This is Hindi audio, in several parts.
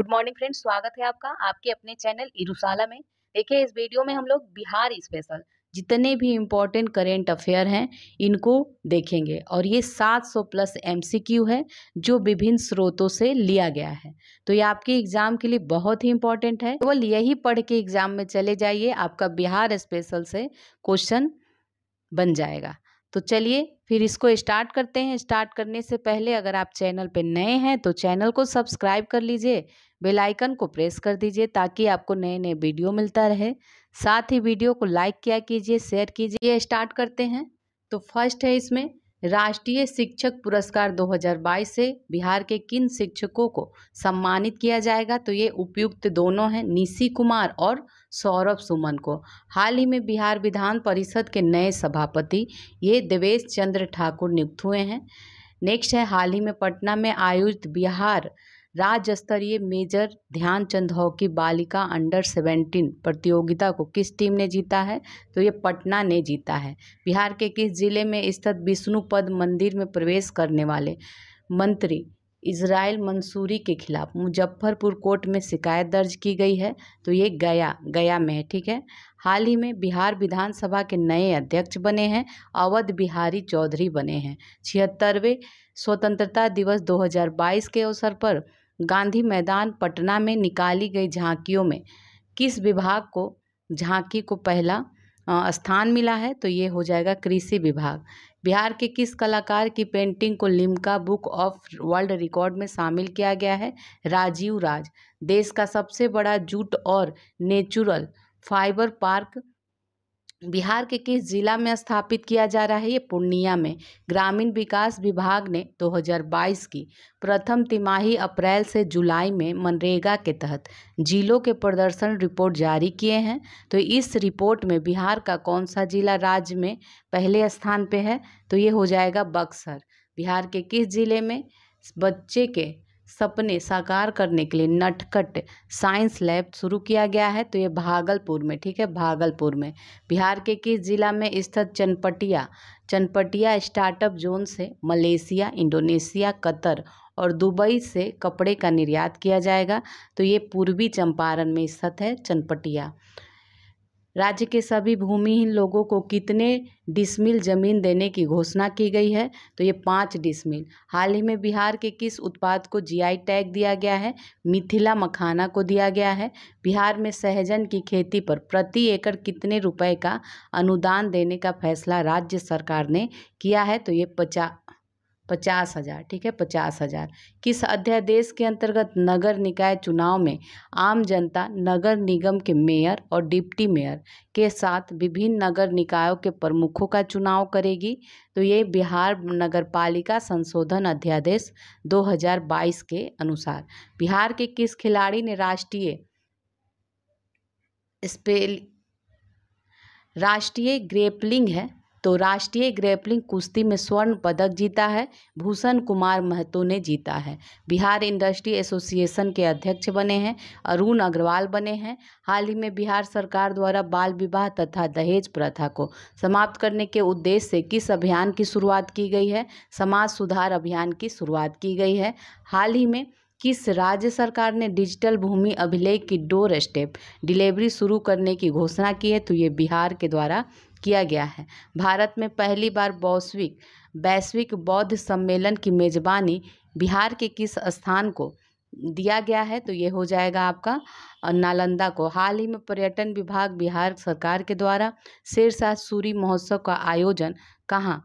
गुड मॉर्निंग फ्रेंड्स स्वागत है आपका आपके अपने चैनल इरुसाला में देखिए इस वीडियो में हम लोग बिहार स्पेशल जितने भी इम्पोर्टेंट करेंट अफेयर हैं इनको देखेंगे और ये 700 प्लस एमसीक्यू है जो विभिन्न स्रोतों से लिया गया है तो ये आपके एग्ज़ाम के लिए बहुत ही इम्पोर्टेंट है केवल तो यही पढ़ के एग्ज़ाम में चले जाइए आपका बिहार स्पेशल से क्वेश्चन बन जाएगा तो चलिए फिर इसको स्टार्ट करते हैं स्टार्ट करने से पहले अगर आप चैनल पर नए हैं तो चैनल को सब्सक्राइब कर लीजिए बेल आइकन को प्रेस कर दीजिए ताकि आपको नए नए वीडियो मिलता रहे साथ ही वीडियो को लाइक किया कीजिए शेयर कीजिए स्टार्ट करते हैं तो फर्स्ट है इसमें राष्ट्रीय शिक्षक पुरस्कार 2022 से बिहार के किन शिक्षकों को सम्मानित किया जाएगा तो ये उपयुक्त दोनों हैं निशी कुमार और सौरभ सुमन को हाल ही में बिहार विधान परिषद के नए सभापति ये देवेश चंद्र ठाकुर नियुक्त हुए हैं नेक्स्ट है हाल ही में पटना में आयोजित बिहार राज्य स्तरीय मेजर ध्यानचंद हॉकी बालिका अंडर सेवेंटीन प्रतियोगिता को किस टीम ने जीता है तो ये पटना ने जीता है बिहार के किस जिले में स्थित विष्णुपद मंदिर में प्रवेश करने वाले मंत्री इसराइल मंसूरी के खिलाफ मुजफ्फरपुर कोर्ट में शिकायत दर्ज की गई है तो ये गया गया में है ठीक है हाल ही में बिहार विधानसभा के नए अध्यक्ष बने हैं अवध बिहारी चौधरी बने हैं छिहत्तरवें स्वतंत्रता दिवस 2022 के अवसर पर गांधी मैदान पटना में निकाली गई झांकियों में किस विभाग को झांकी को पहला स्थान मिला है तो ये हो जाएगा कृषि विभाग बिहार के किस कलाकार की पेंटिंग को Limca book of world record में शामिल किया गया है राजीव राज देश का सबसे बड़ा जूट और नेचुरल फाइबर पार्क बिहार के किस जिला में स्थापित किया जा रहा है ये पूर्णिया में ग्रामीण विकास विभाग ने 2022 की प्रथम तिमाही अप्रैल से जुलाई में मनरेगा के तहत जिलों के प्रदर्शन रिपोर्ट जारी किए हैं तो इस रिपोर्ट में बिहार का कौन सा जिला राज्य में पहले स्थान पे है तो ये हो जाएगा बक्सर बिहार के किस जिले में बच्चे के सपने साकार करने के लिए नटकट साइंस लैब शुरू किया गया है तो ये भागलपुर में ठीक है भागलपुर में बिहार के किस जिला में स्थित चनपटिया चनपटिया स्टार्टअप जोन से मलेशिया इंडोनेशिया कतर और दुबई से कपड़े का निर्यात किया जाएगा तो ये पूर्वी चंपारण में स्थित है चनपटिया राज्य के सभी भूमिहीन लोगों को कितने डिसमिल जमीन देने की घोषणा की गई है तो ये पाँच डिसमिल हाल ही में बिहार के किस उत्पाद को जीआई टैग दिया गया है मिथिला मखाना को दिया गया है बिहार में सहजन की खेती पर प्रति एकड़ कितने रुपए का अनुदान देने का फैसला राज्य सरकार ने किया है तो ये पचास पचास हजार ठीक है पचास हजार किस अध्यादेश के अंतर्गत नगर निकाय चुनाव में आम जनता नगर निगम के मेयर और डिप्टी मेयर के साथ विभिन्न नगर निकायों के प्रमुखों का चुनाव करेगी तो ये बिहार नगर पालिका संशोधन अध्यादेश 2022 के अनुसार बिहार के किस खिलाड़ी ने राष्ट्रीय स्पेल राष्ट्रीय ग्रेपलिंग है तो राष्ट्रीय ग्रैपलिंग कुश्ती में स्वर्ण पदक जीता है भूषण कुमार महतो ने जीता है बिहार इंडस्ट्री एसोसिएशन के अध्यक्ष बने हैं अरुण अग्रवाल बने हैं हाल ही में बिहार सरकार द्वारा बाल विवाह तथा दहेज प्रथा को समाप्त करने के उद्देश्य से किस अभियान की शुरुआत की गई है समाज सुधार अभियान की शुरुआत की गई है हाल ही में किस राज्य सरकार ने डिजिटल भूमि अभिलेख की डोर स्टेप डिलीवरी शुरू करने की घोषणा की है तो ये बिहार के द्वारा किया गया है भारत में पहली बार वैश्विक वैश्विक बौद्ध सम्मेलन की मेज़बानी बिहार के किस स्थान को दिया गया है तो ये हो जाएगा आपका नालंदा को हाल ही में पर्यटन विभाग बिहार सरकार के द्वारा शेरशाह सूरी महोत्सव का आयोजन कहाँ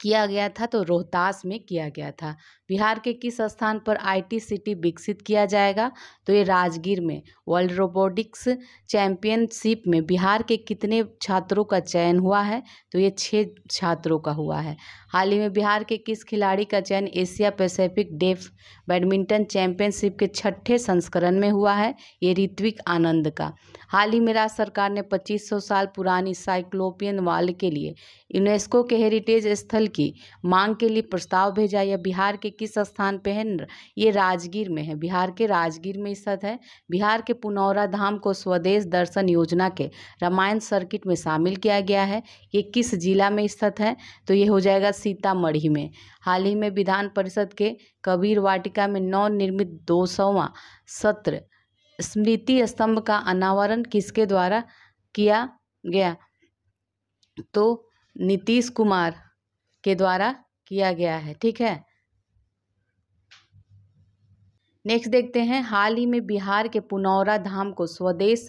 किया गया था तो रोहतास में किया गया था बिहार के किस स्थान पर आईटी सिटी विकसित किया जाएगा तो ये राजगीर में वर्ल्ड रोबोटिक्स चैंपियनशिप में बिहार के कितने छात्रों का चयन हुआ है तो ये छः छात्रों का हुआ है हाल ही में बिहार के किस खिलाड़ी का चयन Asia Pacific deaf badminton championship के छठे संस्करण में हुआ है ये ऋत्विक आनंद का हाल ही में राज्य सरकार ने 2500 साल पुरानी साइक्लोपियन वाल के लिए यूनेस्को के हेरिटेज स्थल की मांग के लिए प्रस्ताव भेजा यह बिहार के किस स्थान पर है ये राजगीर में है बिहार के राजगीर में स्थित है बिहार के पुनौरा धाम को स्वदेश दर्शन योजना के रामायण सर्किट में शामिल किया गया है ये किस जिला में स्थित है तो ये हो जाएगा सीतामढ़ी में हाल ही में विधान परिषद के कबीर वाटिका में नवनिर्मित दो सत्र स्मृति स्तंभ का अनावरण किसके द्वारा किया गया तो नीतीश कुमार के द्वारा किया गया है ठीक है नेक्स्ट देखते हैं हाल ही में बिहार के पुनौरा धाम को स्वदेश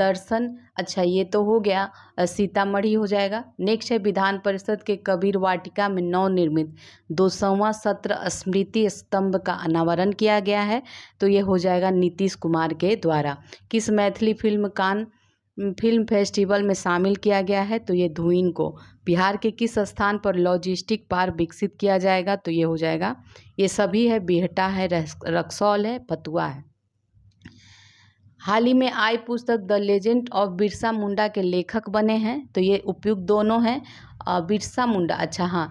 दर्शन अच्छा ये तो हो गया सीतामढ़ी हो जाएगा नेक्स्ट है विधान परिषद के कबीर वाटिका में नवनिर्मित दो सौवा सत्र स्मृति स्तंभ का अनावरण किया गया है तो ये हो जाएगा नीतीश कुमार के द्वारा किस Maithili film Cannes film festival में शामिल किया गया है तो ये धुईन को बिहार के किस स्थान पर लॉजिस्टिक पार्क विकसित किया जाएगा तो ये हो जाएगा ये सभी है बिहटा है रक्सौल है पतुआ है हाल ही में आई पुस्तक the legend of Birsa Munda के लेखक बने हैं तो ये उपयुक्त दोनों हैं बिरसा मुंडा अच्छा हाँ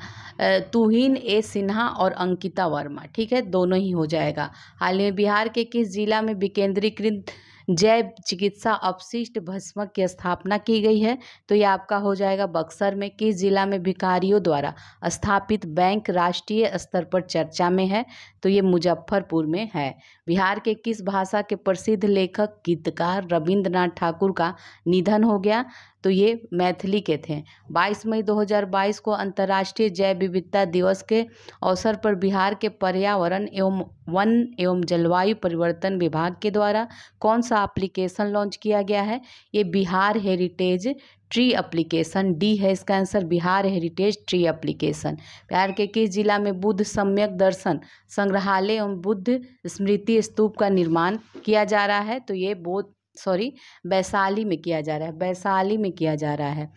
तुहीन ए सिन्हा और अंकिता वर्मा ठीक है दोनों ही हो जाएगा हाल ही में बिहार के किस जिला में विकेंद्रीकृत जैव चिकित्सा अपशिष्ट भस्मक की स्थापना की गई है तो ये आपका हो जाएगा बक्सर में किस जिला में भिखारियों द्वारा स्थापित बैंक राष्ट्रीय स्तर पर चर्चा में है तो ये मुजफ्फरपुर में है बिहार के किस भाषा के प्रसिद्ध लेखक गीतकार रविंद्रनाथ ठाकुर का निधन हो गया तो ये मैथिली के थे 22 मई 2022 को अंतर्राष्ट्रीय जैव विविधता दिवस के अवसर पर बिहार के पर्यावरण एवं वन एवं जलवायु परिवर्तन विभाग के द्वारा कौन सा एप्लीकेशन लॉन्च किया गया है ये Bihar heritage tree application D है इसका answer Bihar heritage tree application Bihar के किस जिला में बुद्ध सम्यक दर्शन संग्रहालय एवं बुद्ध स्मृति स्तूप का निर्माण किया जा रहा है तो ये बोध सॉरी वैशाली में किया जा रहा है वैशाली में किया जा रहा है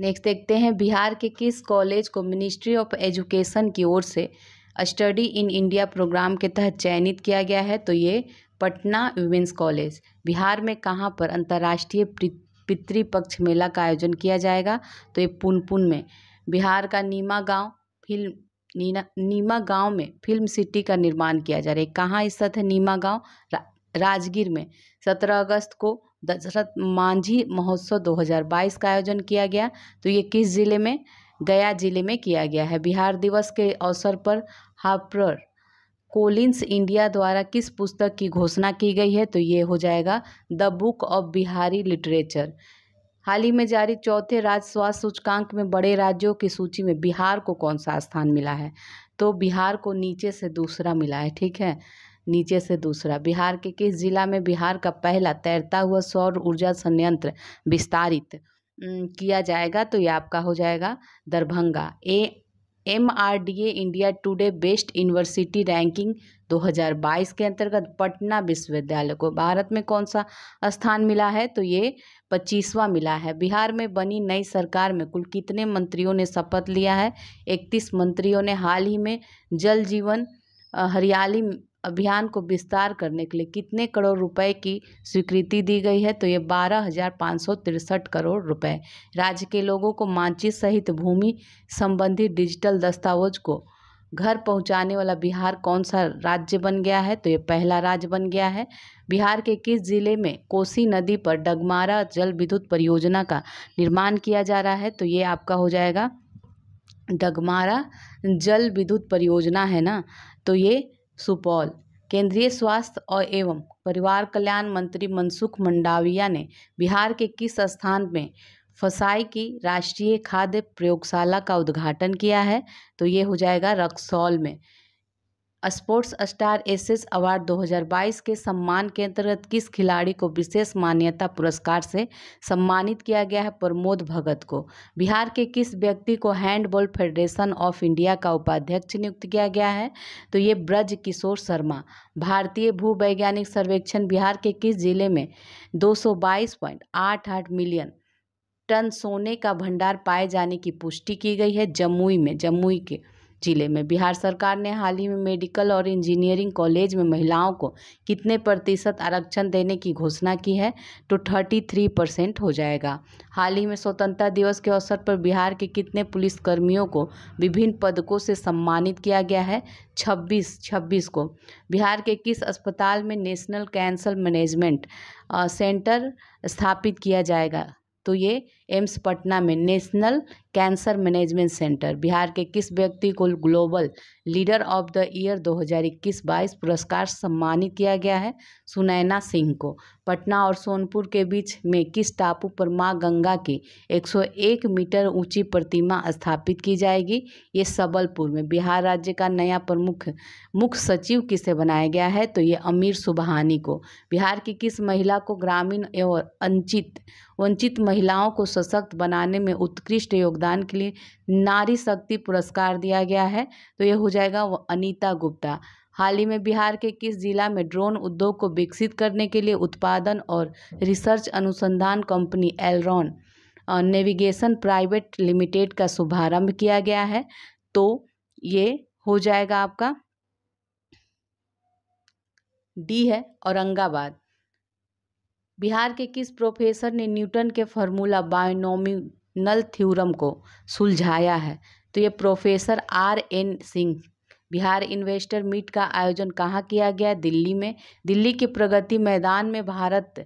नेक्स्ट देखते हैं बिहार के किस कॉलेज को मिनिस्ट्री ऑफ एजुकेशन की ओर से स्टडी इन इंडिया प्रोग्राम के तहत चयनित किया गया है तो ये पटना वुमेंस कॉलेज बिहार में कहाँ पर अंतर्राष्ट्रीय पितृपक्ष मेला का आयोजन किया जाएगा तो ये पुनपुन में बिहार का नीमा गाँव फिल्म नीना नीमा गाँव में फिल्म सिटी का निर्माण किया जा रहा है कहाँ स्थित है नीमा गाँव रा, राजगीर में सत्रह अगस्त को दशरथ मांझी महोत्सव 2022 का आयोजन किया गया तो ये किस ज़िले में गया जिले में किया गया है बिहार दिवस के अवसर पर हापड़ कोलिंस इंडिया द्वारा किस पुस्तक की घोषणा की गई है तो ये हो जाएगा the book of Bihari literature हाल ही में जारी चौथे राज्य स्वास्थ्य सूचकांक में बड़े राज्यों की सूची में बिहार को कौन सा स्थान मिला है तो बिहार को नीचे से दूसरा मिला है ठीक है नीचे से दूसरा बिहार के किस जिला में बिहार का पहला तैरता हुआ सौर ऊर्जा संयंत्र विस्तारित किया जाएगा तो ये आपका हो जाएगा Darbhanga A M R D A India Today best university ranking 2022 के अंतर्गत पटना विश्वविद्यालय को भारत में कौन सा स्थान मिला है तो ये पच्चीसवां मिला है बिहार में बनी नई सरकार में कुल कितने मंत्रियों ने शपथ लिया है इकतीस मंत्रियों ने हाल ही में जल जीवन हरियाली अभियान को विस्तार करने के लिए कितने करोड़ रुपए की स्वीकृति दी गई है तो ये बारह हजार पाँच सौ तिरसठ करोड़ रुपए राज्य के लोगों को मानचित्र सहित भूमि संबंधी डिजिटल दस्तावेज को घर पहुंचाने वाला बिहार कौन सा राज्य बन गया है तो ये पहला राज्य बन गया है बिहार के किस जिले में कोसी नदी पर डगमारा जल विद्युत परियोजना का निर्माण किया जा रहा है तो ये आपका हो जाएगा डगमारा जल विद्युत परियोजना है ना तो ये सुपौल केंद्रीय स्वास्थ्य और एवं परिवार कल्याण मंत्री मनसुख मंडाविया ने बिहार के किस स्थान में फसाई की राष्ट्रीय खाद्य प्रयोगशाला का उद्घाटन किया है तो ये हो जाएगा रक्सौल में स्पोर्ट्स स्टार एसेस अवार्ड 2022 के सम्मान के अंतर्गत किस खिलाड़ी को विशेष मान्यता पुरस्कार से सम्मानित किया गया है प्रमोद भगत को बिहार के किस व्यक्ति को हैंडबॉल फेडरेशन ऑफ इंडिया का उपाध्यक्ष नियुक्त किया गया है तो ये ब्रज किशोर शर्मा भारतीय भूवैज्ञानिक सर्वेक्षण बिहार के किस जिले में दो मिलियन टन सोने का भंडार पाए जाने की पुष्टि की गई है जमुई में जमुई के जिले में बिहार सरकार ने हाल ही में मेडिकल और इंजीनियरिंग कॉलेज में महिलाओं को कितने प्रतिशत आरक्षण देने की घोषणा की है तो थर्टी थ्री परसेंट हो जाएगा हाल ही में स्वतंत्रता दिवस के अवसर पर बिहार के कितने पुलिसकर्मियों को विभिन्न पदकों से सम्मानित किया गया है छब्बीस छब्बीस को बिहार के किस अस्पताल में नेशनल कैंसर मैनेजमेंट सेंटर स्थापित किया जाएगा तो ये एम्स पटना में national cancer management centre Bihar के किस व्यक्ति को global leader of the year 2021-22 पुरस्कार सम्मानित किया गया है सुनैना सिंह को पटना और सोनपुर के बीच में किस टापू पर माँ गंगा की 101 मीटर ऊंची प्रतिमा स्थापित की जाएगी ये सबलपुर में बिहार राज्य का नया प्रमुख मुख्य सचिव किसे बनाया गया है तो ये अमीर सुबहानी को बिहार की किस महिला को ग्रामीण एवं अंचित वंचित महिलाओं को सशक्त बनाने में उत्कृष्ट योगदान के लिए नारी शक्ति पुरस्कार दिया गया है तो यह हो जाएगा वो अनीता गुप्ता हाल ही में बिहार के किस जिला में ड्रोन उद्योग को विकसित करने के लिए उत्पादन और रिसर्च अनुसंधान company Elron navigation private limited का शुभारंभ किया गया है तो ये हो जाएगा आपका डी है औरंगाबाद बिहार के किस प्रोफेसर ने न्यूटन के फार्मूला बायोनोमिनल थ्योरम को सुलझाया है तो ये professor R N Singh Bihar investor meet का आयोजन कहाँ किया गया दिल्ली में दिल्ली के प्रगति मैदान में भारत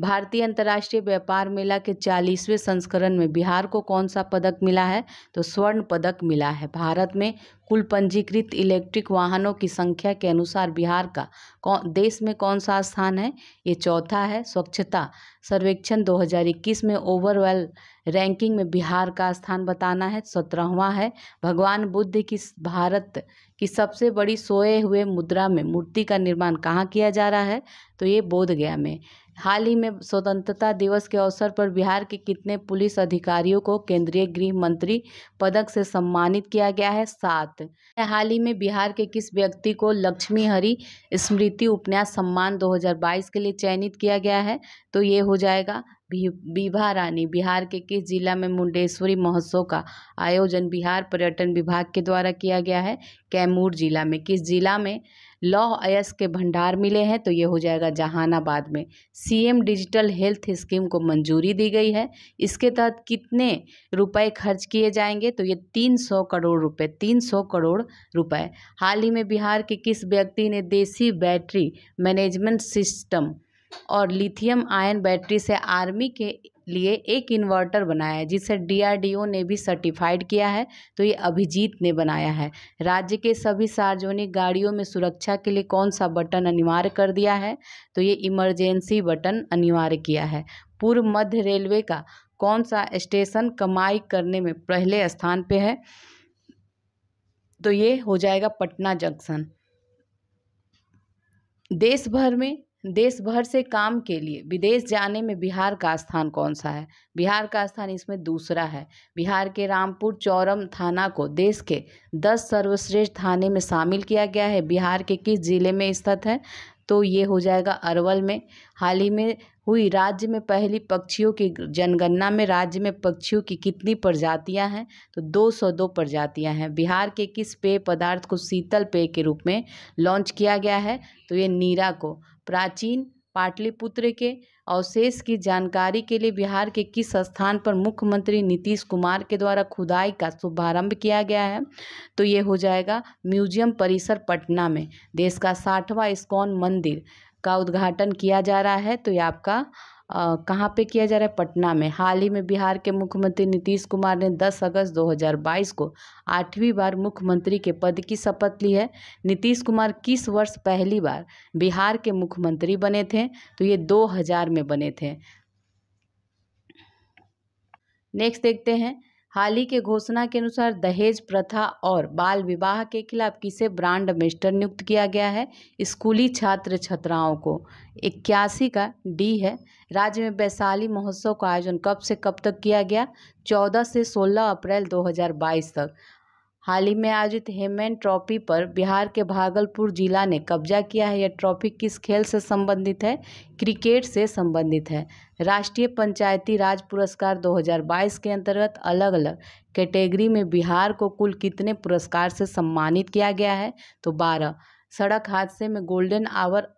भारतीय अंतर्राष्ट्रीय व्यापार मेला के चालीसवें संस्करण में बिहार को कौन सा पदक मिला है तो स्वर्ण पदक मिला है भारत में कुल पंजीकृत इलेक्ट्रिक वाहनों की संख्या के अनुसार बिहार का कौन देश में कौन सा स्थान है ये चौथा है स्वच्छता सर्वेक्षण 2021 में ओवरऑल रैंकिंग में बिहार का स्थान बताना है सत्रहवां है भगवान बुद्ध की भारत की सबसे बड़ी सोए हुए मुद्रा में मूर्ति का निर्माण कहाँ किया जा रहा है तो ये बोधगया में हाल ही में स्वतंत्रता दिवस के अवसर पर बिहार के कितने पुलिस अधिकारियों को केंद्रीय गृह मंत्री पदक से सम्मानित किया गया है सात हाल ही में बिहार के किस व्यक्ति को लक्ष्मी हरि स्मृति उपन्यास सम्मान 2022 के लिए चयनित किया गया है तो ये हो जाएगा विभा रानी बिहार के किस जिला में मुंडेश्वरी महोत्सव का आयोजन बिहार पर्यटन विभाग के द्वारा किया गया है कैमूर जिला में किस जिला में लौह अयस के भंडार मिले हैं तो ये हो जाएगा जहानाबाद में सीएम डिजिटल हेल्थ स्कीम को मंजूरी दी गई है इसके तहत कितने रुपए खर्च किए जाएंगे तो ये तीन सौ करोड़ रुपए तीन सौ करोड़ रुपए हाल ही में बिहार के किस व्यक्ति ने देसी बैटरी मैनेजमेंट सिस्टम और लिथियम आयन बैटरी से आर्मी के लिए एक इन्वर्टर बनाया है जिसे डीआरडीओ ने भी सर्टिफाइड किया है तो ये अभिजीत ने बनाया है राज्य के सभी सार्वजनिक गाड़ियों में सुरक्षा के लिए कौन सा बटन अनिवार्य कर दिया है तो ये इमरजेंसी बटन अनिवार्य किया है पूर्व मध्य रेलवे का कौन सा स्टेशन कमाई करने में पहले स्थान पर है तो ये हो जाएगा पटना जंक्शन देश भर में देश भर से काम के लिए विदेश जाने में बिहार का स्थान कौन सा है बिहार का स्थान इसमें दूसरा है बिहार के रामपुर चौरम थाना को देश के दस सर्वश्रेष्ठ थाने में शामिल किया गया है बिहार के किस जिले में स्थित है तो ये हो जाएगा अरवल में हाल ही में हुई राज्य में पहली पक्षियों की जनगणना में राज्य में पक्षियों की कितनी प्रजातियां हैं तो 202 प्रजातियां हैं बिहार के किस पेय पदार्थ को शीतल पेय के रूप में लॉन्च किया गया है तो ये नीरा को प्राचीन पाटलिपुत्र के अवशेष की जानकारी के लिए बिहार के किस स्थान पर मुख्यमंत्री नीतीश कुमार के द्वारा खुदाई का शुभारंभ किया गया है तो ये हो जाएगा म्यूजियम परिसर पटना में देश का साठवां इस्कॉन मंदिर का उद्घाटन किया जा रहा है तो ये आपका कहाँ पे किया जा रहा है पटना में हाल ही में बिहार के मुख्यमंत्री नीतीश कुमार ने 10 अगस्त 2022 को आठवीं बार मुख्यमंत्री के पद की शपथ ली है नीतीश कुमार किस वर्ष पहली बार बिहार के मुख्यमंत्री बने थे तो ये 2000 में बने थे नेक्स्ट देखते हैं हाल ही के घोषणा के अनुसार दहेज प्रथा और बाल विवाह के खिलाफ किसे ब्रांड मिस्टर नियुक्त किया गया है स्कूली छात्र छात्राओं को इक्यासी का डी है राज्य में वैशाली महोत्सव का आयोजन कब से कब तक किया गया 14 से 16 अप्रैल 2022 तक हाल ही में आयोजित हेमेन ट्रॉफी पर बिहार के भागलपुर जिला ने कब्जा किया है यह ट्रॉफी किस खेल से संबंधित है क्रिकेट से संबंधित है राष्ट्रीय पंचायती राज पुरस्कार 2022 के अंतर्गत अलग अलग कैटेगरी में बिहार को कुल कितने पुरस्कार से सम्मानित किया गया है तो बारह सड़क हादसे में गोल्डन आवर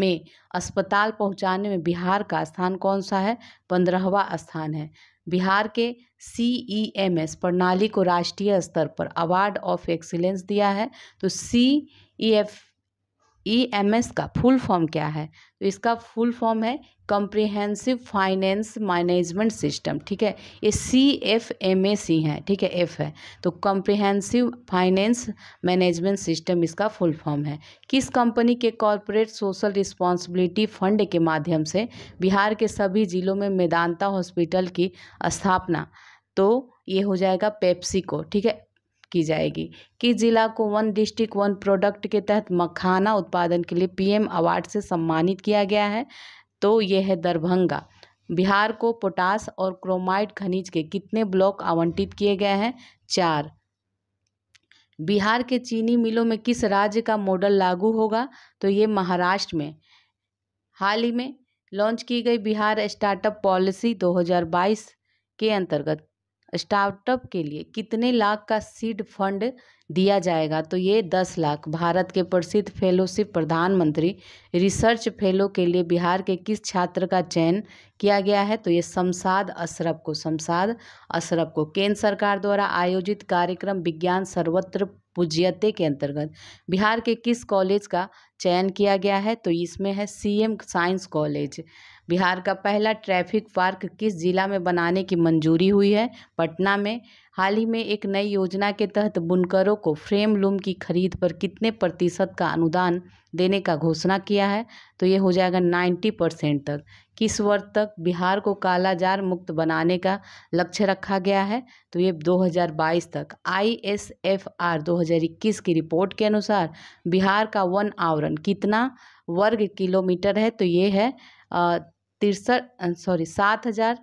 में अस्पताल पहुंचाने में बिहार का स्थान कौन सा है पंद्रहवा स्थान है बिहार के सी ई एम एस प्रणाली को राष्ट्रीय स्तर पर अवार्ड ऑफ एक्सीलेंस दिया है तो C E F E M S का फुल फॉर्म क्या है तो इसका फुल फॉर्म है कॉम्प्रिहेंसिव फाइनेंस मैनेजमेंट सिस्टम ठीक है ये सी एफ एम ए सी है ठीक है एफ है तो कॉम्प्रिहेंसिव फाइनेंस मैनेजमेंट सिस्टम इसका फुल फॉर्म है किस कंपनी के कॉरपोरेट सोशल रिस्पॉन्सिबिलिटी फंड के माध्यम से बिहार के सभी जिलों में मेदांता हॉस्पिटल की स्थापना तो ये हो जाएगा पेप्सी को ठीक है की जाएगी किस जिला को वन डिस्ट्रिक्ट वन प्रोडक्ट के तहत मखाना उत्पादन के लिए पीएम अवार्ड से सम्मानित किया गया है तो ये है दरभंगा बिहार को पोटास और क्रोमाइट खनिज के कितने ब्लॉक आवंटित किए गए हैं चार बिहार के चीनी मिलों में किस राज्य का मॉडल लागू होगा तो ये महाराष्ट्र में हाल ही में लॉन्च की गई बिहार स्टार्टअप पॉलिसी 2022 के अंतर्गत स्टार्टअप के लिए कितने लाख का सीड फंड दिया जाएगा तो ये दस लाख भारत के प्रसिद्ध फेलोशिप प्रधानमंत्री रिसर्च फेलो के लिए बिहार के किस छात्र का चयन किया गया है तो ये शमसाद अशरफ को शमसाद अशरफ को केंद्र सरकार द्वारा आयोजित कार्यक्रम विज्ञान सर्वत्र पूज्यते के अंतर्गत बिहार के किस कॉलेज का चयन किया गया है तो इसमें है सी साइंस कॉलेज बिहार का पहला ट्रैफिक पार्क किस जिला में बनाने की मंजूरी हुई है पटना में हाल ही में एक नई योजना के तहत बुनकरों को फ्रेम लूम की खरीद पर कितने प्रतिशत का अनुदान देने का घोषणा किया है तो ये हो जाएगा नाइन्टी परसेंट तक किस वर्ष तक बिहार को कालाजार मुक्त बनाने का लक्ष्य रखा गया है तो ये 2022 तक आईएसएफआर 2021 की रिपोर्ट के अनुसार बिहार का वन आवरण कितना वर्ग किलोमीटर है तो ये है तिरसठ सॉरी सात हज़ार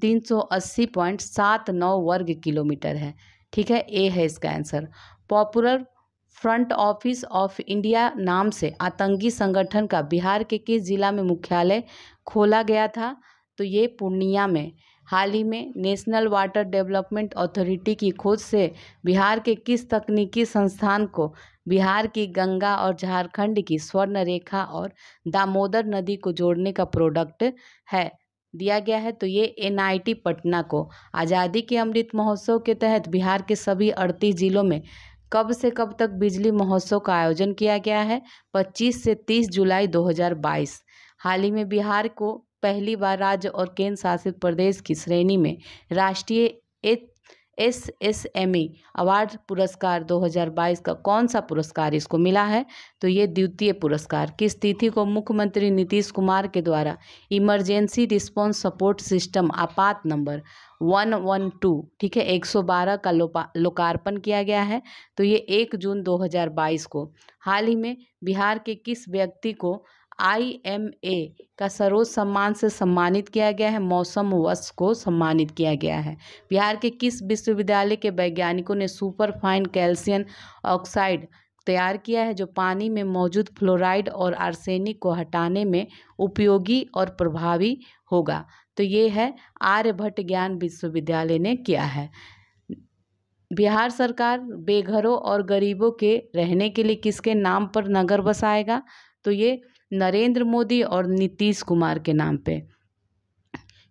तीन सौ अस्सी पॉइंट सात नौ वर्ग किलोमीटर है ठीक है ए है इसका answer popular front office of India नाम से आतंकी संगठन का बिहार के किस जिला में मुख्यालय खोला गया था तो ये पूर्णिया में हाल ही में नेशनल वाटर डेवलपमेंट अथॉरिटी की खोज से बिहार के किस तकनीकी संस्थान को बिहार की गंगा और झारखंड की स्वर्ण रेखा और दामोदर नदी को जोड़ने का प्रोडक्ट है दिया गया है तो ये एन पटना को आज़ादी के अमृत महोत्सव के तहत बिहार के सभी अड़तीस जिलों में कब से कब तक बिजली महोत्सव का आयोजन किया गया है 25 से 30 जुलाई 2022 हाल ही में बिहार को पहली बार राज्य और केंद्र शासित प्रदेश की श्रेणी में राष्ट्रीय S S M E award पुरस्कार 2022 का कौन सा पुरस्कार इसको मिला है तो ये द्वितीय पुरस्कार किस तिथि को मुख्यमंत्री नीतीश कुमार के द्वारा इमरजेंसी रिस्पांस सपोर्ट सिस्टम आपात नंबर वन वन टू ठीक है एक सौ बारह का लोकार्पण किया गया है तो ये एक जून 2022 को हाल ही में बिहार के किस व्यक्ति को आई एम ए का सर्वोच्च सम्मान से सम्मानित किया गया है मौसम वश को सम्मानित किया गया है बिहार के किस विश्वविद्यालय के वैज्ञानिकों ने सुपरफाइन कैल्शियम ऑक्साइड तैयार किया है जो पानी में मौजूद फ्लोराइड और आर्सेनिक को हटाने में उपयोगी और प्रभावी होगा तो ये है आर्यभट्ट ज्ञान विश्वविद्यालय ने किया है बिहार सरकार बेघरों और गरीबों के रहने के लिए किसके नाम पर नगर बसाएगा तो ये नरेंद्र मोदी और नीतीश कुमार के नाम पे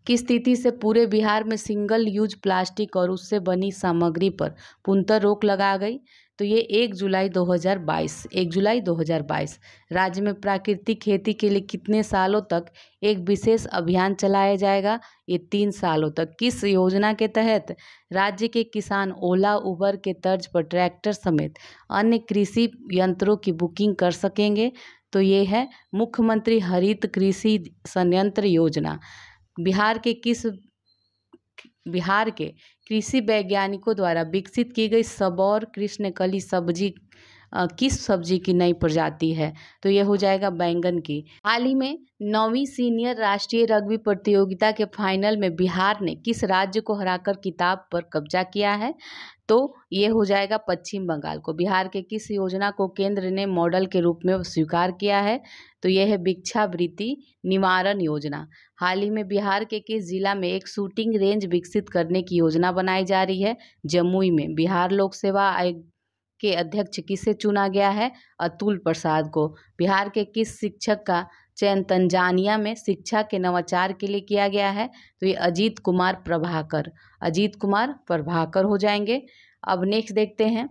किस स्थिति से पूरे बिहार में सिंगल यूज प्लास्टिक और उससे बनी सामग्री पर पूर्णतः रोक लगा गई तो ये एक जुलाई 2022 एक जुलाई 2022 राज्य में प्राकृतिक खेती के लिए कितने सालों तक एक विशेष अभियान चलाया जाएगा ये तीन सालों तक किस योजना के तहत राज्य के किसान ओला उबर के तर्ज पर ट्रैक्टर समेत अन्य कृषि यंत्रों की बुकिंग कर सकेंगे तो ये है मुख्यमंत्री हरित कृषि संयंत्र योजना बिहार के किस बिहार के कृषि वैज्ञानिकों द्वारा विकसित की गई सबौर कृष्णकली सब्जी किस सब्जी की नई प्रजाति है तो ये हो जाएगा बैंगन की हाल ही में नौवीं सीनियर राष्ट्रीय रग्बी प्रतियोगिता के फाइनल में बिहार ने किस राज्य को हराकर किताब पर कब्जा किया है तो ये हो जाएगा पश्चिम बंगाल को बिहार के किस योजना को केंद्र ने मॉडल के रूप में स्वीकार किया है तो यह है भिक्षावृत्ति निवारण योजना हाल ही में बिहार के किस जिला में एक शूटिंग रेंज विकसित करने की योजना बनाई जा रही है जमुई में बिहार लोक सेवा आयोग के अध्यक्ष किसे चुना गया है अतुल प्रसाद को बिहार के किस शिक्षक का चयन तंजानिया में शिक्षा के नवाचार के लिए किया गया है तो ये अजीत कुमार प्रभाकर अजीत कुमार प्रभाकर हो जाएंगे अब नेक्स्ट देखते हैं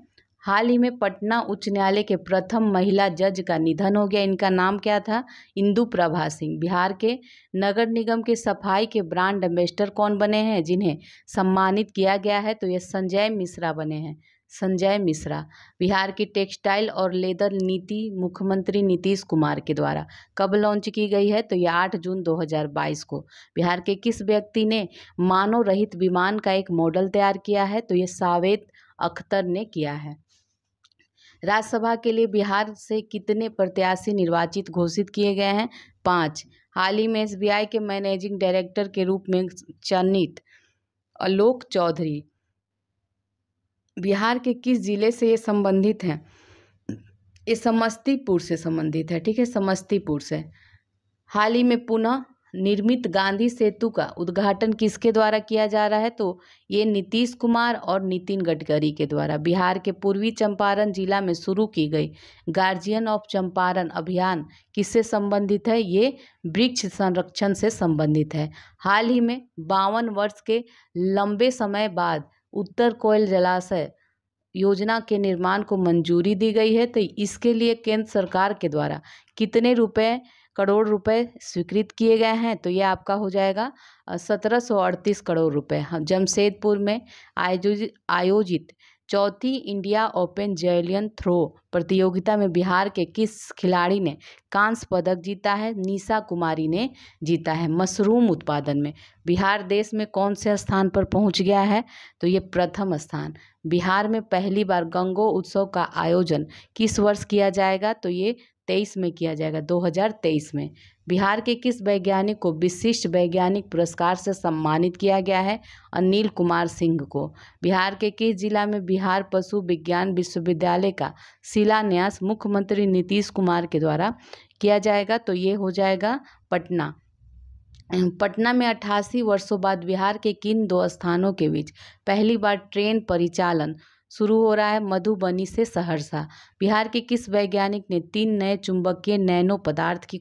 हाल ही में पटना उच्च न्यायालय के प्रथम महिला जज का निधन हो गया इनका नाम क्या था इंदु प्रभा सिंह बिहार के नगर निगम के सफाई के ब्रांड एम्बेस्डर कौन बने हैं जिन्हें सम्मानित किया गया है तो ये संजय मिश्रा बने हैं संजय मिश्रा बिहार की टेक्सटाइल और लेदर नीति मुख्यमंत्री नीतीश कुमार के द्वारा कब लॉन्च की गई है तो यह 8 जून 2022 को बिहार के किस व्यक्ति ने मानव रहित विमान का एक मॉडल तैयार किया है तो यह सावेद अख्तर ने किया है राज्यसभा के लिए बिहार से कितने प्रत्याशी निर्वाचित घोषित किए गए हैं पाँच हाल ही में एस के मैनेजिंग डायरेक्टर के रूप में चयनित आलोक चौधरी बिहार के किस ज़िले से ये संबंधित है ये समस्तीपुर से संबंधित है ठीक है समस्तीपुर से हाल ही में पुनः निर्मित गांधी सेतु का उद्घाटन किसके द्वारा किया जा रहा है तो ये नीतीश कुमार और नितिन गडकरी के द्वारा बिहार के पूर्वी चंपारण जिला में शुरू की गई गार्जियन ऑफ चंपारण अभियान किससे संबंधित है ये वृक्ष संरक्षण से संबंधित है हाल ही में बावन वर्ष के लंबे समय बाद उत्तर कोयल जलाशय योजना के निर्माण को मंजूरी दी गई है तो इसके लिए केंद्र सरकार के द्वारा कितने रुपए करोड़ रुपए स्वीकृत किए गए हैं तो ये आपका हो जाएगा सत्रह सौ अड़तीस करोड़ रुपये जमशेदपुर में आयोजित आयोजित चौथी इंडिया ओपन जेवलियन थ्रो प्रतियोगिता में बिहार के किस खिलाड़ी ने कांस्य पदक जीता है निशा कुमारी ने जीता है मशरूम उत्पादन में बिहार देश में कौन से स्थान पर पहुंच गया है तो ये प्रथम स्थान बिहार में पहली बार गंगो उत्सव का आयोजन किस वर्ष किया जाएगा तो ये तेईस में किया जाएगा 2023 में बिहार के किस वैज्ञानिक को विशिष्ट वैज्ञानिक पुरस्कार से सम्मानित किया गया है अनिल कुमार सिंह को बिहार के किस जिला में बिहार पशु विज्ञान विश्वविद्यालय का शिलान्यास मुख्यमंत्री नीतीश कुमार के द्वारा किया जाएगा तो ये हो जाएगा पटना पटना में अट्ठासी वर्षों बाद बिहार के किन दो स्थानों के बीच पहली बार ट्रेन परिचालन शुरू हो रहा है मधुबनी से सहरसा बिहार के किस वैज्ञानिक ने तीन नए चुंबकीय नैनो पदार्थ की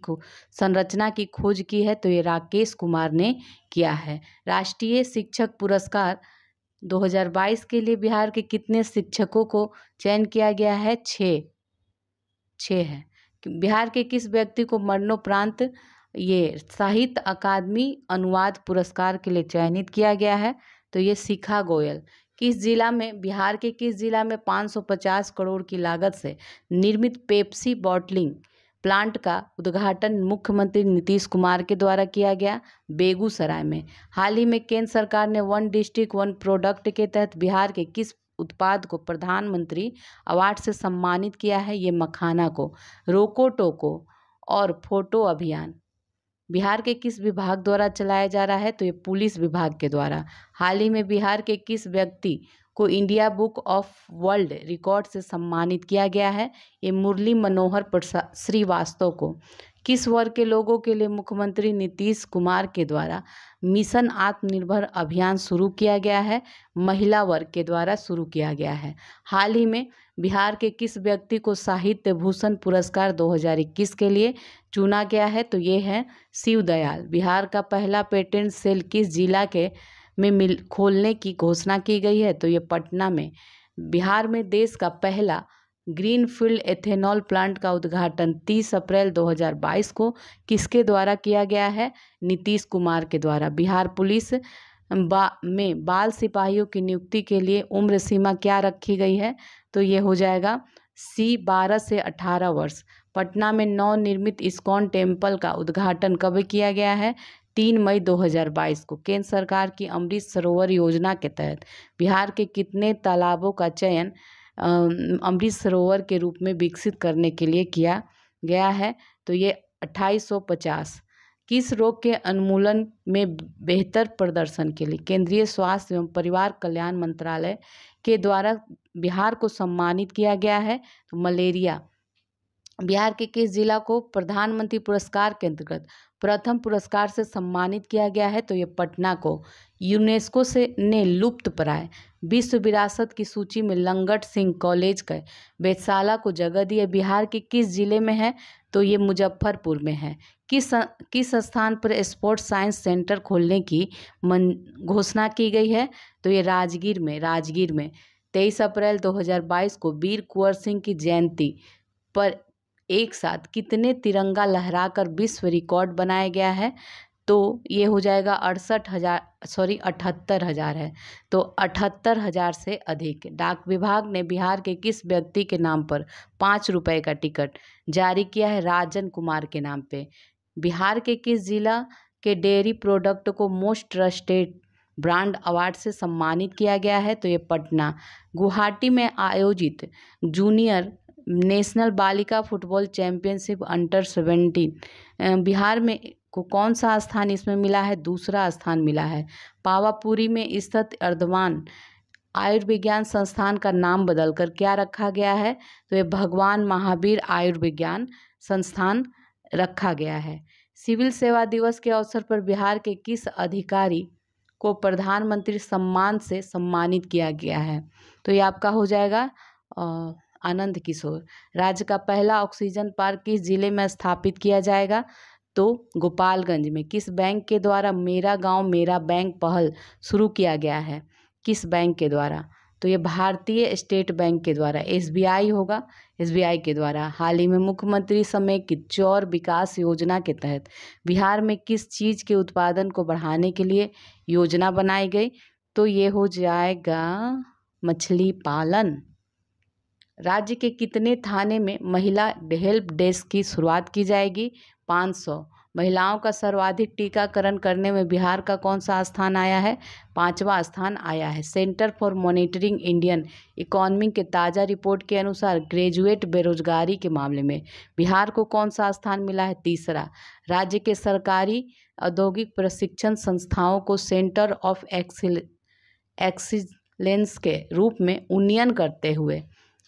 संरचना की खोज की है तो ये राकेश कुमार ने किया है राष्ट्रीय शिक्षक पुरस्कार 2022 के लिए बिहार के कितने शिक्षकों को चयन किया गया है छ छः है बिहार के किस व्यक्ति को मरणोपरांत ये साहित्य अकादमी अनुवाद पुरस्कार के लिए चयनित किया गया है तो ये शिखा गोयल किस जिला में बिहार के किस जिला में 550 करोड़ की लागत से निर्मित पेप्सी बॉटलिंग प्लांट का उद्घाटन मुख्यमंत्री नीतीश कुमार के द्वारा किया गया बेगूसराय में हाल ही में केंद्र सरकार ने वन डिस्ट्रिक्ट वन प्रोडक्ट के तहत बिहार के किस उत्पाद को प्रधानमंत्री अवार्ड से सम्मानित किया है ये मखाना को रोको टोको और फोटो अभियान बिहार के किस विभाग द्वारा चलाया जा रहा है तो ये पुलिस विभाग के द्वारा हाल ही में बिहार के किस व्यक्ति को India book of world record से सम्मानित किया गया है ये मुरली मनोहर श्रीवास्तव को किस वर्ग के लोगों के लिए मुख्यमंत्री नीतीश कुमार के द्वारा मिशन आत्मनिर्भर अभियान शुरू किया गया है महिला वर्ग के द्वारा शुरू किया गया है हाल ही में बिहार के किस व्यक्ति को साहित्य भूषण पुरस्कार 2021 के लिए चुना गया है तो ये है शिवदयाल बिहार का पहला पेटेंट सेल किस जिला के में मिल खोलने की घोषणा की गई है तो ये पटना में बिहार में देश का पहला ग्रीनफील्ड एथेनॉल प्लांट का उद्घाटन 30 अप्रैल 2022 को किसके द्वारा किया गया है नीतीश कुमार के द्वारा बिहार पुलिस बा में बाल सिपाहियों की नियुक्ति के लिए उम्र सीमा क्या रखी गई है तो ये हो जाएगा सी बारह से अठारह वर्ष पटना में नवनिर्मित इस्कॉन टेम्पल का उद्घाटन कब किया गया है तीन मई 2022 को केंद्र सरकार की अमृत सरोवर योजना के तहत बिहार के कितने तालाबों का चयन अमृत सरोवर के रूप में विकसित करने के लिए किया गया है तो ये अट्ठाईस सौ पचास किस रोग के उन्मूलन में बेहतर प्रदर्शन के लिए केंद्रीय स्वास्थ्य एवं परिवार कल्याण मंत्रालय के द्वारा बिहार को सम्मानित किया गया है तो मलेरिया बिहार के किस जिला को प्रधानमंत्री पुरस्कार के अंतर्गत प्रथम पुरस्कार से सम्मानित किया गया है तो ये पटना को यूनेस्को से ने लुप्त पराए विश्व विरासत की सूची में लंगट सिंह कॉलेज के वेधशाला को जगह दी है बिहार के किस ज़िले में है तो ये मुजफ्फरपुर में है किस किस स्थान पर स्पोर्ट्स साइंस सेंटर खोलने की मन घोषणा की गई है तो ये राजगीर में राजगीर में तेईस अप्रैल 2022 को वीर कुंवर सिंह की जयंती पर एक साथ कितने तिरंगा लहराकर विश्व रिकॉर्ड बनाया गया है तो ये हो जाएगा अड़सठ हज़ार सॉरी अठहत्तर हज़ार है तो अठहत्तर हज़ार से अधिक डाक विभाग ने बिहार के किस व्यक्ति के नाम पर पाँच रुपये का टिकट जारी किया है राजन कुमार के नाम पे बिहार के किस जिला के डेयरी प्रोडक्ट को मोस्ट ट्रस्टेड ब्रांड अवार्ड से सम्मानित किया गया है तो ये पटना गुवाहाटी में आयोजित जूनियर नेशनल बालिका football championship under seventeen Bihar में को कौन सा स्थान इसमें मिला है दूसरा स्थान मिला है पावापुरी में स्थित अर्धवान आयुर्विज्ञान संस्थान का नाम बदलकर क्या रखा गया है तो ये भगवान महावीर आयुर्विज्ञान संस्थान रखा गया है सिविल सेवा दिवस के अवसर पर बिहार के किस अधिकारी को प्रधानमंत्री सम्मान से सम्मानित किया गया है तो ये आपका हो जाएगा आनंद किशोर राज्य का पहला ऑक्सीजन पार्क किस जिले में स्थापित किया जाएगा तो गोपालगंज में किस बैंक के द्वारा मेरा गाँव मेरा बैंक पहल शुरू किया गया है किस बैंक के द्वारा तो ये भारतीय स्टेट बैंक के द्वारा एसबीआई होगा एसबीआई के द्वारा हाल ही में मुख्यमंत्री की चौर विकास योजना के तहत बिहार में किस चीज़ के उत्पादन को बढ़ाने के लिए योजना बनाई गई तो ये हो जाएगा मछली पालन राज्य के कितने थाने में महिला हेल्प डेस्क की शुरुआत की जाएगी पाँच सौ महिलाओं का सर्वाधिक टीकाकरण करने में बिहार का कौन सा स्थान आया है पाँचवा स्थान आया है centre for monitoring Indian economy के ताज़ा रिपोर्ट के अनुसार ग्रेजुएट बेरोजगारी के मामले में बिहार को कौन सा स्थान मिला है तीसरा राज्य के सरकारी औद्योगिक प्रशिक्षण संस्थाओं को सेंटर ऑफ एक्सिल एक्सिलेंस के रूप में उन्नयन करते हुए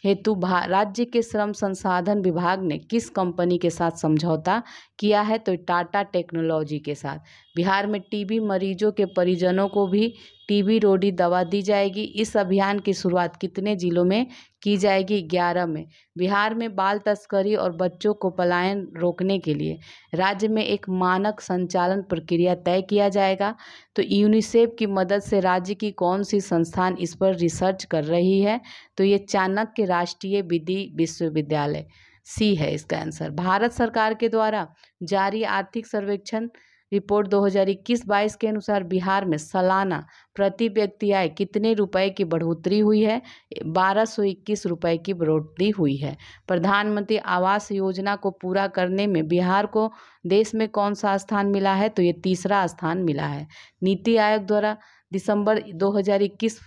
हेतु राज्य के श्रम संसाधन विभाग ने किस कंपनी के साथ समझौता किया है तो टाटा टेक्नोलॉजी के साथ बिहार में टीबी मरीजों के परिजनों को भी टीबी रोडी दवा दी जाएगी इस अभियान की शुरुआत कितने जिलों में की जाएगी ग्यारह में बिहार में बाल तस्करी और बच्चों को पलायन रोकने के लिए राज्य में एक मानक संचालन प्रक्रिया तय किया जाएगा तो यूनिसेफ की मदद से राज्य की कौन सी संस्थान इस पर रिसर्च कर रही है तो ये चाणक्य राष्ट्रीय विधि विश्वविद्यालय सी है इसका आंसर भारत सरकार के द्वारा जारी आर्थिक सर्वेक्षण रिपोर्ट 2021-22 के अनुसार बिहार में सालाना प्रति व्यक्ति आय कितने रुपए की बढ़ोतरी हुई है बारह सौ इक्कीस रुपये की बढ़ोतरी हुई है प्रधानमंत्री आवास योजना को पूरा करने में बिहार को देश में कौन सा स्थान मिला है तो ये तीसरा स्थान मिला है नीति आयोग द्वारा दिसंबर 2021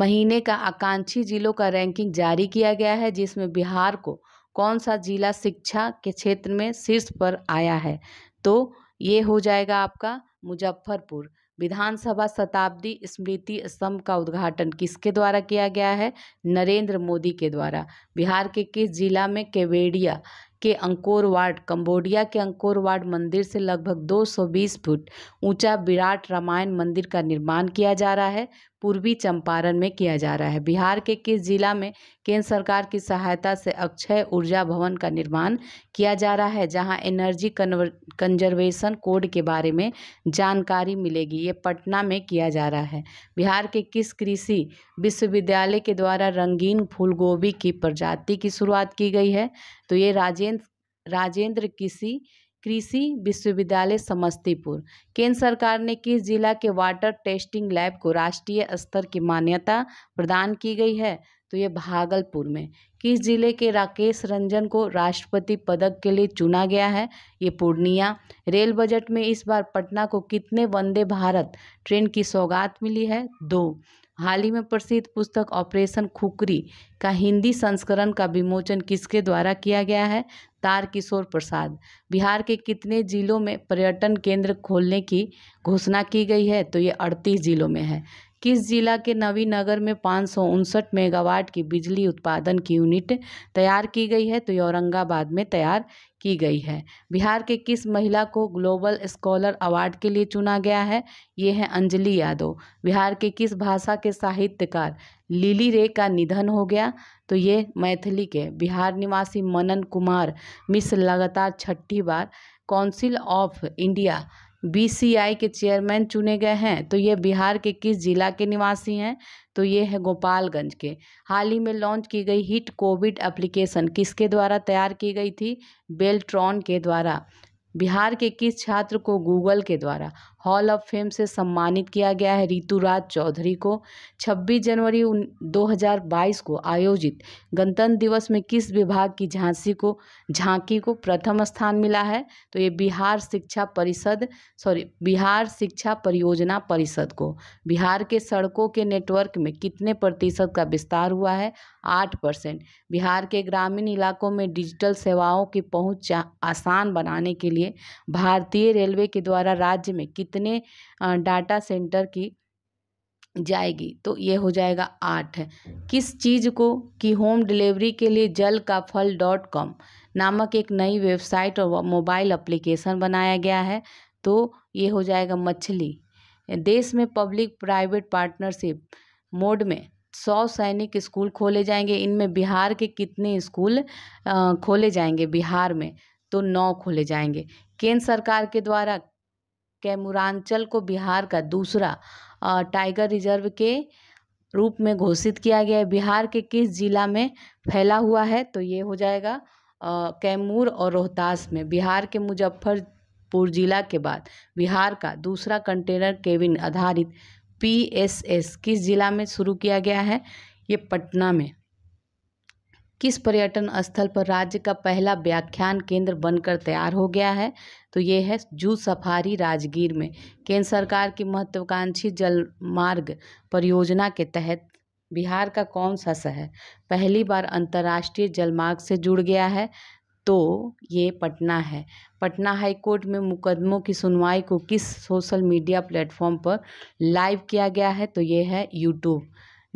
महीने का आकांक्षी जिलों का रैंकिंग जारी किया गया है जिसमें बिहार को कौन सा जिला शिक्षा के क्षेत्र में शीर्ष पर आया है तो ये हो जाएगा आपका मुजफ्फरपुर विधानसभा शताब्दी स्मृति स्तंभ का उद्घाटन किसके द्वारा किया गया है नरेंद्र मोदी के द्वारा बिहार के किस जिला में केवेड़िया के अंकोर वार्ड कंबोडिया के अंकोर वार्ड मंदिर से लगभग 220 फुट ऊंचा विराट रामायण मंदिर का निर्माण किया जा रहा है पूर्वी चंपारण में किया जा रहा है बिहार के किस जिला में केंद्र सरकार की सहायता से अक्षय ऊर्जा भवन का निर्माण किया जा रहा है जहां एनर्जी कंजर्वेशन कोड के बारे में जानकारी मिलेगी ये पटना में किया जा रहा है बिहार के किस कृषि विश्वविद्यालय के द्वारा रंगीन फूलगोभी की प्रजाति की शुरुआत की गई है तो ये राजेंद्र राजेंद्र कृषि कृषि विश्वविद्यालय समस्तीपुर केंद्र सरकार ने किस जिला के वाटर टेस्टिंग लैब को राष्ट्रीय स्तर की मान्यता प्रदान की गई है तो ये भागलपुर में किस जिले के राकेश रंजन को राष्ट्रपति पदक के लिए चुना गया है ये पूर्णिया रेल बजट में इस बार पटना को कितने वंदे भारत ट्रेन की सौगात मिली है दो हाल ही में प्रसिद्ध पुस्तक ऑपरेशन खुकरी का हिंदी संस्करण का विमोचन किसके द्वारा किया गया है तार किशोर प्रसाद बिहार के कितने जिलों में पर्यटन केंद्र खोलने की घोषणा की गई है तो ये अड़तीस जिलों में है किस जिला के नवीनगर में पाँच मेगावाट की बिजली उत्पादन की यूनिट तैयार की गई है तो ये औरंगाबाद में तैयार की गई है बिहार के किस महिला को ग्लोबल स्कॉलर अवार्ड के लिए चुना गया है ये है अंजलि यादव बिहार के किस भाषा के साहित्यकार लिली रे का निधन हो गया तो ये मैथिली के बिहार निवासी मनन कुमार मिस लगातार छठी बार काउंसिल ऑफ इंडिया बीसीआई के चेयरमैन चुने गए हैं तो ये बिहार के किस जिला के निवासी हैं तो ये है गोपालगंज के हाल ही में लॉन्च की गई हिट कोविड एप्लीकेशन किसके द्वारा तैयार की गई थी बेल्ट्रॉन के द्वारा बिहार के किस छात्र को गूगल के द्वारा हॉल ऑफ फेम से सम्मानित किया गया है ऋतुराज चौधरी को 26 जनवरी 2022 को आयोजित गणतंत्र दिवस में किस विभाग की झांसी को झांकी को प्रथम स्थान मिला है तो ये बिहार शिक्षा परिषद सॉरी बिहार शिक्षा परियोजना परिषद को बिहार के सड़कों के नेटवर्क में कितने प्रतिशत का विस्तार हुआ है आठ परसेंट बिहार के ग्रामीण इलाकों में डिजिटल सेवाओं की पहुंच आसान बनाने के लिए भारतीय रेलवे के द्वारा राज्य में कित कितने डाटा सेंटर की जाएगी तो ये हो जाएगा आठ किस चीज़ को कि होम डिलीवरी के लिए जल का फल डॉट कॉम नामक एक नई वेबसाइट और मोबाइल एप्लीकेशन बनाया गया है तो ये हो जाएगा मछली देश में पब्लिक प्राइवेट पार्टनरशिप मोड में सौ सैनिक स्कूल खोले जाएंगे इनमें बिहार के कितने स्कूल खोले जाएंगे बिहार में तो नौ खोले जाएंगे केंद्र सरकार के द्वारा कैमूरांचल को बिहार का दूसरा टाइगर रिजर्व के रूप में घोषित किया गया है बिहार के किस जिला में फैला हुआ है तो ये हो जाएगा कैमूर और रोहतास में बिहार के मुजफ्फरपुर जिला के बाद बिहार का दूसरा कंटेनर केविन आधारित पीएसएस किस जिला में शुरू किया गया है ये पटना में किस पर्यटन स्थल पर राज्य का पहला व्याख्यान केंद्र बनकर तैयार हो गया है तो ये है जू सफारी राजगीर में केंद्र सरकार की महत्वाकांक्षी जल मार्ग परियोजना के तहत बिहार का कौन सा शहर पहली बार अंतर्राष्ट्रीय जलमार्ग से जुड़ गया है तो ये पटना है पटना हाई कोर्ट में मुकदमों की सुनवाई को किस सोशल मीडिया प्लेटफॉर्म पर लाइव किया गया है तो ये है यूट्यूब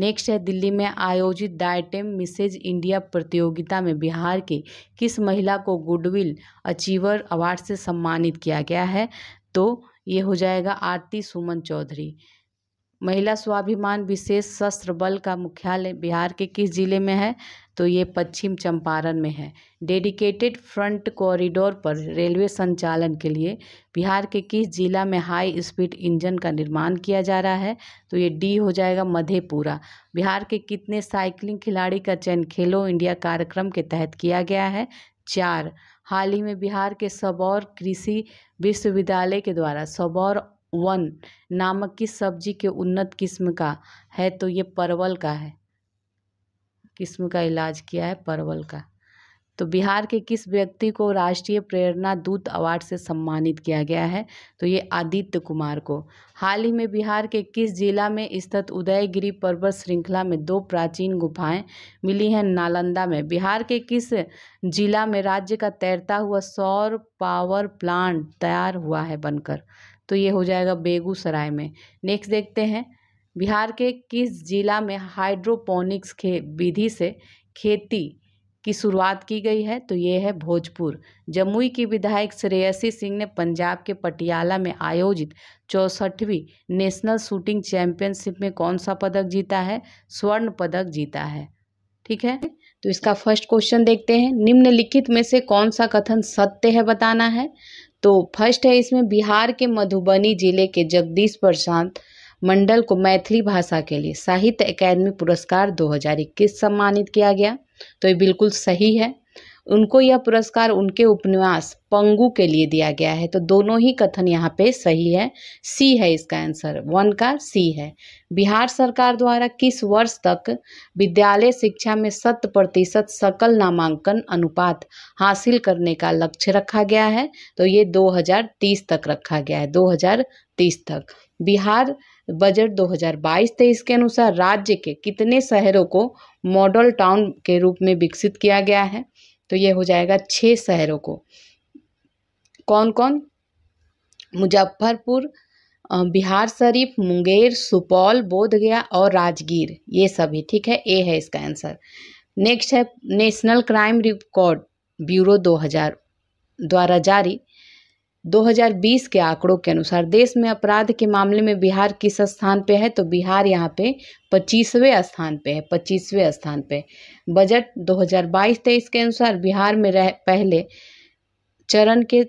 नेक्स्ट है दिल्ली में आयोजित डायटेम मिसेज इंडिया प्रतियोगिता में बिहार के किस महिला को गुडविल अचीवर अवार्ड से सम्मानित किया गया है तो ये हो जाएगा आरती सुमन चौधरी महिला स्वाभिमान विशेष शस्त्र बल का मुख्यालय बिहार के किस जिले में है तो ये पश्चिम चंपारण में है डेडिकेटेड फ्रंट कॉरिडोर पर रेलवे संचालन के लिए बिहार के किस जिला में हाई स्पीड इंजन का निर्माण किया जा रहा है तो ये डी हो जाएगा मधेपुरा बिहार के कितने साइकिलिंग खिलाड़ी का चयन खेलो इंडिया कार्यक्रम के तहत किया गया है चार हाल ही में बिहार के सबौर कृषि विश्वविद्यालय के द्वारा सबौर वन नामक किस सब्जी के उन्नत किस्म का है तो ये परवल का है किस्म का इलाज किया है परवल का तो बिहार के किस व्यक्ति को राष्ट्रीय प्रेरणा दूत अवार्ड से सम्मानित किया गया है तो ये आदित्य कुमार को हाल ही में बिहार के किस जिला में स्थित उदयगिरी पर्वत श्रृंखला में दो प्राचीन गुफाएं मिली हैं नालंदा में बिहार के किस जिला में राज्य का तैरता हुआ सौर पावर प्लांट तैयार हुआ है बनकर तो ये हो जाएगा बेगूसराय में नेक्स्ट देखते हैं बिहार के किस जिला में हाइड्रोपोनिक्स खे विधि से खेती की शुरुआत की गई है तो ये है भोजपुर जमुई की विधायक श्रेयसी सिंह ने पंजाब के पटियाला में आयोजित चौसठवीं नेशनल शूटिंग चैंपियनशिप में कौन सा पदक जीता है स्वर्ण पदक जीता है ठीक है तो इसका फर्स्ट क्वेश्चन देखते हैं निम्नलिखित में से कौन सा कथन सत्य है बताना है तो फर्स्ट है इसमें बिहार के मधुबनी जिले के जगदीश प्रशांत मंडल को मैथिली भाषा के लिए साहित्य अकादमी पुरस्कार 2021 सम्मानित किया गया तो ये बिल्कुल सही है उनको यह पुरस्कार उनके उपन्यास पंगु के लिए दिया गया है तो दोनों ही कथन यहाँ पे सही है सी है इसका आंसर वन का सी है बिहार सरकार द्वारा किस वर्ष तक विद्यालय शिक्षा में शत प्रतिशत सकल नामांकन अनुपात हासिल करने का लक्ष्य रखा गया है तो ये 2030 तक रखा गया है 2030 तक बिहार बजट 2022-23 के अनुसार राज्य के कितने शहरों को मॉडल टाउन के रूप में विकसित किया गया है तो ये हो जाएगा छः शहरों को कौन कौन मुजफ्फरपुर बिहार शरीफ मुंगेर सुपौल बोधगया और राजगीर ये सभी ठीक है ए है इसका आंसर नेक्स्ट है नेशनल क्राइम रिकॉर्ड ब्यूरो 2000 द्वारा जारी 2020 के आंकड़ों के अनुसार देश में अपराध के मामले में बिहार किस स्थान पे है तो बिहार यहाँ पे पच्चीसवें स्थान पे है पच्चीसवें स्थान पे बजट 2022-23 के अनुसार बिहार में रह पहले चरण के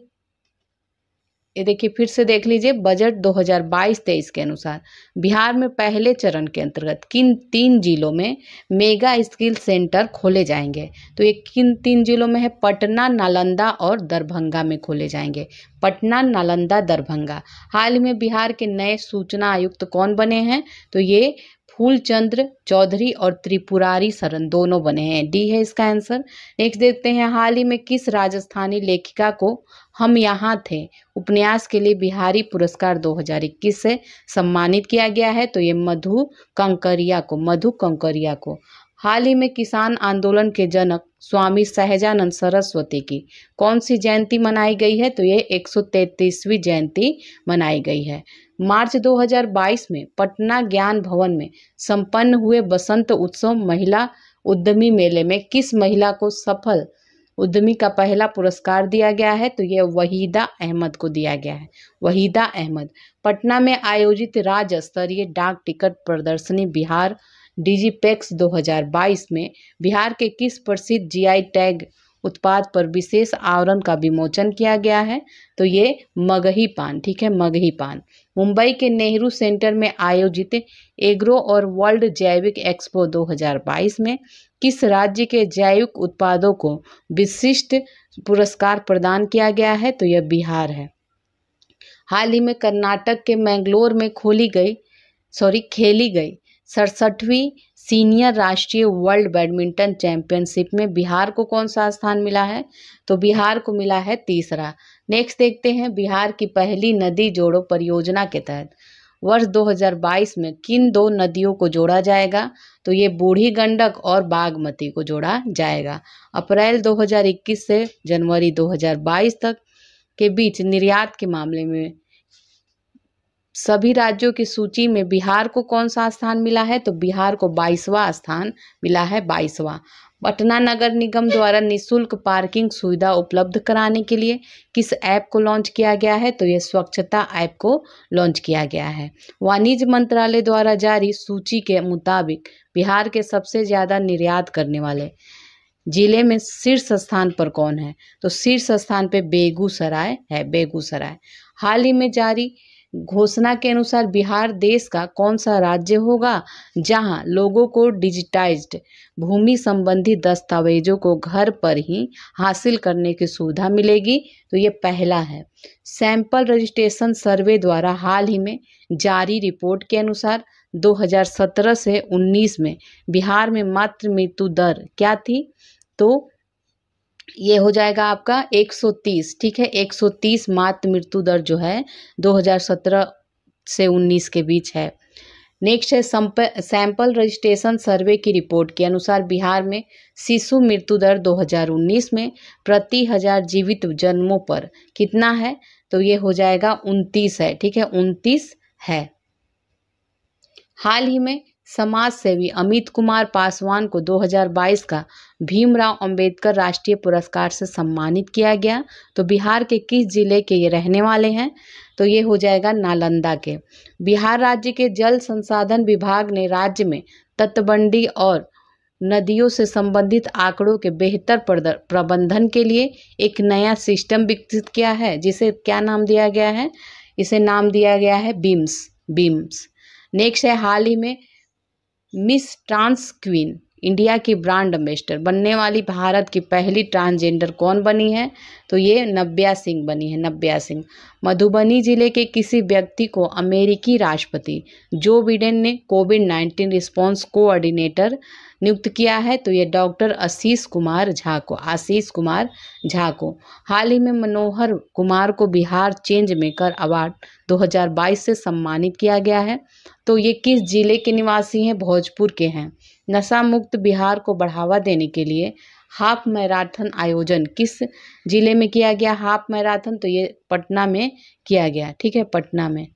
ये देखिए फिर से देख लीजिए बजट 2022-23 के अनुसार बिहार में पहले चरण के अंतर्गत किन तीन जिलों में मेगा स्किल सेंटर खोले जाएंगे तो ये किन तीन जिलों में है पटना नालंदा और दरभंगा में खोले जाएंगे पटना नालंदा दरभंगा हाल में बिहार के नए सूचना आयुक्त कौन बने हैं तो ये फूलचंद्र चौधरी और त्रिपुरारी सरन दोनों बने हैं डी है इसका आंसर नेक्स्ट देखते हैं हाल ही में किस राजस्थानी लेखिका को हम यहाँ थे उपन्यास के लिए बिहारी पुरस्कार 2021 से सम्मानित किया गया है तो ये मधु कंकरिया को मधु कंकरिया को हाल ही में किसान आंदोलन के जनक स्वामी सहजानंद सरस्वती की कौन सी जयंती मनाई गई है तो ये 133वीं जयंती मनाई गई है मार्च 2022 में पटना ज्ञान भवन में संपन्न हुए बसंत उत्सव महिला उद्यमी मेले में किस महिला को सफल उद्यमी का पहला पुरस्कार दिया गया है तो यह वहीदा अहमद को दिया गया है वहीदा अहमद पटना में आयोजित राज्य स्तरीय डाक टिकट प्रदर्शनी बिहार डिजीपेक्स 2022 में बिहार के किस प्रसिद्ध जीआई टैग उत्पाद पर विशेष आवरण का विमोचन किया गया है तो ये मगही पान ठीक है मगही पान मुंबई के नेहरू सेंटर में आयोजित एग्रो और वर्ल्ड जैविक एक्सपो 2022 में किस राज्य के जैविक उत्पादों को विशिष्ट पुरस्कार प्रदान किया गया है तो यह बिहार है हाल ही में कर्नाटक के मैंगलोर में खोली गई सॉरी खेली गई सड़सठवीं सीनियर राष्ट्रीय वर्ल्ड बैडमिंटन चैंपियनशिप में बिहार को कौन सा स्थान मिला है तो बिहार को मिला है तीसरा नेक्स्ट देखते हैं बिहार की पहली नदी जोड़ो परियोजना के तहत वर्ष 2022 में किन दो नदियों को जोड़ा जाएगा तो ये बूढ़ी गंडक और बागमती को जोड़ा जाएगा अप्रैल 2021 से जनवरी 2022 तक के बीच निर्यात के मामले में सभी राज्यों की सूची में बिहार को कौन सा स्थान मिला है तो बिहार को बाईसवा स्थान मिला है बाईसवा पटना नगर निगम द्वारा निशुल्क पार्किंग सुविधा उपलब्ध कराने के लिए किस ऐप को लॉन्च किया गया है तो यह स्वच्छता ऐप को लॉन्च किया गया है वाणिज्य मंत्रालय द्वारा जारी सूची के मुताबिक बिहार के सबसे ज़्यादा निर्यात करने वाले जिले में शीर्ष स्थान पर कौन है तो शीर्ष स्थान पर बेगूसराय है बेगूसराय हाल ही में जारी घोषणा के अनुसार बिहार देश का कौन सा राज्य होगा जहां लोगों को डिजिटाइज्ड भूमि संबंधी दस्तावेजों को घर पर ही हासिल करने की सुविधा मिलेगी तो ये पहला है सैंपल रजिस्ट्रेशन सर्वे द्वारा हाल ही में जारी रिपोर्ट के अनुसार 2017 से 19 में बिहार में मातृ मृत्यु दर क्या थी तो ये हो जाएगा आपका 130 ठीक है 130 मात्र मृत्यु दर जो है 2017 से 19 के बीच है नेक्स्ट है सैंपल रजिस्ट्रेशन सर्वे की रिपोर्ट के अनुसार बिहार में शिशु मृत्यु दर 2019 में प्रति हजार जीवित जन्मों पर कितना है तो ये हो जाएगा 29 है ठीक है 29 है हाल ही में समाज सेवी अमित कुमार पासवान को 2022 का भीमराव अंबेडकर राष्ट्रीय पुरस्कार से सम्मानित किया गया तो बिहार के किस जिले के ये रहने वाले हैं तो ये हो जाएगा नालंदा के बिहार राज्य के जल संसाधन विभाग ने राज्य में तटबंडी और नदियों से संबंधित आंकड़ों के बेहतर प्रबंधन के लिए एक नया सिस्टम विकसित किया है जिसे क्या नाम दिया गया है इसे नाम दिया गया है बीम्स बीम्स नेक्स्ट है हाल ही में मिस ट्रांस क्वीन इंडिया की ब्रांड एम्बेस्डर बनने वाली भारत की पहली ट्रांसजेंडर कौन बनी है तो ये नब्या सिंह बनी है नब्या सिंह मधुबनी जिले के किसी व्यक्ति को अमेरिकी राष्ट्रपति जो बिडेन ने कोविड नाइन्टीन रिस्पॉन्स कोऑर्डिनेटर नियुक्त किया है तो ये डॉक्टर आशीष कुमार झा को आशीष कुमार झा को हाल ही में मनोहर कुमार को बिहार चेंज मेकर अवार्ड 2022 से सम्मानित किया गया है तो ये किस जिले के निवासी हैं भोजपुर के हैं नशा मुक्त बिहार को बढ़ावा देने के लिए हाफ मैराथन आयोजन किस ज़िले में किया गया हाफ मैराथन तो ये पटना में किया गया ठीक है पटना में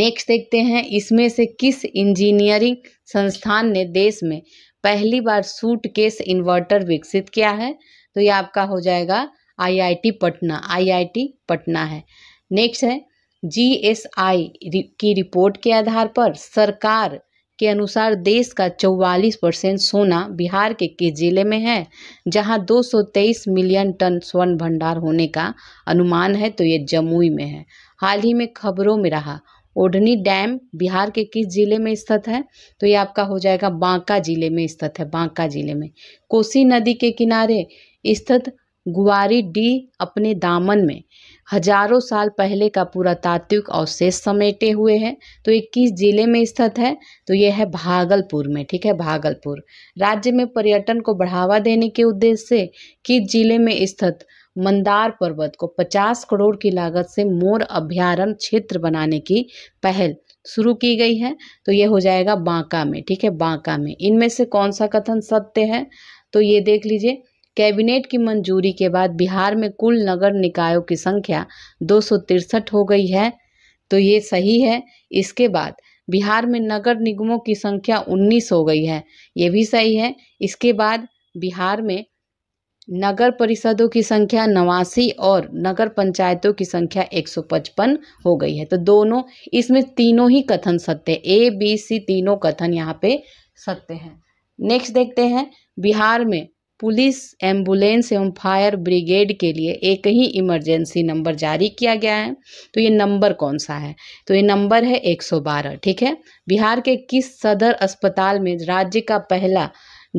नेक्स्ट देखते हैं इसमें से किस इंजीनियरिंग संस्थान ने देश में पहली बार सूटकेस इन्वर्टर विकसित किया है तो ये आपका हो जाएगा आईआईटी पटना आईआईटी पटना है नेक्स्ट है जीएसआई की रिपोर्ट के आधार पर सरकार के अनुसार देश का 44 परसेंट सोना बिहार के किस जिले में है जहां 223 मिलियन टन स्वर्ण भंडार होने का अनुमान है तो ये जमुई में है हाल ही में खबरों में रहा ओढ़नी डैम बिहार के किस जिले में स्थित है तो ये आपका हो जाएगा बांका जिले में स्थित है बांका जिले में कोसी नदी के किनारे स्थित गुआरी डी अपने दामन में हजारों साल पहले का पुरातात्विक अवशेष समेटे हुए हैं तो ये किस जिले में स्थित है तो ये है भागलपुर में ठीक है भागलपुर राज्य में पर्यटन को बढ़ावा देने के उद्देश्य से किस जिले में स्थित मंदार पर्वत को 50 करोड़ की लागत से मोर अभ्यारण्य क्षेत्र बनाने की पहल शुरू की गई है तो ये हो जाएगा बांका में ठीक है बांका में इनमें से कौन सा कथन सत्य है तो ये देख लीजिए कैबिनेट की मंजूरी के बाद बिहार में कुल नगर निकायों की संख्या दो हो गई है तो ये सही है इसके बाद बिहार में नगर निगमों की संख्या 19 हो गई है ये भी सही है इसके बाद बिहार में नगर परिषदों की संख्या नवासी और नगर पंचायतों की संख्या 155 हो गई है तो दोनों इसमें तीनों ही कथन सत्य ए बी सी तीनों कथन यहाँ पे सत्य हैं नेक्स्ट देखते हैं बिहार में पुलिस एम्बुलेंस एवं फायर ब्रिगेड के लिए एक ही इमरजेंसी नंबर जारी किया गया है तो ये नंबर कौन सा है तो ये नंबर है 112 ठीक है बिहार के किस सदर अस्पताल में राज्य का पहला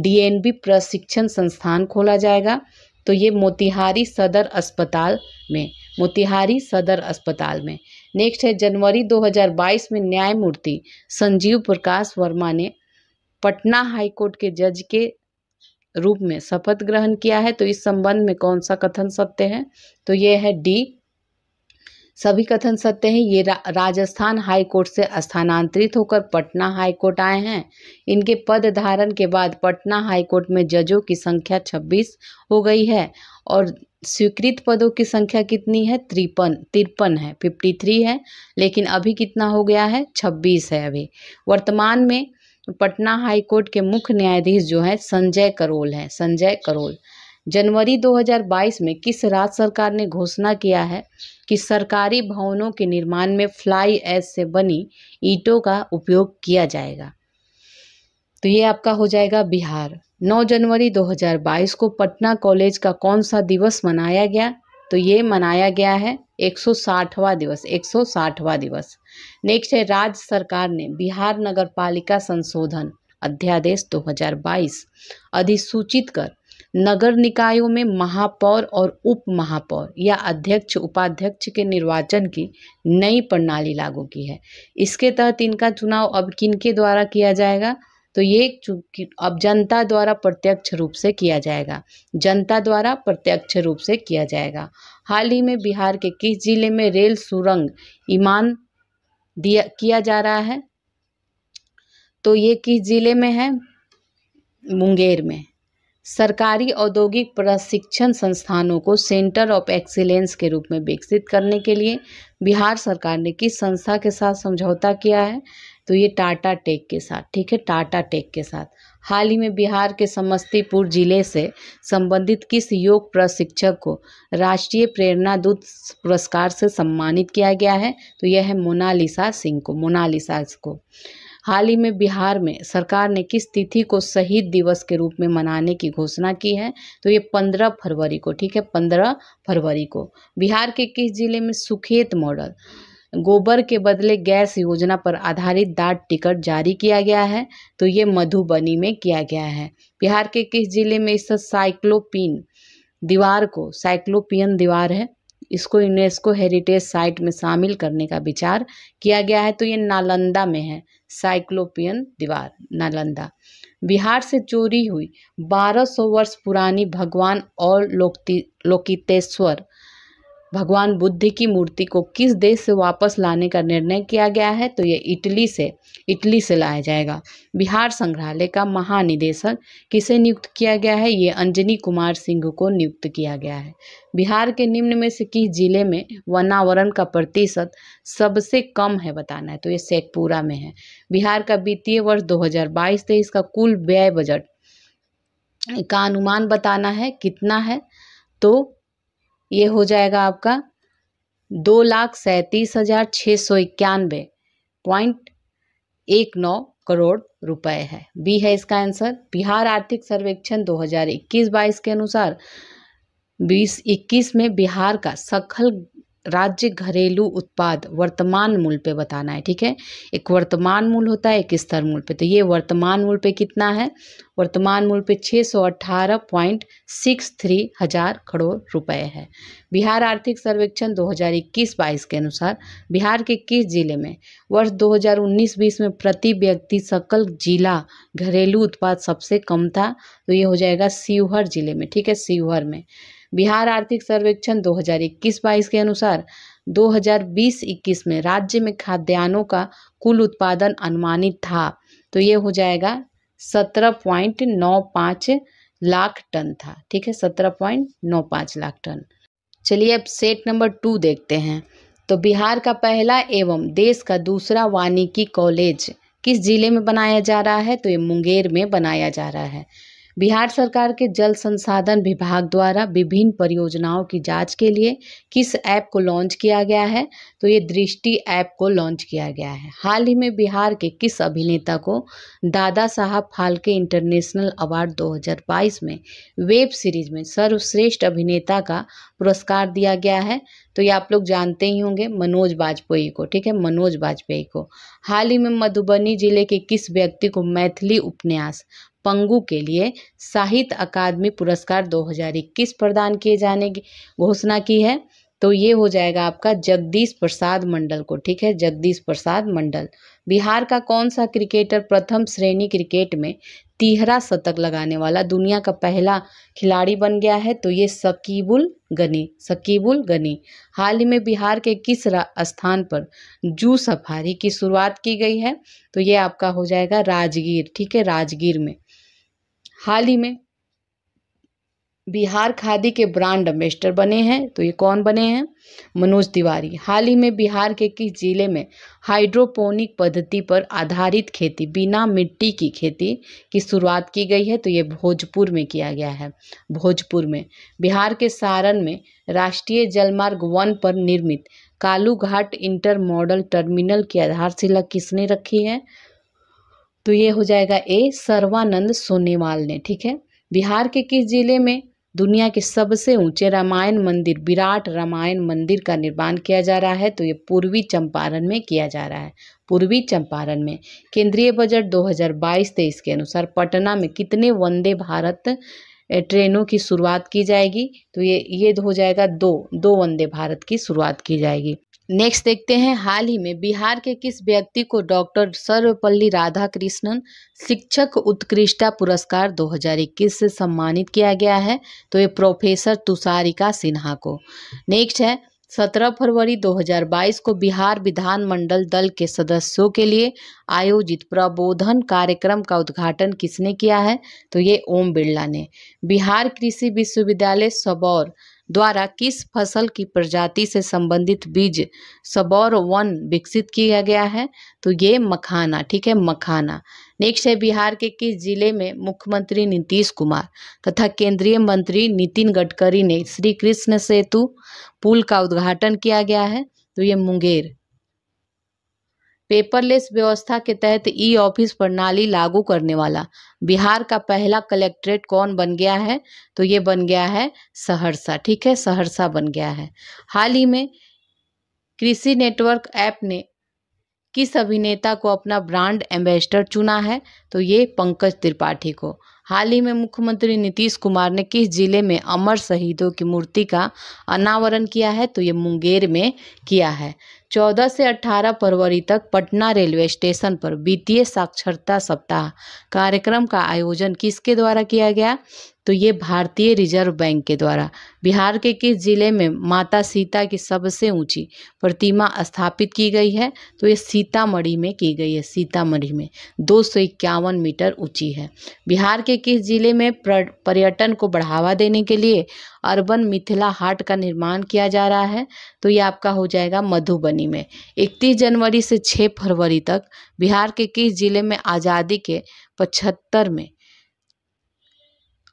डीएनबी प्रशिक्षण संस्थान खोला जाएगा तो ये मोतिहारी सदर अस्पताल में मोतिहारी सदर अस्पताल में नेक्स्ट है जनवरी 2022 में न्यायमूर्ति संजीव प्रकाश वर्मा ने पटना हाईकोर्ट के जज के रूप में शपथ ग्रहण किया है तो इस संबंध में कौन सा कथन सत्य है तो ये है डी सभी कथन सत्य हैं ये रा, राजस्थान हाई कोर्ट से स्थानांतरित होकर पटना हाई कोर्ट आए हैं इनके पद धारण के बाद पटना हाई कोर्ट में जजों की संख्या 26 हो गई है और स्वीकृत पदों की संख्या कितनी है तिरपन तिरपन है 53 है लेकिन अभी कितना हो गया है 26 है अभी वर्तमान में पटना हाई कोर्ट के मुख्य न्यायाधीश जो हैं संजय करोल हैं संजय करोल जनवरी 2022 में किस राज्य सरकार ने घोषणा किया है कि सरकारी भवनों के निर्माण में फ्लाई एस से बनी ईटों का उपयोग किया जाएगा तो ये आपका हो जाएगा बिहार 9 जनवरी 2022 को पटना कॉलेज का कौन सा दिवस मनाया गया तो ये मनाया गया है 160वां दिवस 160वां दिवस नेक्स्ट है राज्य सरकार ने बिहार नगर पालिका संशोधन अध्यादेश 2022 अधिसूचित कर नगर निकायों में महापौर और उप महापौर या अध्यक्ष उपाध्यक्ष के निर्वाचन की नई प्रणाली लागू की है इसके तहत इनका चुनाव अब किनके द्वारा किया जाएगा तो ये चूंकि अब जनता द्वारा प्रत्यक्ष रूप से किया जाएगा जनता द्वारा प्रत्यक्ष रूप से किया जाएगा हाल ही में बिहार के किस जिले में रेल सुरंग ईमान दिया किया जा रहा है तो ये किस जिले में है मुंगेर में सरकारी औद्योगिक प्रशिक्षण संस्थानों को सेंटर ऑफ एक्सीलेंस के रूप में विकसित करने के लिए बिहार सरकार ने किस संस्था के साथ समझौता किया है तो ये टाटा टेक के साथ ठीक है टाटा टेक के साथ हाल ही में बिहार के समस्तीपुर जिले से संबंधित किस योग प्रशिक्षक को राष्ट्रीय प्रेरणा दूत पुरस्कार से सम्मानित किया गया है तो यह है मोनालिसा सिंह को मोनालिसा को हाल ही में बिहार में सरकार ने किस तिथि को शहीद दिवस के रूप में मनाने की घोषणा की है तो ये पंद्रह फरवरी को ठीक है पंद्रह फरवरी को बिहार के किस जिले में सुखेत मॉडल गोबर के बदले गैस योजना पर आधारित डाक टिकट जारी किया गया है तो ये मधुबनी में किया गया है बिहार के किस जिले में इस साइक्लोपिन दीवार को साइक्लोपियन दीवार है इसको यूनेस्को हेरिटेज साइट में शामिल करने का विचार किया गया है तो ये नालंदा में है साइक्लोपियन दीवार नालंदा बिहार से चोरी हुई 1200 वर्ष पुरानी भगवान और लोकती लोकितेश्वर भगवान बुद्ध की मूर्ति को किस देश से वापस लाने का निर्णय किया गया है तो ये इटली से इटली से लाया जाएगा बिहार संग्रहालय का महानिदेशक किसे नियुक्त किया गया है ये अंजनी कुमार सिंह को नियुक्त किया गया है बिहार के निम्न में से किस जिले में वनावरण का प्रतिशत सबसे कम है बताना है तो ये शेखपुरा में है बिहार का वित्तीय वर्ष दो हजार का कुल व्यय बजट का अनुमान बताना है कितना है तो ये हो जाएगा आपका दो लाख सैंतीस हजार छः सौ इक्यानवे पॉइंट एक नौ करोड़ रुपए है बी है इसका आंसर बिहार आर्थिक सर्वेक्षण 2021-22 के अनुसार बीस इक्कीस में बिहार का सकल राज्य घरेलू उत्पाद वर्तमान मूल्य पे बताना है ठीक है एक वर्तमान मूल्य होता है एक स्तर मूल्य पे तो ये वर्तमान मूल्य पे कितना है वर्तमान मूल्य पे छः सौ अट्ठारह पॉइंट सिक्स थ्री हजार करोड़ रुपए है बिहार आर्थिक सर्वेक्षण 2021-22 के अनुसार बिहार के किस जिले में वर्ष 2019-20 में प्रति व्यक्ति सकल जिला घरेलू उत्पाद सबसे कम था तो ये हो जाएगा शिवहर जिले में ठीक है शिवहर में बिहार आर्थिक सर्वेक्षण 2021-22 के अनुसार 2020-21 में राज्य में खाद्यान्नों का कुल उत्पादन अनुमानित था तो ये हो जाएगा 17.95 लाख टन था ठीक है 17.95 लाख टन चलिए अब सेट नंबर टू देखते हैं तो बिहार का पहला एवं देश का दूसरा वानिकी कॉलेज किस जिले में बनाया जा रहा है तो ये मुंगेर में बनाया जा रहा है बिहार सरकार के जल संसाधन विभाग द्वारा विभिन्न परियोजनाओं की जांच के लिए किस ऐप को लॉन्च किया गया है तो ये दृष्टि ऐप को लॉन्च किया गया है हाल ही में बिहार के किस अभिनेता को दादा साहब फाल्के इंटरनेशनल अवार्ड 2022 में वेब सीरीज में सर्वश्रेष्ठ अभिनेता का पुरस्कार दिया गया है तो ये आप लोग जानते ही होंगे मनोज वाजपेयी को ठीक है मनोज वाजपेयी को हाल ही में मधुबनी जिले के किस व्यक्ति को मैथिली उपन्यास पंगु के लिए साहित्य अकादमी पुरस्कार 2021 प्रदान किए जाने की घोषणा की है तो ये हो जाएगा आपका जगदीश प्रसाद मंडल को ठीक है जगदीश प्रसाद मंडल बिहार का कौन सा क्रिकेटर प्रथम श्रेणी क्रिकेट में तिहरा शतक लगाने वाला दुनिया का पहला खिलाड़ी बन गया है तो ये सकीबुल गनी सकीबुल गनी हाल ही में बिहार के किस स्थान पर जू सफारी की शुरुआत की गई है तो ये आपका हो जाएगा राजगीर ठीक है राजगीर में हाल ही में बिहार खादी के ब्रांड एम्बेसडर बने हैं तो ये कौन बने हैं मनोज तिवारी हाल ही में बिहार के किस जिले में हाइड्रोपोनिक पद्धति पर आधारित खेती बिना मिट्टी की खेती की शुरुआत की गई है तो ये भोजपुर में किया गया है भोजपुर में बिहार के सारण में राष्ट्रीय जलमार्ग वन पर निर्मित कालूघाट इंटर मॉडल टर्मिनल की आधारशिला किसने रखी है तो ये हो जाएगा ए सर्वानंद सोनेवाल ने ठीक है बिहार के किस जिले में दुनिया के सबसे ऊंचे रामायण मंदिर विराट रामायण मंदिर का निर्माण किया जा रहा है तो ये पूर्वी चंपारण में किया जा रहा है पूर्वी चंपारण में केंद्रीय बजट 2022-23 के अनुसार पटना में कितने वंदे भारत ट्रेनों की शुरुआत की जाएगी तो ये ये हो जाएगा दो दो वंदे भारत की शुरुआत की जाएगी नेक्स्ट देखते हैं हाल ही में बिहार के किस व्यक्ति को डॉक्टर सर्वपल्ली राधाकृष्णन शिक्षक उत्कृष्टता पुरस्कार 2021 से सम्मानित किया गया है तो ये प्रोफेसर तुषारिका सिन्हा को नेक्स्ट है 17 फरवरी 2022 को बिहार विधानमंडल दल के सदस्यों के लिए आयोजित प्रबोधन कार्यक्रम का उद्घाटन किसने किया है तो ये ओम बिरला ने बिहार कृषि विश्वविद्यालय सबौर द्वारा किस फसल की प्रजाति से संबंधित बीज सबौर वन विकसित किया गया है तो ये मखाना ठीक है मखाना नेक्स्ट है बिहार के किस जिले में मुख्यमंत्री नीतीश कुमार तथा केंद्रीय मंत्री नितिन गडकरी ने श्री कृष्ण सेतु पुल का उद्घाटन किया गया है तो ये मुंगेर पेपरलेस व्यवस्था के तहत ई ऑफिस प्रणाली लागू करने वाला बिहार का पहला कलेक्ट्रेट कौन बन गया है तो ये बन गया है सहरसा ठीक है सहरसा बन गया है हाल ही में कृषि नेटवर्क ऐप ने किस अभिनेता को अपना ब्रांड एम्बेसडर चुना है तो ये पंकज त्रिपाठी को हाल ही में मुख्यमंत्री नीतीश कुमार ने किस जिले में अमर शहीदों की मूर्ति का अनावरण किया है तो ये मुंगेर में किया है 14 से 18 फरवरी तक पटना रेलवे स्टेशन पर वित्तीय साक्षरता सप्ताह कार्यक्रम का आयोजन किसके द्वारा किया गया तो ये भारतीय रिजर्व बैंक के द्वारा बिहार के किस जिले में माता सीता की सबसे ऊंची प्रतिमा स्थापित की गई है तो ये सीतामढ़ी में की गई है सीतामढ़ी में दो मीटर ऊंची है बिहार के किस जिले में पर्यटन को बढ़ावा देने के लिए अर्बन मिथिला हाट का निर्माण किया जा रहा है तो ये आपका हो जाएगा मधुबनी में इकतीस जनवरी से 6 फरवरी तक बिहार के किस जिले में आज़ादी के पचहत्तर में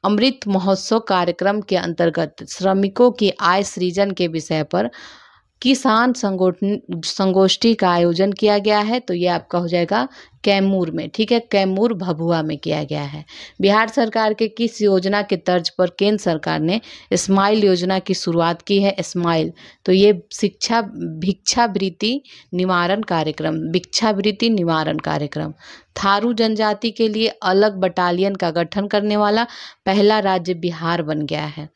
अमृत महोत्सव कार्यक्रम के अंतर्गत श्रमिकों की आय सृजन के विषय पर किसान संगोठन संगोष्ठी का आयोजन किया गया है तो ये आपका हो जाएगा कैमूर में ठीक है कैमूर भभुआ में किया गया है बिहार सरकार के किस योजना के तर्ज पर केंद्र सरकार ने स्माइल योजना की शुरुआत की है स्माइल तो ये शिक्षा भिक्षावृत्ति निवारण कार्यक्रम भिक्षावृत्ति निवारण कार्यक्रम थारू जनजाति के लिए अलग बटालियन का गठन करने वाला पहला राज्य बिहार बन गया है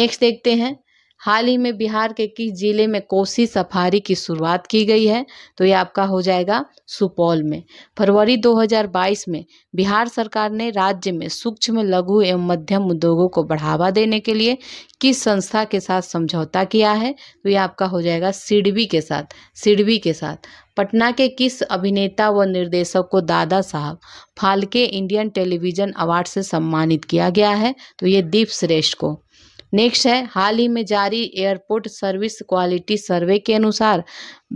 नेक्स्ट देखते हैं हाल ही में बिहार के किस ज़िले में कोसी सफारी की शुरुआत की गई है तो ये आपका हो जाएगा सुपौल में फरवरी 2022 में बिहार सरकार ने राज्य में सूक्ष्म लघु एवं मध्यम उद्योगों को बढ़ावा देने के लिए किस संस्था के साथ समझौता किया है तो ये आपका हो जाएगा सिडबी के साथ सिडबी के साथ पटना के किस अभिनेता व निर्देशक को दादा साहब फाल्के इंडियन टेलीविजन अवार्ड से सम्मानित किया गया है तो ये दीप श्रेष्ठ को नेक्स्ट है हाल ही में जारी एयरपोर्ट सर्विस क्वालिटी सर्वे के अनुसार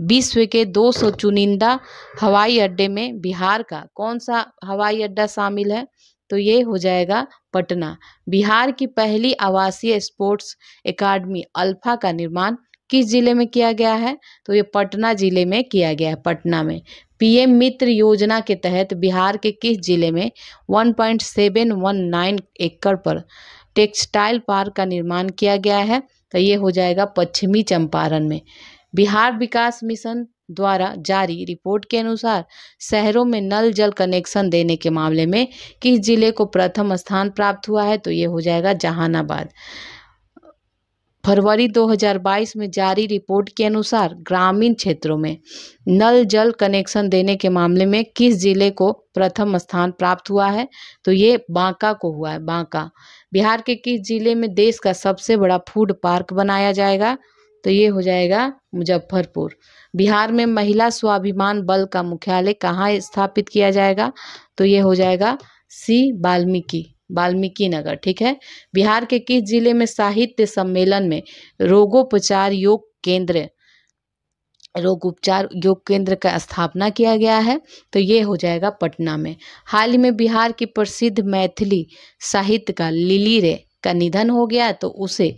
विश्व के 200 चुनिंदा हवाई अड्डे में बिहार का कौन सा हवाई अड्डा शामिल है तो ये हो जाएगा पटना बिहार की पहली आवासीय स्पोर्ट्स एकेडमी अल्फा का निर्माण किस जिले में किया गया है तो ये पटना जिले में किया गया है पटना में पीएम मित्र योजना के तहत बिहार के किस जिले में 1.719 एकड़ पर टेक्सटाइल पार्क का निर्माण किया गया है तो ये हो जाएगा पश्चिमी चंपारण में बिहार विकास मिशन द्वारा जारी रिपोर्ट के अनुसार शहरों में नल जल कनेक्शन देने के मामले में किस जिले को प्रथम स्थान प्राप्त हुआ है तो ये हो जाएगा जहानाबाद फरवरी 2022 में जारी रिपोर्ट के अनुसार ग्रामीण क्षेत्रों में नल जल कनेक्शन देने के मामले में किस जिले को प्रथम स्थान प्राप्त हुआ है तो ये बांका को हुआ है बांका बिहार के किस जिले में देश का सबसे बड़ा फूड पार्क बनाया जाएगा तो ये हो जाएगा मुजफ्फरपुर बिहार में महिला स्वाभिमान बल का मुख्यालय कहाँ स्थापित किया जाएगा तो ये हो जाएगा सी वाल्मीकि वाल्मीकि नगर ठीक है बिहार के किस जिले में साहित्य सम्मेलन में रोगोपचार योग केंद्र रोग उपचार योग केंद्र का स्थापना किया गया है तो ये हो जाएगा पटना में हाल ही में बिहार की प्रसिद्ध मैथिली साहित्य का लिली रे का निधन हो गया तो उसे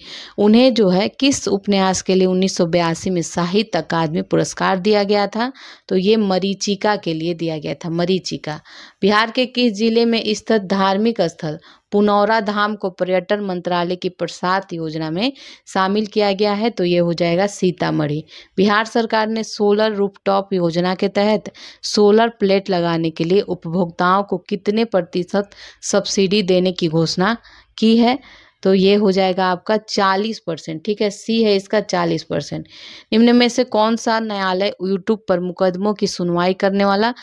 उन्हें जो है किस उपन्यास के लिए उन्नीस में साहित्य अकादमी पुरस्कार दिया गया था तो ये मरीचिका के लिए दिया गया था मरीचिका बिहार के किस जिले में स्थित धार्मिक स्थल पुनौरा धाम को पर्यटन मंत्रालय की प्रसाद योजना में शामिल किया गया है तो ये हो जाएगा सीतामढ़ी बिहार सरकार ने सोलर रूफटॉप योजना के तहत सोलर प्लेट लगाने के लिए उपभोक्ताओं को कितने प्रतिशत सब्सिडी देने की घोषणा की है तो ये हो जाएगा आपका चालीस परसेंट ठीक है सी है इसका चालीस परसेंट निम्न में से कौन सा न्यायालय यूट्यूब पर मुकदमों की सुनवाई करने वाला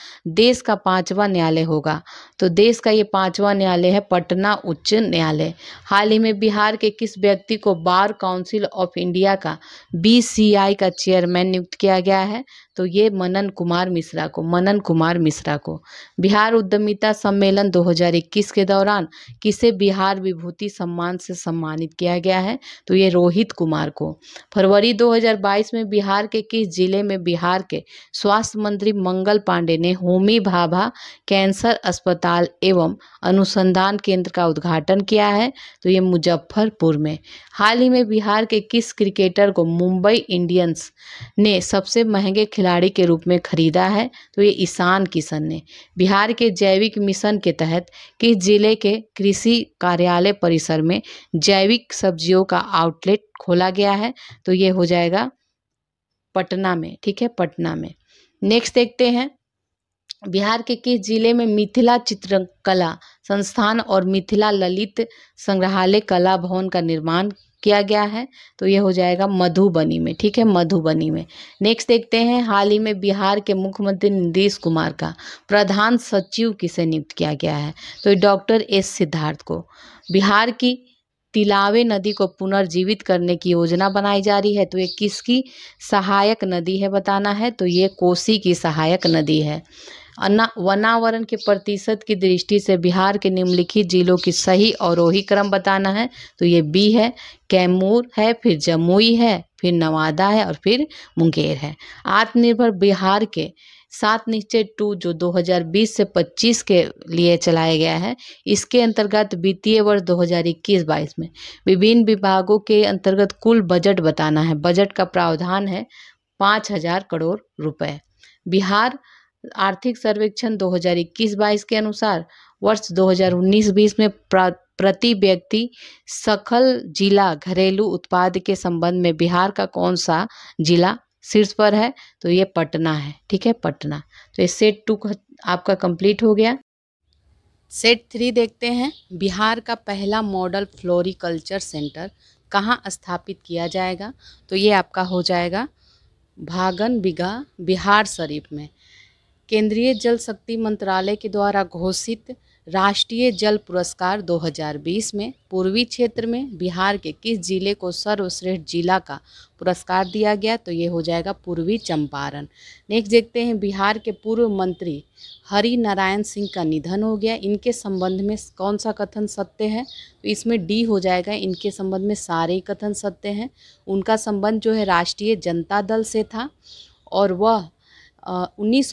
देश का पांचवा न्यायालय होगा तो देश का ये पांचवा न्यायालय है पटना उच्च न्यायालय हाल ही में बिहार के किस व्यक्ति को बार काउंसिल ऑफ इंडिया का बीसीआई का चेयरमैन नियुक्त किया गया है तो ये मनन कुमार मिश्रा को मनन कुमार मिश्रा को बिहार उद्यमिता सम्मेलन 2021 के दौरान किसे बिहार विभूति सम्मान से सम्मानित किया गया है तो ये रोहित कुमार को फरवरी 2022 में बिहार के किस जिले में बिहार के स्वास्थ्य मंत्री मंगल पांडे ने होमी भाभा कैंसर अस्पताल अस्पताल एवं अनुसंधान केंद्र का उद्घाटन किया है तो ये मुजफ्फरपुर में हाल ही में बिहार के किस क्रिकेटर को मुंबई इंडियंस ने सबसे महंगे खिलाड़ी के रूप में खरीदा है तो ये ईशान किशन ने बिहार के जैविक मिशन के तहत किस जिले के कृषि कार्यालय परिसर में जैविक सब्जियों का आउटलेट खोला गया है तो ये हो जाएगा पटना में ठीक है पटना में नेक्स्ट देखते हैं बिहार के किस जिले में मिथिला चित्रकला संस्थान और मिथिला ललित संग्रहालय कला भवन का निर्माण किया गया है तो यह हो जाएगा मधुबनी में ठीक है मधुबनी में नेक्स्ट देखते हैं हाल ही में बिहार के मुख्यमंत्री नीतीश कुमार का प्रधान सचिव किसे नियुक्त किया गया है तो डॉक्टर एस सिद्धार्थ को बिहार की तिलावे नदी को पुनर्जीवित करने की योजना बनाई जा रही है तो ये किसकी सहायक नदी है बताना है तो ये कोसी की सहायक नदी है वनावरण के प्रतिशत की दृष्टि से बिहार के निम्नलिखित जिलों की सही औरोही क्रम बताना है तो ये बी है कैमूर है फिर जमुई है फिर नवादा है और फिर मुंगेर है आत्मनिर्भर बिहार के सात निश्चय टू जो 2020 से 25 के लिए चलाया गया है इसके अंतर्गत वित्तीय वर्ष 2021-22 में विभिन्न विभागों के अंतर्गत कुल बजट बताना है बजट का प्रावधान है पाँच हजार करोड़ रुपए बिहार आर्थिक सर्वेक्षण 2021-22 के अनुसार वर्ष 2019-20 में प्रति व्यक्ति सखल जिला घरेलू उत्पाद के संबंध में बिहार का कौन सा जिला शीर्ष पर है तो ये पटना है ठीक है पटना तो ये सेट टू आपका कंप्लीट हो गया सेट थ्री देखते हैं बिहार का पहला मॉडल फ्लोरिकल्चर सेंटर कहाँ स्थापित किया जाएगा तो ये आपका हो जाएगा भागन बिगा बिहार शरीफ में केंद्रीय जल शक्ति मंत्रालय के द्वारा घोषित राष्ट्रीय जल पुरस्कार 2020 में पूर्वी क्षेत्र में बिहार के किस जिले को सर्वश्रेष्ठ जिला का पुरस्कार दिया गया तो ये हो जाएगा पूर्वी चंपारण नेक्स्ट देखते हैं बिहार के पूर्व मंत्री हरि नारायण सिंह का निधन हो गया इनके संबंध में कौन सा कथन सत्य है तो इसमें डी हो जाएगा इनके संबंध में सारे कथन सत्य हैं उनका संबंध जो है राष्ट्रीय जनता दल से था और वह उन्नीस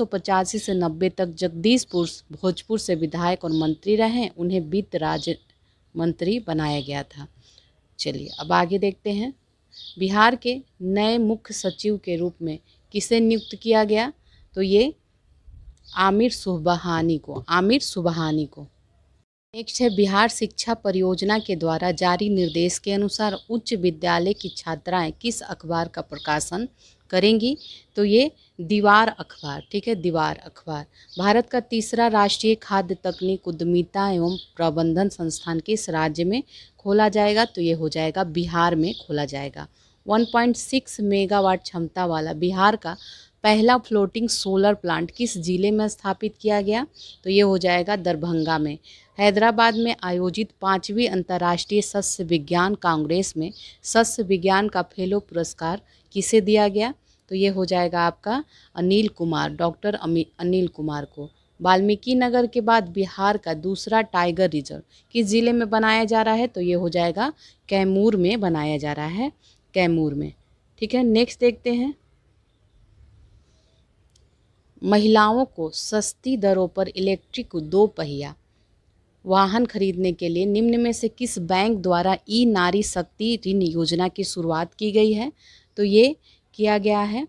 से नब्बे तक जगदीशपुर भोजपुर से विधायक और मंत्री रहे उन्हें वित्त राज्य मंत्री बनाया गया था चलिए अब आगे देखते हैं बिहार के नए मुख्य सचिव के रूप में किसे नियुक्त किया गया तो ये आमिर सुबहानी को आमिर सुबहानी को नेक्स्ट है बिहार शिक्षा परियोजना के द्वारा जारी निर्देश के अनुसार उच्च विद्यालय की छात्राएं किस अखबार का प्रकाशन करेंगी तो ये दीवार अखबार ठीक है दीवार अखबार भारत का तीसरा राष्ट्रीय खाद्य तकनीक उद्यमिता एवं प्रबंधन संस्थान किस राज्य में खोला जाएगा तो ये हो जाएगा बिहार में खोला जाएगा 1.6 मेगावाट क्षमता वाला बिहार का पहला फ्लोटिंग सोलर प्लांट किस जिले में स्थापित किया गया तो ये हो जाएगा दरभंगा में हैदराबाद में आयोजित पाँचवीं अंतर्राष्ट्रीय सस्य विज्ञान कांग्रेस में सस्य विज्ञान का फेलो पुरस्कार किसे दिया गया तो ये हो जाएगा आपका अनिल कुमार डॉक्टर अनिल कुमार को वाल्मीकि नगर के बाद बिहार का दूसरा टाइगर रिजर्व किस ज़िले में बनाया जा रहा है तो ये हो जाएगा कैमूर में बनाया जा रहा है कैमूर में ठीक है नेक्स्ट देखते हैं महिलाओं को सस्ती दरों पर इलेक्ट्रिक दो पहिया वाहन खरीदने के लिए निम्न में से किस बैंक द्वारा ई नारी शक्ति ऋण योजना की शुरुआत की गई है तो ये किया गया है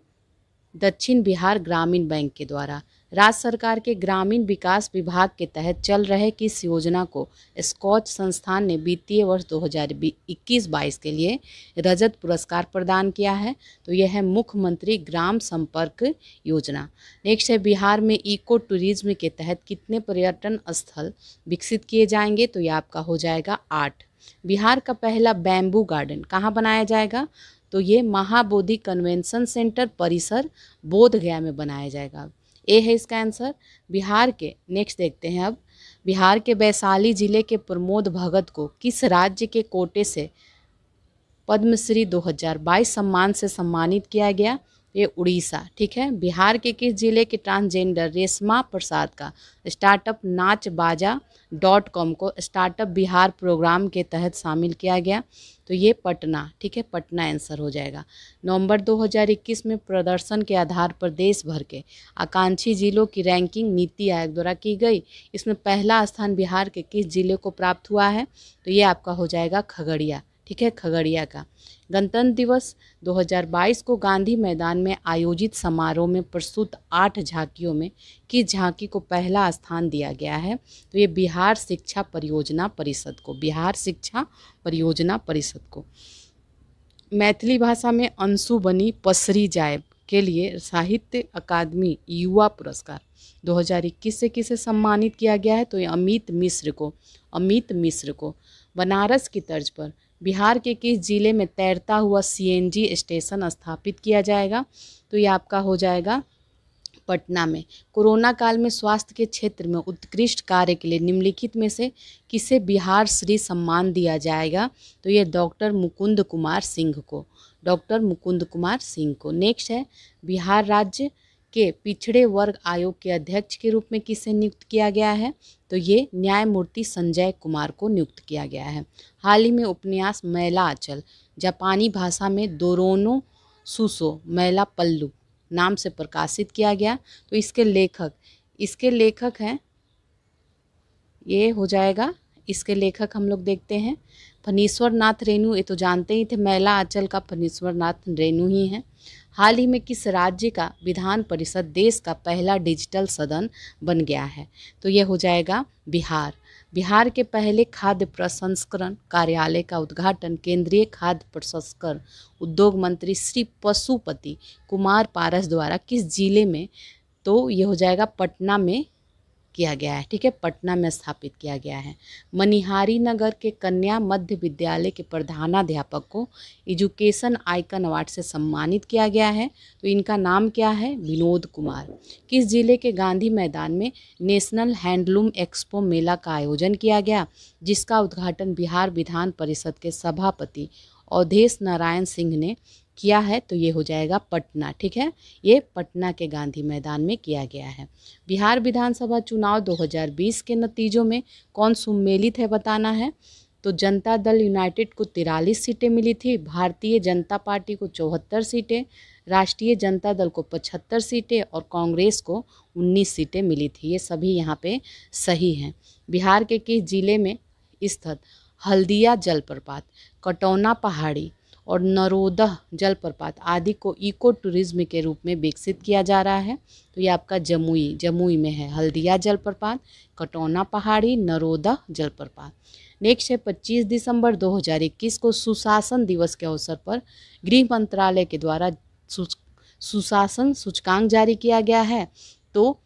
दक्षिण बिहार ग्रामीण बैंक के द्वारा राज्य सरकार के ग्रामीण विकास विभाग के तहत चल रहे किस योजना को स्कॉच संस्थान ने वित्तीय वर्ष 2021-22 के लिए रजत पुरस्कार प्रदान किया है तो यह है मुख्यमंत्री ग्राम संपर्क योजना नेक्स्ट है बिहार में इको टूरिज्म के तहत कितने पर्यटन स्थल विकसित किए जाएंगे तो यह आपका हो जाएगा आठ बिहार का पहला बैम्बू गार्डन कहाँ बनाया जाएगा तो ये महाबोधि कन्वेंशन सेंटर परिसर बोधगया में बनाया जाएगा ए है इसका आंसर बिहार के नेक्स्ट देखते हैं अब बिहार के वैशाली जिले के प्रमोद भगत को किस राज्य के कोटे से पद्मश्री 2022 सम्मान से सम्मानित किया गया ये उड़ीसा ठीक है बिहार के किस जिले के ट्रांसजेंडर रेशमा प्रसाद का startup Nach Baja dot com को स्टार्टअप बिहार प्रोग्राम के तहत शामिल किया गया तो ये पटना ठीक है पटना आंसर हो जाएगा नवंबर 2021 में प्रदर्शन के आधार पर देश भर के आकांक्षी जिलों की रैंकिंग नीति आयोग द्वारा की गई इसमें पहला स्थान बिहार के किस जिले को प्राप्त हुआ है तो ये आपका हो जाएगा खगड़िया ठीक है खगड़िया का गणतंत्र दिवस 2022 को गांधी मैदान में आयोजित समारोह में प्रस्तुत आठ झांकियों में किस झांकी को पहला स्थान दिया गया है तो ये बिहार शिक्षा परियोजना परिषद को बिहार शिक्षा परियोजना परिषद को मैथिली भाषा में अंशु बनी पसरी जाए के लिए साहित्य अकादमी युवा पुरस्कार 2021 से किसे सम्मानित किया गया है तो ये अमित मिश्र को अमित मिश्र को बनारस की तर्ज पर बिहार के किस ज़िले में तैरता हुआ सीएनजी स्टेशन स्थापित किया जाएगा तो ये आपका हो जाएगा पटना में कोरोना काल में स्वास्थ्य के क्षेत्र में उत्कृष्ट कार्य के लिए निम्नलिखित में से किसे बिहार श्री सम्मान दिया जाएगा तो ये डॉक्टर मुकुंद कुमार सिंह को डॉक्टर मुकुंद कुमार सिंह को नेक्स्ट है बिहार राज्य के पिछड़े वर्ग आयोग के अध्यक्ष के रूप में किसे नियुक्त किया गया है तो ये न्यायमूर्ति संजय कुमार को नियुक्त किया गया है हाल ही में उपन्यास मैला अचल जापानी भाषा में दोरोनो सुसो मैला पल्लू नाम से प्रकाशित किया गया तो इसके लेखक इसके लेखक हैं ये हो जाएगा इसके लेखक हम लोग देखते हैं फनीश्वर नाथ रेणु ये तो जानते ही थे महिला आंचल का फनीश्वर नाथ रेणु ही हैं हाल ही में किस राज्य का विधान परिषद देश का पहला डिजिटल सदन बन गया है तो यह हो जाएगा बिहार बिहार के पहले खाद्य प्रसंस्करण कार्यालय का उद्घाटन केंद्रीय खाद्य प्रसंस्करण उद्योग मंत्री श्री पशुपति कुमार पारस द्वारा किस जिले में तो यह हो जाएगा पटना में किया गया है ठीक है पटना में स्थापित किया गया है मनिहारी नगर के कन्या मध्य विद्यालय के प्रधानाध्यापक को एजुकेशन आइकन अवार्ड से सम्मानित किया गया है तो इनका नाम क्या है विनोद कुमार किस जिले के गांधी मैदान में नेशनल हैंडलूम एक्सपो मेला का आयोजन किया गया जिसका उद्घाटन बिहार विधान परिषद के सभापति अवधेश नारायण सिंह ने किया है तो ये हो जाएगा पटना ठीक है ये पटना के गांधी मैदान में किया गया है बिहार विधानसभा चुनाव 2020 के नतीजों में कौन सुमेलित है बताना है तो जनता दल यूनाइटेड को तिरालीस सीटें मिली थी भारतीय जनता पार्टी को चौहत्तर सीटें राष्ट्रीय जनता दल को पचहत्तर सीटें और कांग्रेस को उन्नीस सीटें मिली थी ये सभी यहाँ पे सही हैं बिहार के किस जिले में स्थित हल्दिया जलप्रपात कटौना पहाड़ी और नरोदह जलप्रपात आदि को इको टूरिज्म के रूप में विकसित किया जा रहा है तो ये आपका जमुई जमुई में है हल्दिया जलप्रपात कटौना पहाड़ी नरोदह जलप्रपात नेक्स्ट है पच्चीस दिसंबर 2021 को सुशासन दिवस के अवसर पर गृह मंत्रालय के द्वारा सुशासन सूचकांक जारी किया गया है तो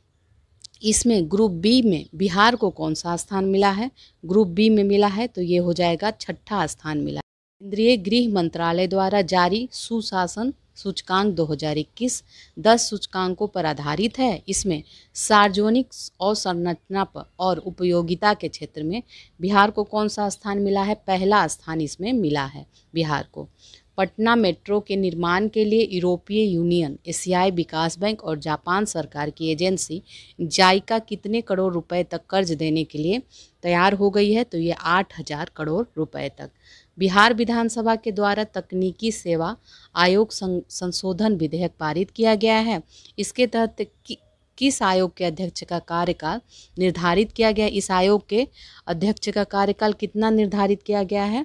इसमें ग्रुप बी में बिहार को कौन सा स्थान मिला है ग्रुप बी में मिला है तो ये हो जाएगा छठा स्थान मिला केंद्रीय गृह मंत्रालय द्वारा जारी सुशासन सूचकांक 2021 दस सूचकांकों पर आधारित है इसमें सार्वजनिक अवसंरचना और उपयोगिता के क्षेत्र में बिहार को कौन सा स्थान मिला है पहला स्थान इसमें मिला है बिहार को पटना मेट्रो के निर्माण के लिए यूरोपीय यूनियन एशियाई विकास बैंक और जापान सरकार की एजेंसी जायका कितने करोड़ रुपए तक कर्ज देने के लिए तैयार हो गई है तो ये आठ हज़ार करोड़ रुपए तक बिहार विधानसभा के द्वारा तकनीकी सेवा आयोग संशोधन विधेयक पारित किया गया है इसके तहत कि, किस आयोग के अध्यक्ष का कार्यकाल निर्धारित किया गया इस आयोग के अध्यक्ष का कार्यकाल कितना निर्धारित किया गया है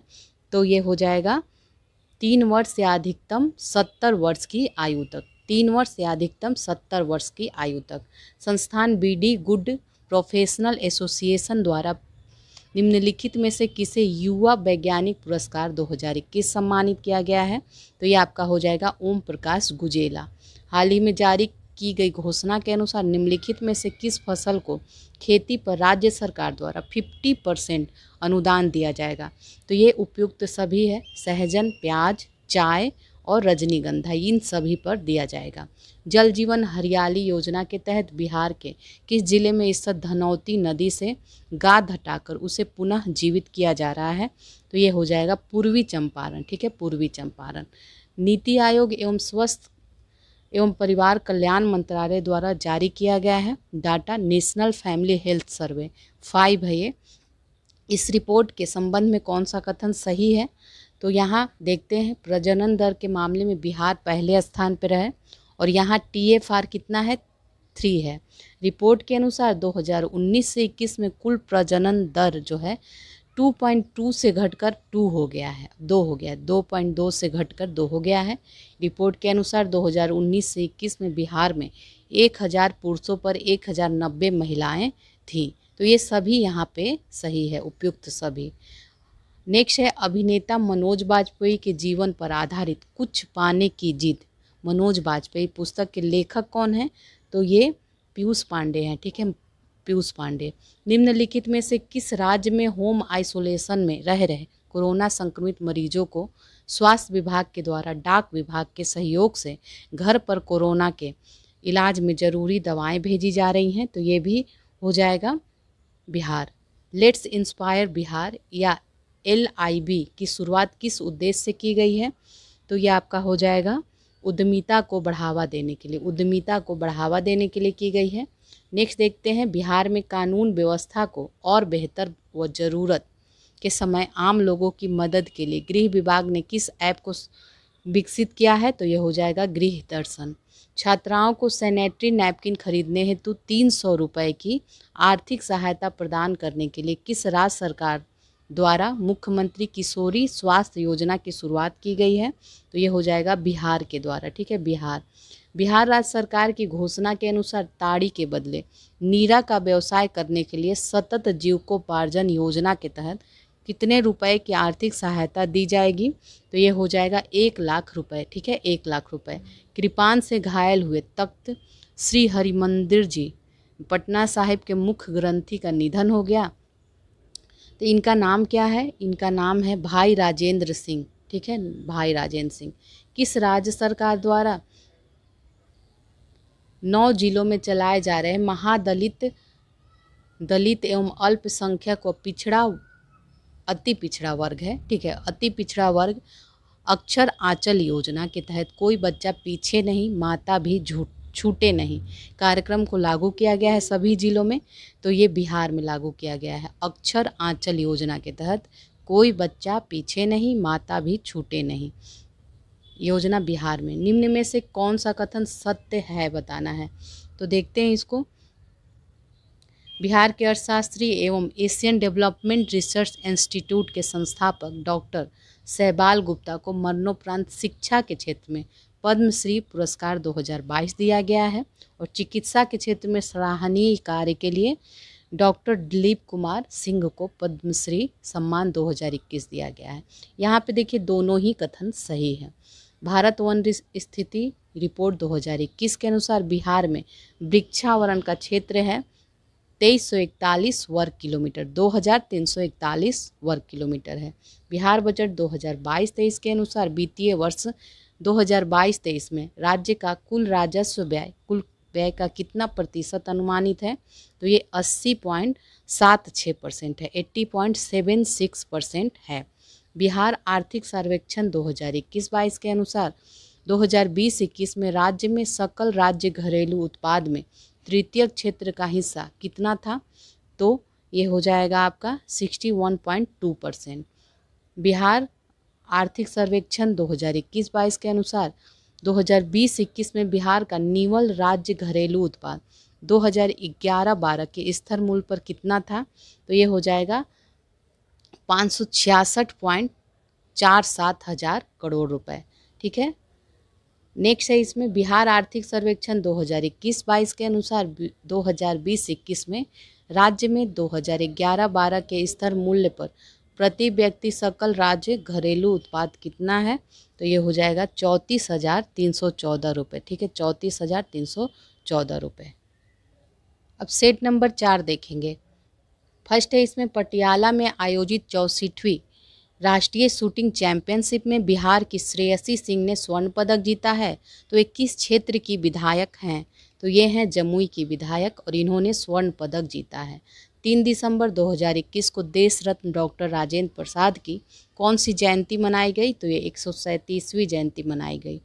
तो ये हो जाएगा तीन वर्ष या अधिकतम सत्तर वर्ष की आयु तक तीन वर्ष या अधिकतम सत्तर वर्ष की आयु तक संस्थान बीडी गुड प्रोफेशनल एसोसिएशन द्वारा निम्नलिखित में से किसे युवा वैज्ञानिक पुरस्कार 2021 सम्मानित किया गया है तो ये आपका हो जाएगा ओम प्रकाश गुजेला हाल ही में जारी की गई घोषणा के अनुसार निम्नलिखित में से किस फसल को खेती पर राज्य सरकार द्वारा 50 परसेंट अनुदान दिया जाएगा तो ये उपयुक्त सभी है सहजन प्याज चाय और रजनीगंधा इन सभी पर दिया जाएगा जल जीवन हरियाली योजना के तहत बिहार के किस जिले में स्थित धनौती नदी से गाद हटाकर उसे पुनः जीवित किया जा रहा है तो ये हो जाएगा पूर्वी चंपारण ठीक है पूर्वी चंपारण नीति आयोग एवं स्वस्थ एवं परिवार कल्याण मंत्रालय द्वारा जारी किया गया है data national family health survey five है ये इस रिपोर्ट के संबंध में कौन सा कथन सही है तो यहाँ देखते हैं प्रजनन दर के मामले में बिहार पहले स्थान पर रहे और यहाँ टी कितना है थ्री है रिपोर्ट के अनुसार 2019 से 21 में कुल प्रजनन दर जो है 2.2 से घटकर 2 हो गया है दो हो गया है 2.2 से घटकर दो हो गया है रिपोर्ट के अनुसार 2019 से 21 में बिहार में 1000 पुरुषों पर 1090 महिलाएं थीं तो ये सभी यहाँ पे सही है उपयुक्त सभी नेक्स्ट है अभिनेता मनोज बाजपेयी के जीवन पर आधारित कुछ पाने की जिद मनोज बाजपेयी पुस्तक के लेखक कौन हैं तो ये पीयूष पांडे हैं ठीक है पीयूष पांडे निम्नलिखित में से किस राज्य में होम आइसोलेशन में रह रहे कोरोना संक्रमित मरीजों को स्वास्थ्य विभाग के द्वारा डाक विभाग के सहयोग से घर पर कोरोना के इलाज में ज़रूरी दवाएं भेजी जा रही हैं तो ये भी हो जाएगा बिहार लेट्स इंस्पायर बिहार या एल आई बी की शुरुआत किस उद्देश्य से की गई है तो ये आपका हो जाएगा उद्यमिता को बढ़ावा देने के लिए उद्यमिता को बढ़ावा देने के लिए की गई है नेक्स्ट देखते हैं बिहार में कानून व्यवस्था को और बेहतर व ज़रूरत के समय आम लोगों की मदद के लिए गृह विभाग ने किस ऐप को विकसित किया है तो यह हो जाएगा गृह दर्शन छात्राओं को सैनिटरी नैपकिन खरीदने हेतु तीन सौ रुपये की आर्थिक सहायता प्रदान करने के लिए किस राज्य सरकार द्वारा मुख्यमंत्री किशोरी स्वास्थ्य योजना की शुरुआत की गई है तो ये हो जाएगा बिहार के द्वारा ठीक है बिहार बिहार राज्य सरकार की घोषणा के अनुसार ताड़ी के बदले नीरा का व्यवसाय करने के लिए सतत जीवकोपार्जन योजना के तहत कितने रुपए की आर्थिक सहायता दी जाएगी तो ये हो जाएगा एक लाख रुपए ठीक है एक लाख रुपए कृपान से घायल हुए तख्त श्री हरिमंदिर जी पटना साहिब के मुख्य ग्रंथी का निधन हो गया तो इनका नाम क्या है इनका नाम है भाई राजेंद्र सिंह ठीक है भाई राजेंद्र सिंह किस राज्य सरकार द्वारा नौ जिलों में चलाए जा रहे महादलित दलित एवं अल्पसंख्यक व पिछड़ा अति पिछड़ा वर्ग है ठीक है अति पिछड़ा वर्ग अक्षर आंचल योजना के तहत कोई बच्चा पीछे नहीं माता भी झूठ छूटे नहीं कार्यक्रम को लागू किया गया है सभी जिलों में तो ये बिहार में लागू किया गया है अक्षर आंचल योजना के तहत कोई बच्चा पीछे नहीं माता भी छूटे नहीं योजना बिहार में निम्न में से कौन सा कथन सत्य है बताना है तो देखते हैं इसको बिहार के अर्थशास्त्री एवं एशियन डेवलपमेंट रिसर्च इंस्टीट्यूट के संस्थापक डॉक्टर सहबाल गुप्ता को मरणोपरांत शिक्षा के क्षेत्र में पद्मश्री पुरस्कार 2022 दिया गया है और चिकित्सा के क्षेत्र में सराहनीय कार्य के लिए डॉक्टर दिलीप कुमार सिंह को पद्मश्री सम्मान 2021 दिया गया है यहाँ पे देखिए दोनों ही कथन सही है भारत वन स्थिति रिपोर्ट 2021 के अनुसार बिहार में वृक्षावरण का क्षेत्र है तेईस वर्ग किलोमीटर 2341 वर्ग किलोमीटर है बिहार बजट 2022-23 के अनुसार वित्तीय वर्ष 2022-23 में राज्य का कुल राजस्व व्यय कुल व्यय का कितना प्रतिशत अनुमानित है तो ये 80.76 परसेंट है 80.76 परसेंट है बिहार आर्थिक सर्वेक्षण 2021-22 के अनुसार 2020-21 में राज्य में सकल राज्य घरेलू उत्पाद में तृतीय क्षेत्र का हिस्सा कितना था तो ये हो जाएगा आपका 61.2 परसेंट बिहार आर्थिक सर्वेक्षण 2021-22 के अनुसार 2020-21 में बिहार का निवल राज्य घरेलू उत्पाद 2011-12 के स्तर मूल पर कितना था तो ये हो जाएगा पाँच चार सात हजार करोड़ रुपए ठीक है नेक्स्ट है इसमें बिहार आर्थिक सर्वेक्षण 2021-22 के अनुसार 2020-21 में राज्य में 2011-12 के स्तर मूल्य पर प्रति व्यक्ति सकल राज्य घरेलू उत्पाद कितना है तो ये हो जाएगा चौंतीस हज़ार तीन सौ चौदह रुपये ठीक है चौंतीस हज़ार तीन सौ चौदह रुपये अब सेट नंबर चार देखेंगे फर्स्ट है इसमें पटियाला में आयोजित चौसठवीं राष्ट्रीय शूटिंग चैंपियनशिप में बिहार की श्रेयसी सिंह ने स्वर्ण पदक जीता है तो ये किस क्षेत्र की विधायक हैं तो ये हैं जमुई की विधायक और इन्होंने स्वर्ण पदक जीता है तीन दिसंबर 2021 को देश रत्न डॉक्टर राजेंद्र प्रसाद की कौन सी जयंती मनाई गई तो ये एक जयंती मनाई गई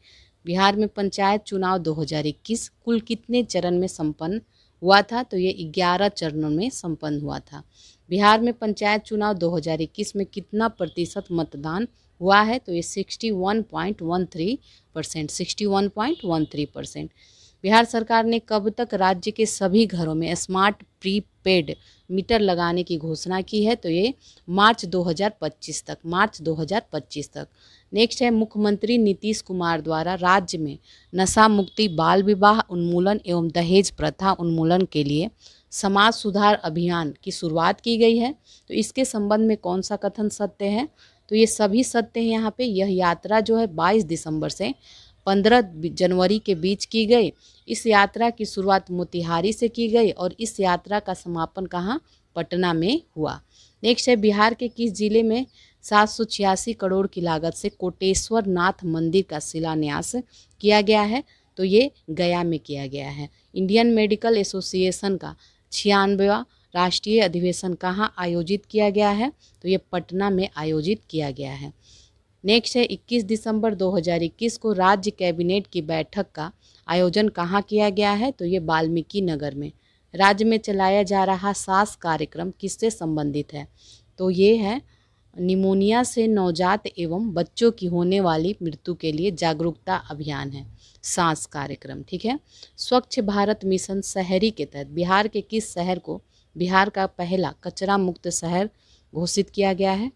बिहार में पंचायत चुनाव 2021 कुल कितने चरण में संपन्न हुआ था तो ये 11 चरणों में संपन्न हुआ था बिहार में पंचायत चुनाव 2021 में कितना प्रतिशत मतदान हुआ है तो ये 61.13 परसेंट थ्री परसेंट बिहार सरकार ने कब तक राज्य के सभी घरों में स्मार्ट प्रीपेड मीटर लगाने की घोषणा की है तो ये मार्च 2025 तक मार्च 2025 तक नेक्स्ट है मुख्यमंत्री नीतीश कुमार द्वारा राज्य में नशा मुक्ति बाल विवाह उन्मूलन एवं दहेज प्रथा उन्मूलन के लिए समाज सुधार अभियान की शुरुआत की गई है तो इसके संबंध में कौन सा कथन सत्य है तो ये सभी सत्य हैं यहाँ पे यह यात्रा जो है 22 दिसंबर से पंद्रह जनवरी के बीच की गई इस यात्रा की शुरुआत मोतिहारी से की गई और इस यात्रा का समापन कहाँ पटना में हुआ नेक्स्ट है बिहार के किस जिले में सात सौ छियासी करोड़ की लागत से कोटेश्वर नाथ मंदिर का शिलान्यास किया गया है तो ये गया में किया गया है इंडियन मेडिकल एसोसिएशन का छियानवेवा राष्ट्रीय अधिवेशन कहाँ आयोजित किया गया है तो ये पटना में आयोजित किया गया है नेक्स्ट है इक्कीस दिसंबर 2021 को राज्य कैबिनेट की बैठक का आयोजन कहाँ किया गया है तो ये वाल्मीकि नगर में राज्य में चलाया जा रहा सास कार्यक्रम किससे संबंधित है तो ये है निमोनिया से नवजात एवं बच्चों की होने वाली मृत्यु के लिए जागरूकता अभियान है सांस कार्यक्रम ठीक है स्वच्छ भारत मिशन शहरी के तहत बिहार के किस शहर को बिहार का पहला कचरा मुक्त शहर घोषित किया गया है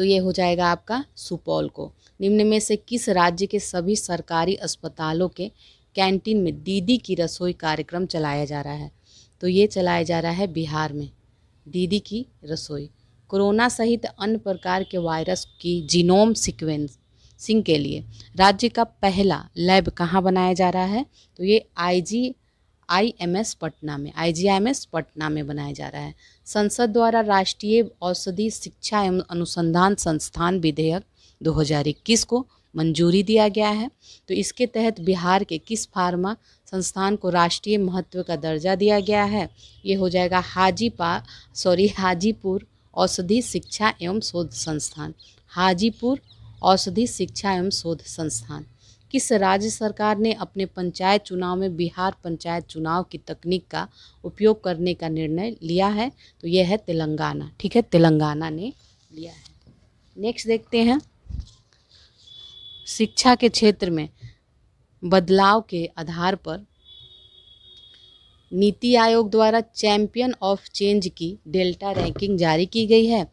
तो ये हो जाएगा आपका सुपौल को निम्न में से किस राज्य के सभी सरकारी अस्पतालों के कैंटीन में दीदी की रसोई कार्यक्रम चलाया जा रहा है तो ये चलाया जा रहा है बिहार में दीदी की रसोई कोरोना सहित अन्य प्रकार के वायरस की जीनोम सिक्वेंसिंग सिंह के लिए राज्य का पहला लैब कहाँ बनाया जा रहा है तो ये आईजी आईएमएस पटना में आईजीआईएमएस पटना में बनाया जा रहा है संसद द्वारा राष्ट्रीय औषधि शिक्षा एवं अनुसंधान संस्थान विधेयक 2021 को मंजूरी दिया गया है तो इसके तहत बिहार के किस फार्मा संस्थान को राष्ट्रीय महत्व का दर्जा दिया गया है ये हो जाएगा हाजीपा सॉरी हाजीपुर औषधि शिक्षा एवं शोध संस्थान हाजीपुर औषधि शिक्षा एवं शोध संस्थान किस राज्य सरकार ने अपने पंचायत चुनाव में बिहार पंचायत चुनाव की तकनीक का उपयोग करने का निर्णय लिया है तो यह है तेलंगाना ठीक है तेलंगाना ने लिया है नेक्स्ट देखते हैं शिक्षा के क्षेत्र में बदलाव के आधार पर नीति आयोग द्वारा चैंपियन ऑफ चेंज की डेल्टा रैंकिंग जारी की गई है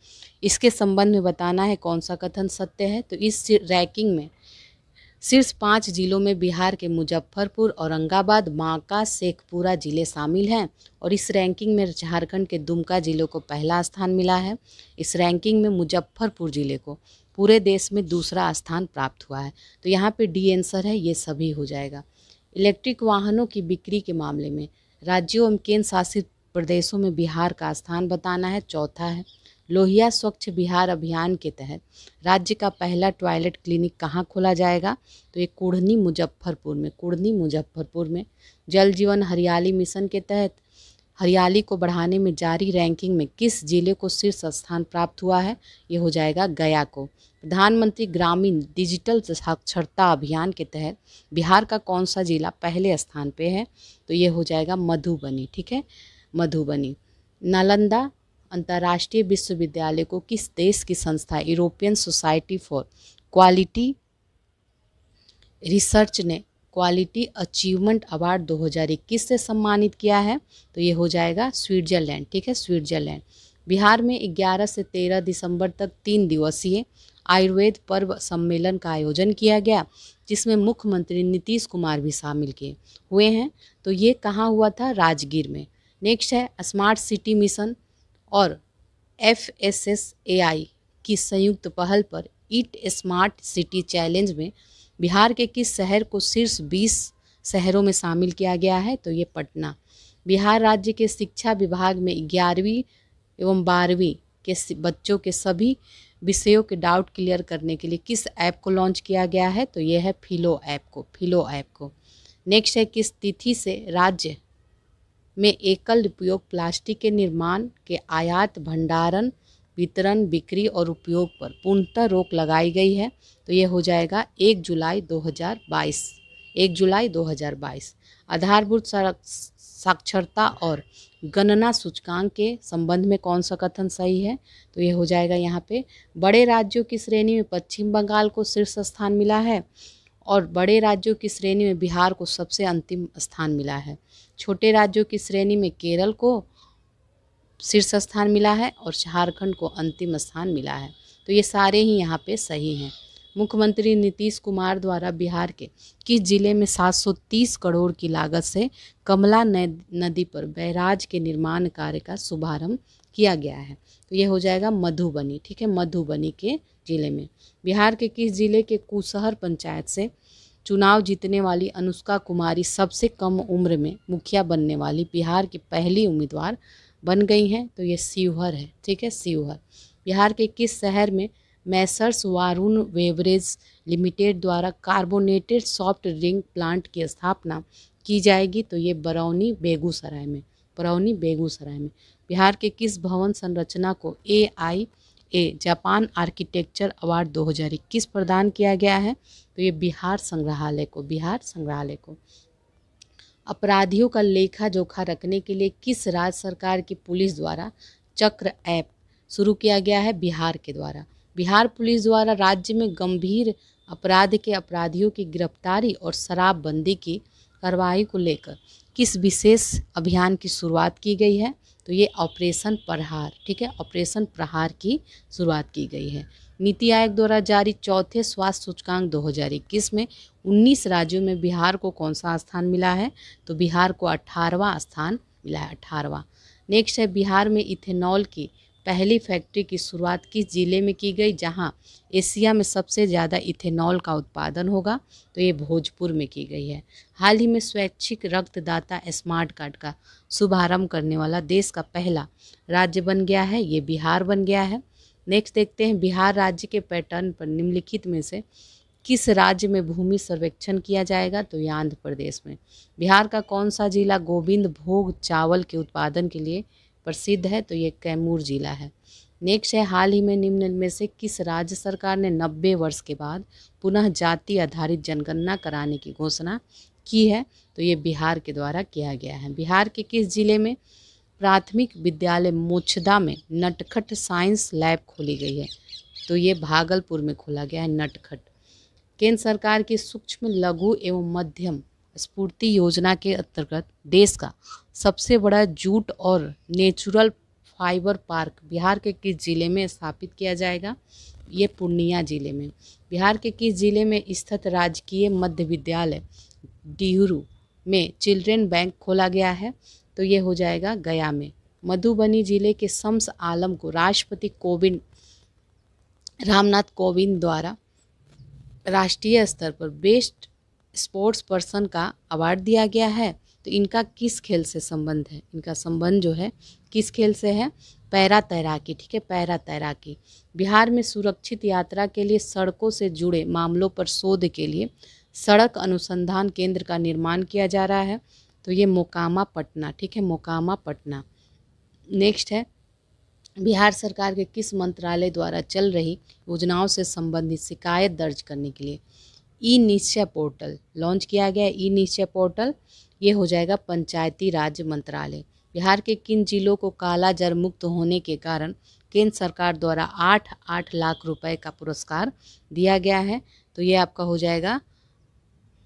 इसके संबंध में बताना है कौन सा कथन सत्य है तो इस रैंकिंग में शीर्ष पाँच जिलों में बिहार के मुजफ्फरपुर औरंगाबाद बांका शेखपुरा जिले शामिल हैं और इस रैंकिंग में झारखंड के दुमका जिलों को पहला स्थान मिला है इस रैंकिंग में मुजफ्फरपुर जिले को पूरे देश में दूसरा स्थान प्राप्त हुआ है तो यहाँ पे डी आंसर है ये सभी हो जाएगा इलेक्ट्रिक वाहनों की बिक्री के मामले में राज्यों एवं केंद्र शासित प्रदेशों में बिहार का स्थान बताना है चौथा है लोहिया स्वच्छ बिहार अभियान के तहत राज्य का पहला टॉयलेट क्लिनिक कहाँ खोला जाएगा तो ये कुढ़नी मुजफ्फरपुर में कुढ़नी मुजफ्फरपुर में जल जीवन हरियाली मिशन के तहत हरियाली को बढ़ाने में जारी रैंकिंग में किस जिले को शीर्ष स्थान प्राप्त हुआ है ये हो जाएगा गया को प्रधानमंत्री ग्रामीण डिजिटल साक्षरता अभियान के तहत बिहार का कौन सा जिला पहले स्थान पे है तो ये हो जाएगा मधुबनी ठीक है मधुबनी नालंदा अंतर्राष्ट्रीय विश्वविद्यालय को किस देश की संस्था European society for quality research ने क्वालिटी अचीवमेंट अवार्ड 2021 से सम्मानित किया है तो ये हो जाएगा स्विट्जरलैंड ठीक है स्विट्जरलैंड बिहार में 11 से 13 दिसंबर तक तीन दिवसीय आयुर्वेद पर्व सम्मेलन का आयोजन किया गया जिसमें मुख्यमंत्री नीतीश कुमार भी शामिल किए हुए हैं तो ये कहाँ हुआ था राजगीर में नेक्स्ट है स्मार्ट सिटी मिशन और F S S A I की संयुक्त पहल पर ईट स्मार्ट सिटी चैलेंज में बिहार के किस शहर को शीर्ष बीस शहरों में शामिल किया गया है तो ये पटना बिहार राज्य के शिक्षा विभाग में ग्यारहवीं एवं बारहवीं के बच्चों के सभी विषयों के डाउट क्लियर करने के लिए किस ऐप को लॉन्च किया गया है तो यह है फिलो ऐप को फिलो ऐप को नेक्स्ट है किस तिथि से राज्य में एकल उपयोग प्लास्टिक के निर्माण के आयात भंडारण वितरण बिक्री और उपयोग पर पूर्णतः रोक लगाई गई है तो ये हो जाएगा एक जुलाई 2022 एक जुलाई 2022 आधारभूत साक्षरता और गणना सूचकांक के संबंध में कौन सा कथन सही है तो ये हो जाएगा यहाँ पे बड़े राज्यों की श्रेणी में पश्चिम बंगाल को शीर्ष स्थान मिला है और बड़े राज्यों की श्रेणी में बिहार को सबसे अंतिम स्थान मिला है छोटे राज्यों की श्रेणी में केरल को शीर्ष स्थान मिला है और झारखंड को अंतिम स्थान मिला है तो ये सारे ही यहाँ पे सही हैं मुख्यमंत्री नीतीश कुमार द्वारा बिहार के किस जिले में 730 करोड़ की लागत से कमला नदी पर बैराज के निर्माण कार्य का शुभारंभ किया गया है तो ये हो जाएगा मधुबनी ठीक है मधुबनी के जिले में बिहार के किस जिले के कुशहर पंचायत से चुनाव जीतने वाली अनुष्का कुमारी सबसे कम उम्र में मुखिया बनने वाली बिहार की पहली उम्मीदवार बन गई हैं तो ये सीवहर है ठीक है सीवहर बिहार के किस शहर में मैसर्स वारुण वेवरेज लिमिटेड द्वारा कार्बोनेटेड सॉफ्ट ड्रिंक प्लांट की स्थापना की जाएगी तो ये बरौनी बेगूसराय में बरौनी बेगूसराय में बिहार के किस भवन संरचना को A I A Japan architecture award 2021 प्रदान किया गया है तो ये बिहार संग्रहालय को बिहार संग्रहालय को अपराधियों का लेखा जोखा रखने के लिए किस राज्य सरकार की पुलिस द्वारा चक्र ऐप शुरू किया गया है बिहार के द्वारा बिहार पुलिस द्वारा राज्य में गंभीर अपराध के अपराधियों की गिरफ्तारी और शराबबंदी की कार्रवाई को लेकर किस विशेष अभियान की शुरुआत की गई है तो ये ऑपरेशन प्रहार ठीक है ऑपरेशन प्रहार की शुरुआत की गई है नीति आयोग द्वारा जारी चौथे स्वास्थ्य सूचकांक 2021 में 19 राज्यों में बिहार को कौन सा स्थान मिला है तो बिहार को अठारहवा स्थान मिला है अठारहवा नेक्स्ट है बिहार में इथेनॉल की पहली फैक्ट्री की शुरुआत किस ज़िले में की गई जहाँ एशिया में सबसे ज़्यादा इथेनॉल का उत्पादन होगा तो ये भोजपुर में की गई है हाल ही में स्वैच्छिक रक्तदाता स्मार्ट कार्ड का शुभारंभ करने वाला देश का पहला राज्य बन गया है ये बिहार बन गया है नेक्स्ट देखते हैं बिहार राज्य के पैटर्न पर निम्नलिखित में से किस राज्य में भूमि सर्वेक्षण किया जाएगा तो ये आंध्र प्रदेश में बिहार का कौन सा जिला गोविंद भोग चावल के उत्पादन के लिए प्रसिद्ध है तो ये कैमूर ज़िला है नेक्स्ट है हाल ही में निम्न में से किस राज्य सरकार ने 90 वर्ष के बाद पुनः जाति आधारित जनगणना कराने की घोषणा की है तो ये बिहार के द्वारा किया गया है बिहार के किस जिले में प्राथमिक विद्यालय मोछदा में नटखट साइंस लैब खोली गई है तो ये भागलपुर में खोला गया है नटखट केंद्र सरकार की सूक्ष्म लघु एवं मध्यम स्फूर्ति योजना के अंतर्गत देश का सबसे बड़ा जूट और नेचुरल फाइबर पार्क बिहार के किस ज़िले में स्थापित किया जाएगा ये पूर्णिया ज़िले में बिहार के किस ज़िले में स्थित राजकीय मध्य विद्यालय डिहरू में चिल्ड्रेन बैंक खोला गया है तो ये हो जाएगा गया में मधुबनी जिले के शम्स आलम को राष्ट्रपति कोविंद रामनाथ कोविंद द्वारा राष्ट्रीय स्तर पर बेस्ट स्पोर्ट्स पर्सन का अवार्ड दिया गया है तो इनका किस खेल से संबंध है इनका संबंध जो है किस खेल से है पैरा तैराकी ठीक है पैरा तैराकी बिहार में सुरक्षित यात्रा के लिए सड़कों से जुड़े मामलों पर शोध के लिए सड़क अनुसंधान केंद्र का निर्माण किया जा रहा है तो ये मोकामा पटना ठीक है मोकामा पटना नेक्स्ट है बिहार सरकार के किस मंत्रालय द्वारा चल रही योजनाओं से संबंधित शिकायत दर्ज करने के लिए ई निश्चय पोर्टल लॉन्च किया गया ई निश्चय पोर्टल ये हो जाएगा पंचायती राज मंत्रालय बिहार के किन जिलों को काला जर मुक्त होने के कारण केंद्र सरकार द्वारा आठ आठ लाख रुपए का पुरस्कार दिया गया है तो ये आपका हो जाएगा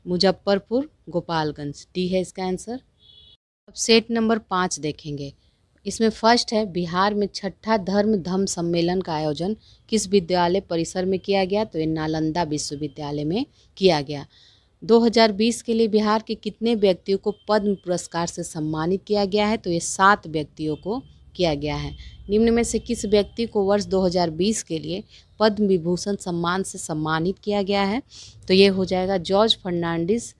मुजफ्फरपुर गोपालगंज डी है इसका आंसर अब सेट नंबर पाँच देखेंगे इसमें फर्स्ट है बिहार में छठा धर्म धम सम्मेलन का आयोजन किस विद्यालय परिसर में किया गया तो ये नालंदा विश्वविद्यालय में किया गया 2020 के लिए बिहार के कितने व्यक्तियों को पद्म पुरस्कार से सम्मानित किया गया है तो ये सात व्यक्तियों को किया गया है निम्न में से किस व्यक्ति को वर्ष 2020 के लिए पद्म विभूषण सम्मान से सम्मानित किया गया है तो ये हो जाएगा जॉर्ज फर्नांडिस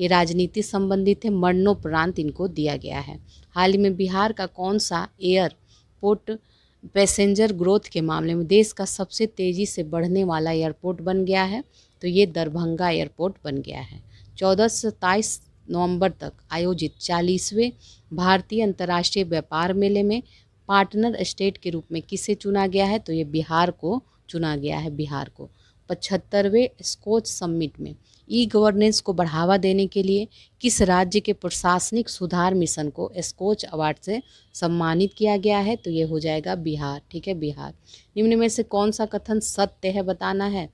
ये राजनीति संबंधित है मरणोपरांत इनको दिया गया है हाल ही में बिहार का कौन सा एयरपोर्ट पैसेंजर ग्रोथ के मामले में देश का सबसे तेज़ी से बढ़ने वाला एयरपोर्ट बन गया है तो ये दरभंगा एयरपोर्ट बन गया है चौदह सत्ताईस नवंबर तक आयोजित चालीसवें भारतीय अंतर्राष्ट्रीय व्यापार मेले में पार्टनर स्टेट के रूप में किसे चुना गया है तो ये बिहार को चुना गया है बिहार को पचहत्तरवें स्कोच समिट में ई गवर्नेंस को बढ़ावा देने के लिए किस राज्य के प्रशासनिक सुधार मिशन को स्कोच अवार्ड से सम्मानित किया गया है तो ये हो जाएगा बिहार ठीक है बिहार निम्न में से कौन सा कथन सत्य है बताना है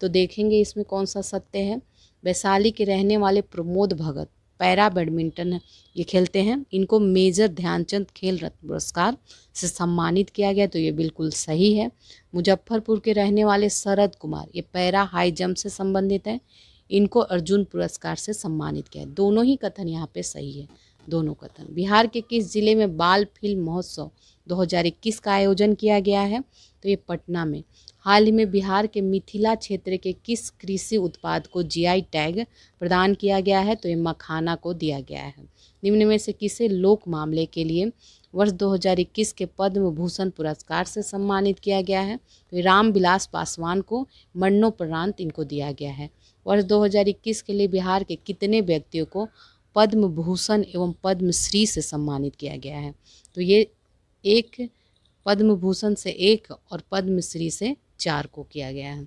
तो देखेंगे इसमें कौन सा सत्य है वैशाली के रहने वाले प्रमोद भगत पैरा बैडमिंटन ये खेलते हैं इनको मेजर ध्यानचंद खेल रत्न पुरस्कार से सम्मानित किया गया तो ये बिल्कुल सही है मुजफ्फरपुर के रहने वाले शरद कुमार ये पैरा हाई जंप से संबंधित हैं इनको अर्जुन पुरस्कार से सम्मानित किया दोनों ही कथन यहाँ पे सही है दोनों कथन बिहार के किस जिले में बाल फिल्म महोत्सव 2021 का आयोजन किया गया है तो ये पटना में हाल ही में बिहार के मिथिला क्षेत्र के किस कृषि उत्पाद को जीआई टैग प्रदान किया गया है तो ये मखाना को दिया गया है निम्न में से किसे लोक मामले के लिए वर्ष 2021 के पद्म भूषण पुरस्कार से सम्मानित किया गया है तो रामविलास पासवान को मरणोपरांत इनको दिया गया है वर्ष 2021 के लिए बिहार के कितने व्यक्तियों को पद्म भूषण एवं पद्मश्री से सम्मानित किया गया है तो ये एक पद्म भूषण से एक और पद्मश्री से चार को किया गया है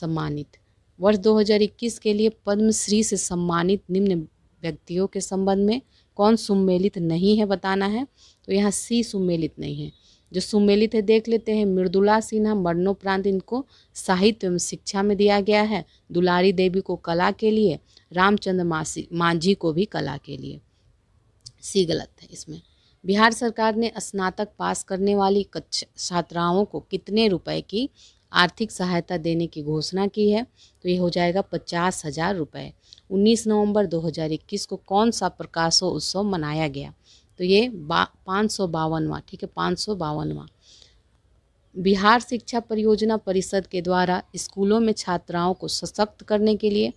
सम्मानित वर्ष 2021 के लिए पद्मश्री से सम्मानित निम्न व्यक्तियों के संबंध में कौन सुमेलित नहीं है बताना है तो यहाँ सी सुमेलित नहीं है जो सुमेलित है देख लेते हैं मृदुला सिन्हा मरणोपरांत इनको साहित्य एवं शिक्षा में दिया गया है दुलारी देवी को कला के लिए रामचंद्र मासी मांझी को भी कला के लिए सी गलत है इसमें बिहार सरकार ने स्नातक पास करने वाली छात्राओं को कितने रुपए की आर्थिक सहायता देने की घोषणा की है तो ये हो जाएगा पचास हज़ार रुपये उन्नीस नवंबर 2021 को कौन सा प्रकाशो उत्सव मनाया गया तो ये बा पाँच सौ बावनवा ठीक है पाँच सौ बावनवा बिहार शिक्षा परियोजना परिषद के द्वारा स्कूलों में छात्राओं को सशक्त करने के लिए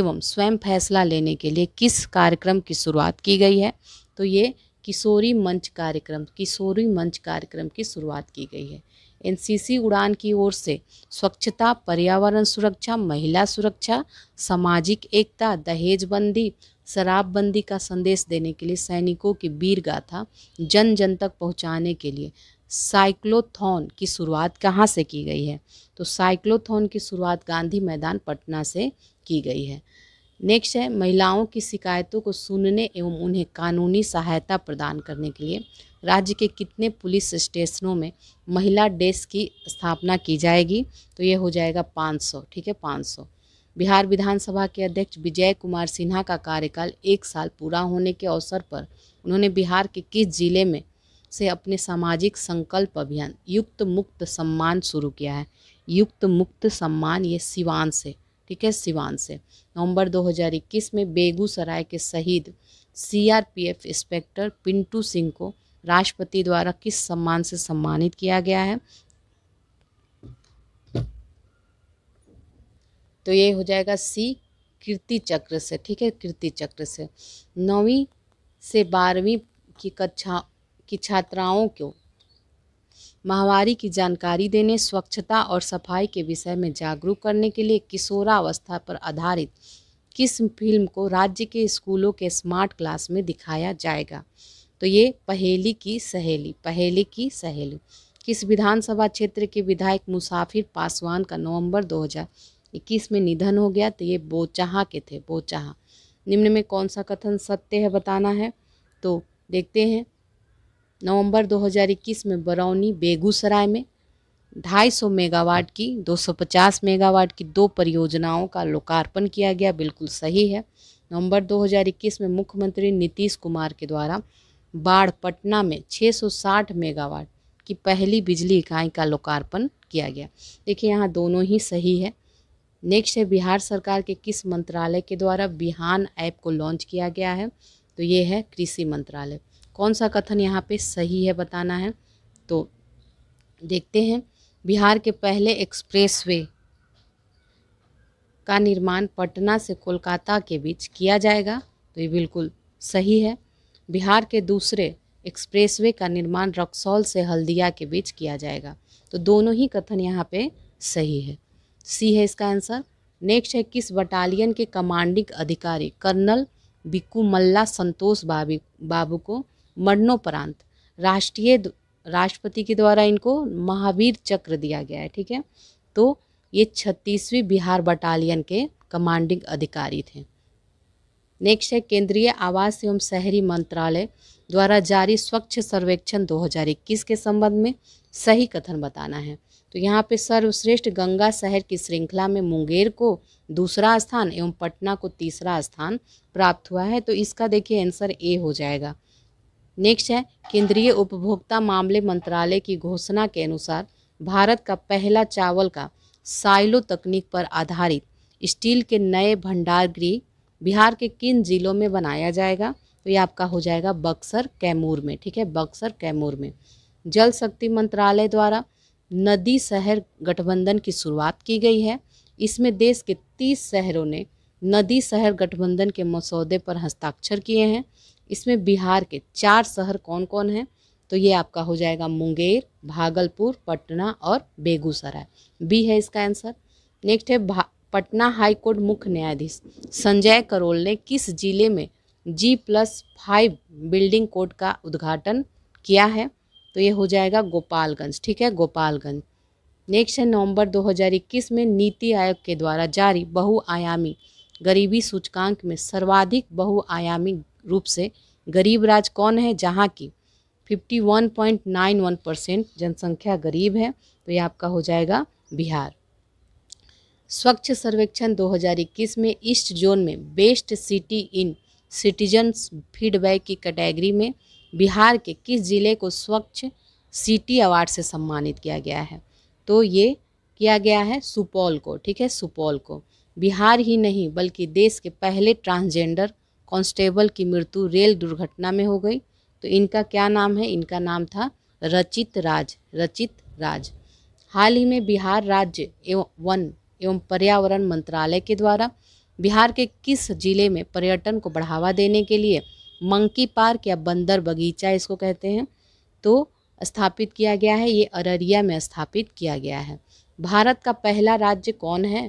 एवं स्वयं फैसला लेने के लिए किस कार्यक्रम की शुरुआत की गई है तो ये किशोरी मंच कार्यक्रम किशोरी मंच कार्यक्रम की शुरुआत की गई है एनसीसी उड़ान की ओर से स्वच्छता पर्यावरण सुरक्षा महिला सुरक्षा सामाजिक एकता दहेजबंदी शराबबंदी का संदेश देने के लिए सैनिकों की वीर गाथा जन जन तक पहुंचाने के लिए साइक्लोथॉन की शुरुआत कहाँ से की गई है तो साइक्लोथॉन की शुरुआत गांधी मैदान पटना से की गई है नेक्स्ट है महिलाओं की शिकायतों को सुनने एवं उन्हें कानूनी सहायता प्रदान करने के लिए राज्य के कितने पुलिस स्टेशनों में महिला डेस्क की स्थापना की जाएगी तो ये हो जाएगा 500 ठीक है 500 बिहार विधानसभा के अध्यक्ष विजय कुमार सिन्हा का कार्यकाल एक साल पूरा होने के अवसर पर उन्होंने बिहार के किस जिले में से अपने सामाजिक संकल्प अभियान युक्त मुक्त सम्मान शुरू किया है युक्त मुक्त सम्मान ये सिवान से ठीक है सिवान से नवंबर 2021 में बेगूसराय के शहीद सीआरपीएफ इंस्पेक्टर पिंटू सिंह को राष्ट्रपति द्वारा किस सम्मान से सम्मानित किया गया है तो ये हो जाएगा सी कीर्ति चक्र से ठीक है कीर्ति चक्र से नौवीं से बारहवीं की कक्षा की छात्राओं को महामारी की जानकारी देने स्वच्छता और सफाई के विषय में जागरूक करने के लिए किशोरावस्था पर आधारित किस फिल्म को राज्य के स्कूलों के स्मार्ट क्लास में दिखाया जाएगा तो ये पहेली की सहेली पहेली की सहेली किस विधानसभा क्षेत्र के विधायक मुसाफिर पासवान का नवंबर 2021 में निधन हो गया तो ये बोचाहा के थे बोचाहा निम्न में कौन सा कथन सत्य है बताना है तो देखते हैं नवंबर 2021 में बरौनी बेगूसराय में 250 मेगावाट की 250 मेगावाट की दो परियोजनाओं का लोकार्पण किया गया बिल्कुल सही है नवंबर 2021 में मुख्यमंत्री नीतीश कुमार के द्वारा बाढ़ पटना में 660 मेगावाट की पहली बिजली इकाई का लोकार्पण किया गया देखिए यहाँ दोनों ही सही है नेक्स्ट है बिहार सरकार के किस मंत्रालय के द्वारा बिहान ऐप को लॉन्च किया गया है तो ये है कृषि मंत्रालय कौन सा कथन यहाँ पे सही है बताना है तो देखते हैं बिहार के पहले एक्सप्रेसवे का निर्माण पटना से कोलकाता के बीच किया जाएगा तो ये बिल्कुल सही है बिहार के दूसरे एक्सप्रेसवे का निर्माण रक्सौल से हल्दिया के बीच किया जाएगा तो दोनों ही कथन यहाँ पे सही है सी है इसका आंसर नेक्स्ट है किस बटालियन के कमांडिंग अधिकारी कर्नल बिकू मल्ला संतोष बाबी बाबू को मरणोपरांत राष्ट्रीय राष्ट्रपति के द्वारा इनको महावीर चक्र दिया गया है ठीक है तो ये छत्तीसवीं बिहार बटालियन के कमांडिंग अधिकारी थे नेक्स्ट है केंद्रीय आवास एवं शहरी मंत्रालय द्वारा जारी स्वच्छ सर्वेक्षण 2021 के संबंध में सही कथन बताना है तो यहाँ पे सर्वश्रेष्ठ गंगा शहर की श्रृंखला में मुंगेर को दूसरा स्थान एवं पटना को तीसरा स्थान प्राप्त हुआ है तो इसका देखिए आंसर ए हो जाएगा नेक्स्ट है केंद्रीय उपभोक्ता मामले मंत्रालय की घोषणा के अनुसार भारत का पहला चावल का साइलो तकनीक पर आधारित स्टील के नए भंडार गृह बिहार के किन जिलों में बनाया जाएगा तो ये आपका हो जाएगा बक्सर कैमूर में ठीक है बक्सर कैमूर में जल शक्ति मंत्रालय द्वारा नदी शहर गठबंधन की शुरुआत की गई है इसमें देश के तीस शहरों ने नदी शहर गठबंधन के मसौदे पर हस्ताक्षर किए हैं इसमें बिहार के चार शहर कौन कौन हैं तो ये आपका हो जाएगा मुंगेर भागलपुर पटना और बेगूसराय बी है इसका आंसर नेक्स्ट है पटना हाईकोर्ट मुख्य न्यायाधीश संजय करोल ने किस जिले में G plus five building code का उद्घाटन किया है तो ये हो जाएगा गोपालगंज ठीक है गोपालगंज नेक्स्ट है नवंबर 2021 में नीति आयोग के द्वारा जारी बहुआयामी गरीबी सूचकांक में सर्वाधिक बहुआयामी रूप से गरीब राज्य कौन है जहाँ की 51.91 परसेंट जनसंख्या गरीब है तो ये आपका हो जाएगा बिहार स्वच्छ सर्वेक्षण 2021 में ईस्ट जोन में best city in citizens feedback की कैटेगरी में बिहार के किस ज़िले को स्वच्छ सिटी अवार्ड से सम्मानित किया गया है तो ये किया गया है सुपौल को ठीक है सुपौल को बिहार ही नहीं बल्कि देश के पहले ट्रांसजेंडर कांस्टेबल की मृत्यु रेल दुर्घटना में हो गई तो इनका क्या नाम है इनका नाम था रचित राज रचित राज हाल ही में बिहार राज्य एवं वन एवं पर्यावरण मंत्रालय के द्वारा बिहार के किस जिले में पर्यटन को बढ़ावा देने के लिए मंकी पार्क या बंदर बगीचा इसको कहते हैं तो स्थापित किया गया है ये अररिया में स्थापित किया गया है भारत का पहला राज्य कौन है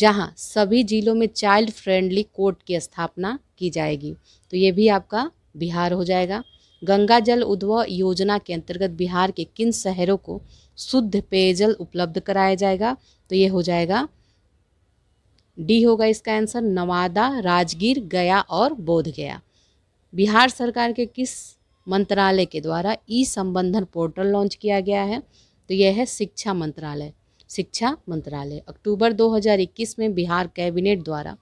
जहां सभी जिलों में चाइल्ड फ्रेंडली कोर्ट की स्थापना की जाएगी तो ये भी आपका बिहार हो जाएगा गंगा जल उद्व योजना के अंतर्गत बिहार के किन शहरों को शुद्ध पेयजल उपलब्ध कराया जाएगा तो ये हो जाएगा डी होगा इसका आंसर नवादा राजगीर गया और बोध गया बिहार सरकार के किस मंत्रालय के द्वारा ई संबंधन पोर्टल लॉन्च किया गया है तो यह है शिक्षा मंत्रालय शिक्षा मंत्रालय अक्टूबर 2021 में बिहार कैबिनेट द्वारा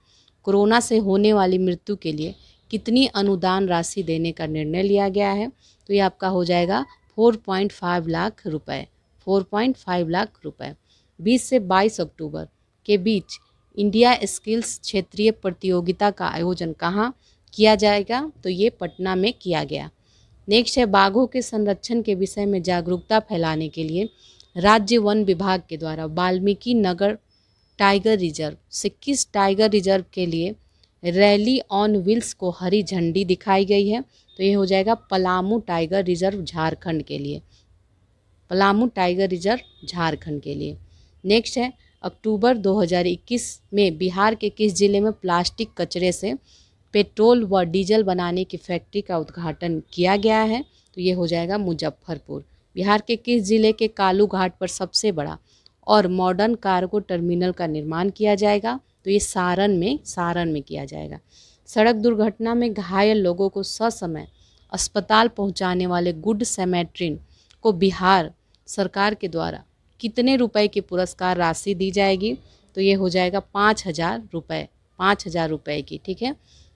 कोरोना से होने वाली मृत्यु के लिए कितनी अनुदान राशि देने का निर्णय लिया गया है तो ये आपका हो जाएगा 4.5 लाख रुपए 4.5 लाख रुपए 20 से 22 अक्टूबर के बीच इंडिया स्किल्स क्षेत्रीय प्रतियोगिता का आयोजन कहाँ किया जाएगा तो ये पटना में किया गया नेक्स्ट है बाघों के संरक्षण के विषय में जागरूकता फैलाने के लिए राज्य वन विभाग के द्वारा वाल्मीकि नगर टाइगर रिजर्व सिक्किस टाइगर रिजर्व के लिए रैली ऑन व्हील्स को हरी झंडी दिखाई गई है तो ये हो जाएगा पलामू टाइगर रिजर्व झारखंड के लिए पलामू टाइगर रिजर्व झारखंड के लिए नेक्स्ट है अक्टूबर 2021 में बिहार के किस जिले में प्लास्टिक कचरे से पेट्रोल व डीजल बनाने की फैक्ट्री का उद्घाटन किया गया है तो ये हो जाएगा मुजफ्फरपुर बिहार के किस जिले के कालू घाट पर सबसे बड़ा और मॉडर्न कार्गो टर्मिनल का निर्माण किया जाएगा तो ये सारण में सारण में किया जाएगा सड़क दुर्घटना में घायल लोगों को ससमय अस्पताल पहुंचाने वाले गुड सेमेट्रिन को बिहार सरकार के द्वारा कितने रुपए की पुरस्कार राशि दी जाएगी तो ये हो जाएगा पाँच हज़ार रुपये पाँच हज़ार रुपये की ठीक है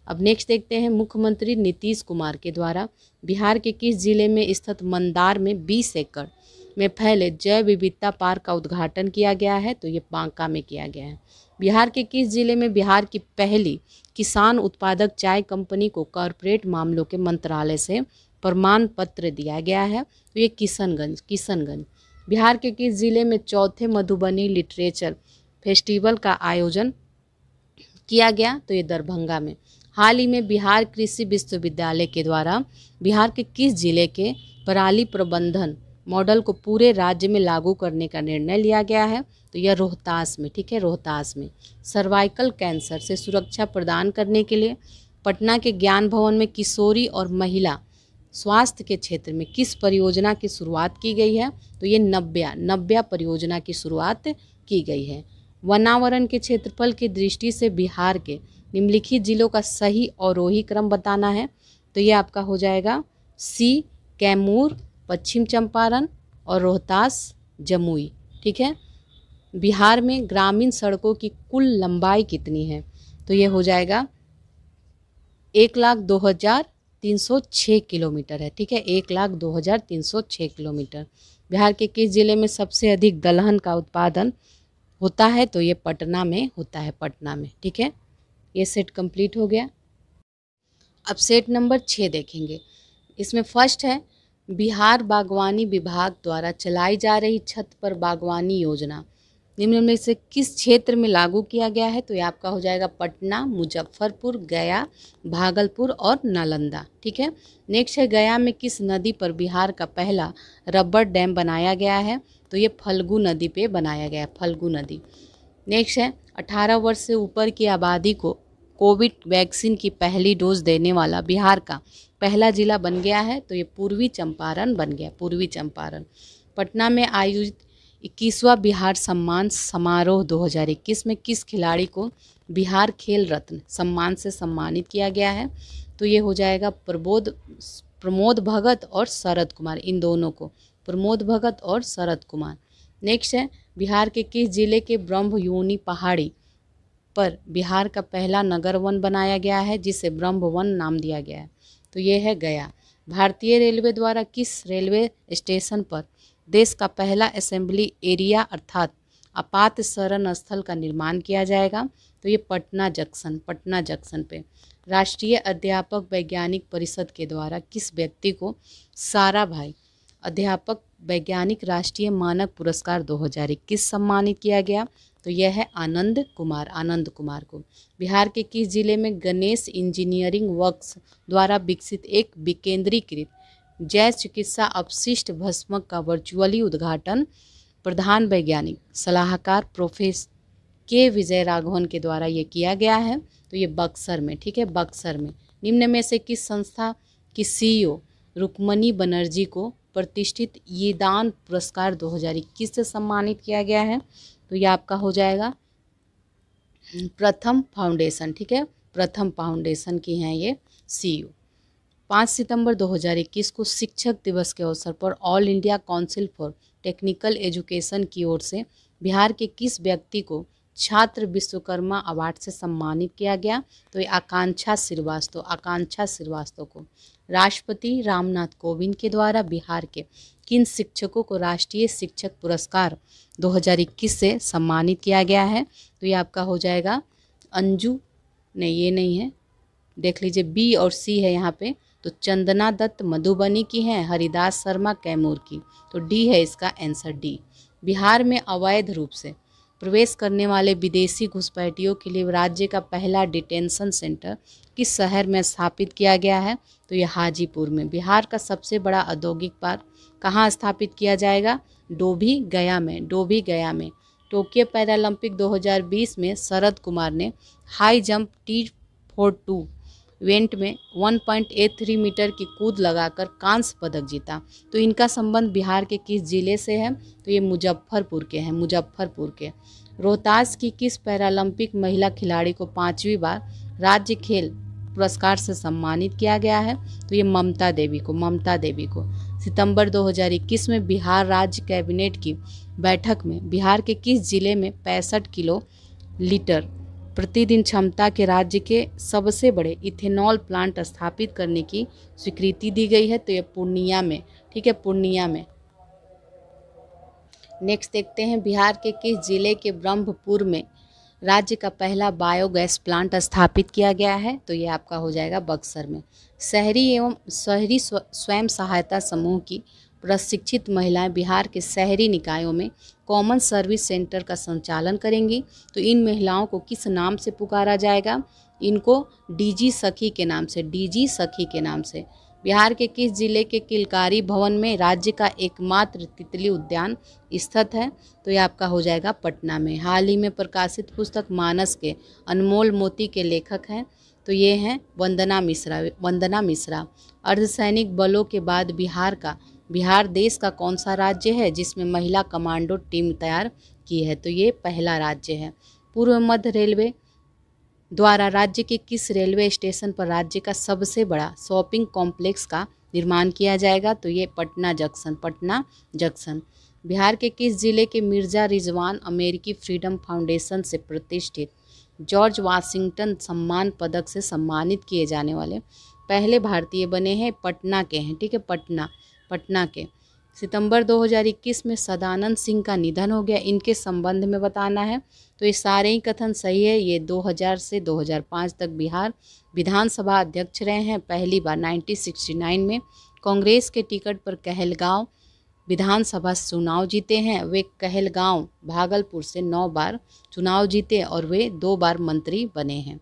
अब नेक्स्ट देखते हैं मुख्यमंत्री नीतीश कुमार के द्वारा बिहार के किस जिले में स्थित मंदार में बीस एकड़ में फैले जैव विविधता पार्क का उद्घाटन किया गया है तो ये बांका में किया गया है बिहार के किस जिले में बिहार की पहली किसान उत्पादक चाय कंपनी को कॉरपोरेट मामलों के मंत्रालय से प्रमाण पत्र दिया गया है तो ये किशनगंज किशनगंज बिहार के किस जिले में चौथे मधुबनी लिटरेचर फेस्टिवल का आयोजन किया गया तो ये दरभंगा में हाल ही में बिहार कृषि विश्वविद्यालय के द्वारा बिहार के किस जिले के पराली प्रबंधन मॉडल को पूरे राज्य में लागू करने का निर्णय लिया गया है तो यह रोहतास में ठीक है रोहतास में सर्वाइकल कैंसर से सुरक्षा प्रदान करने के लिए पटना के ज्ञान भवन में किशोरी और महिला स्वास्थ्य के क्षेत्र में किस परियोजना की शुरुआत की गई है तो ये नब्या नब्या परियोजना की शुरुआत की गई है वनावरण के क्षेत्रफल की दृष्टि से बिहार के निम्नलिखित जिलों का सही औरोही क्रम बताना है तो ये आपका हो जाएगा सी कैमूर पश्चिम चंपारण और रोहतास जमुई ठीक है बिहार में ग्रामीण सड़कों की कुल लंबाई कितनी है तो ये हो जाएगा एक लाख दो हज़ार तीन सौ छः किलोमीटर है ठीक है एक लाख दो हज़ार तीन सौ छः किलोमीटर बिहार के किस ज़िले में सबसे अधिक दलहन का उत्पादन होता है तो ये पटना में होता है पटना में ठीक है ये सेट कंप्लीट हो गया अब सेट नंबर छः देखेंगे इसमें फर्स्ट है बिहार बागवानी विभाग द्वारा चलाई जा रही छत पर बागवानी योजना निम्न में से किस क्षेत्र में लागू किया गया है तो ये आपका हो जाएगा पटना मुजफ्फरपुर गया भागलपुर और नालंदा ठीक है नेक्स्ट है गया में किस नदी पर बिहार का पहला रबर डैम बनाया गया है तो ये फल्गू नदी पे बनाया गया है फल्गू नदी नेक्स्ट है 18 वर्ष से ऊपर की आबादी को कोविड वैक्सीन की पहली डोज देने वाला बिहार का पहला जिला बन गया है तो ये पूर्वी चंपारण बन गया पूर्वी चंपारण पटना में आयोजित इक्कीसवां बिहार सम्मान समारोह 2021 में किस खिलाड़ी को बिहार खेल रत्न सम्मान से सम्मानित किया गया है तो ये हो जाएगा प्रबोध प्रमोद भगत और शरद कुमार इन दोनों को प्रमोद भगत और शरद कुमार नेक्स्ट है बिहार के किस जिले के ब्रह्म योनी पहाड़ी पर बिहार का पहला नगर वन बनाया गया है जिसे ब्रह्म वन नाम दिया गया है तो ये है गया भारतीय रेलवे द्वारा किस रेलवे स्टेशन पर देश का पहला असेंबली एरिया अर्थात आपात शरण स्थल का निर्माण किया जाएगा तो ये पटना जंक्शन पटना जंक्शन पे राष्ट्रीय अध्यापक वैज्ञानिक परिषद के द्वारा किस व्यक्ति को सारा भाई अध्यापक वैज्ञानिक राष्ट्रीय मानक पुरस्कार 2021 सम्मानित किया गया तो यह है आनंद कुमार आनंद कुमार को बिहार के किस जिले में गणेश इंजीनियरिंग वर्क्स द्वारा विकसित एक विकेंद्रीकृत जैव चिकित्सा अपशिष्ट भस्मक का वर्चुअली उद्घाटन प्रधान वैज्ञानिक सलाहकार प्रोफेस के विजय राघवन के द्वारा ये किया गया है तो ये बक्सर में ठीक है बक्सर में निम्न में से किस संस्था की सीईओ e रुक्मणी बनर्जी को प्रतिष्ठित ये दान पुरस्कार 2021 से सम्मानित किया गया है तो ये आपका हो जाएगा प्रथम फाउंडेशन ठीक है प्रथम फाउंडेशन की हैं ये सी यू पाँच सितंबर 2021 को शिक्षक दिवस के अवसर पर All India council for technical education की ओर से बिहार के किस व्यक्ति को छात्र विश्वकर्मा अवार्ड से सम्मानित किया गया तो ये आकांक्षा श्रीवास्तव आकांक्षा श्रीवास्तव को राष्ट्रपति रामनाथ कोविंद के द्वारा बिहार के किन शिक्षकों को राष्ट्रीय शिक्षक पुरस्कार 2021 से सम्मानित किया गया है तो ये आपका हो जाएगा अंजू नहीं ये नहीं है देख लीजिए बी और सी है यहाँ पे तो चंदना दत्त मधुबनी की हैं हरिदास शर्मा कैमूर की तो डी है इसका आंसर डी बिहार में अवैध रूप से प्रवेश करने वाले विदेशी घुसपैठियों के लिए राज्य का पहला डिटेंशन सेंटर किस शहर में स्थापित किया गया है तो यह हाजीपुर में बिहार का सबसे बड़ा औद्योगिक पार्क कहाँ स्थापित किया जाएगा डोभी गया में डोभी गया में टोक्यो पैरालंपिक 2020 में शरद कुमार ने high jump T four two event में 1.83 मीटर की कूद लगाकर कांस्य पदक जीता तो इनका संबंध बिहार के किस ज़िले से है तो ये मुजफ्फरपुर के हैं मुजफ्फरपुर के रोहतास की किस पैरालंपिक महिला खिलाड़ी को पाँचवीं बार राज्य खेल पुरस्कार से सम्मानित किया गया है तो ये ममता देवी को ममता देवी को सितंबर 2021 में बिहार राज्य कैबिनेट की बैठक में बिहार के किस जिले में पैंसठ किलो लीटर प्रतिदिन क्षमता के राज्य के सबसे बड़े इथेनॉल प्लांट स्थापित करने की स्वीकृति दी गई है तो यह पूर्णिया में ठीक है पूर्णिया में नेक्स्ट देखते हैं बिहार के किस जिले के ब्रह्मपुर में राज्य का पहला बायोगैस प्लांट स्थापित किया गया है तो ये आपका हो जाएगा बक्सर में शहरी एवं शहरी स्वयं सहायता समूह की प्रशिक्षित महिलाएं बिहार के शहरी निकायों में कॉमन सर्विस सेंटर का संचालन करेंगी तो इन महिलाओं को किस नाम से पुकारा जाएगा इनको डीजी सखी के नाम से डीजी सखी के नाम से बिहार के किस जिले के किलकारी भवन में राज्य का एकमात्र तितली उद्यान स्थित है तो ये आपका हो जाएगा पटना में हाल ही में प्रकाशित पुस्तक मानस के अनमोल मोती के लेखक हैं तो ये हैं वंदना मिश्रा वंदना मिश्रा अर्धसैनिक बलों के बाद बिहार का बिहार देश का कौन सा राज्य है जिसमें महिला कमांडो टीम तैयार की है तो ये पहला राज्य है पूर्व मध्य रेलवे द्वारा राज्य के किस रेलवे स्टेशन पर राज्य का सबसे बड़ा शॉपिंग कॉम्प्लेक्स का निर्माण किया जाएगा तो ये पटना जंक्शन पटना जंक्शन बिहार के किस जिले के मिर्जा रिजवान अमेरिकी फ्रीडम फाउंडेशन से प्रतिष्ठित जॉर्ज वाशिंगटन सम्मान पदक से सम्मानित किए जाने वाले पहले भारतीय बने हैं पटना के हैं ठीक है पटना पटना के सितंबर 2021 में सदानंद सिंह का निधन हो गया इनके संबंध में बताना है तो ये सारे ही कथन सही है ये 2000 से 2005 तक बिहार विधानसभा अध्यक्ष रहे हैं पहली बार 1969 में कांग्रेस के टिकट पर कहलगांव विधानसभा चुनाव जीते हैं वे कहलगांव भागलपुर से नौ बार चुनाव जीते और वे दो बार मंत्री बने हैं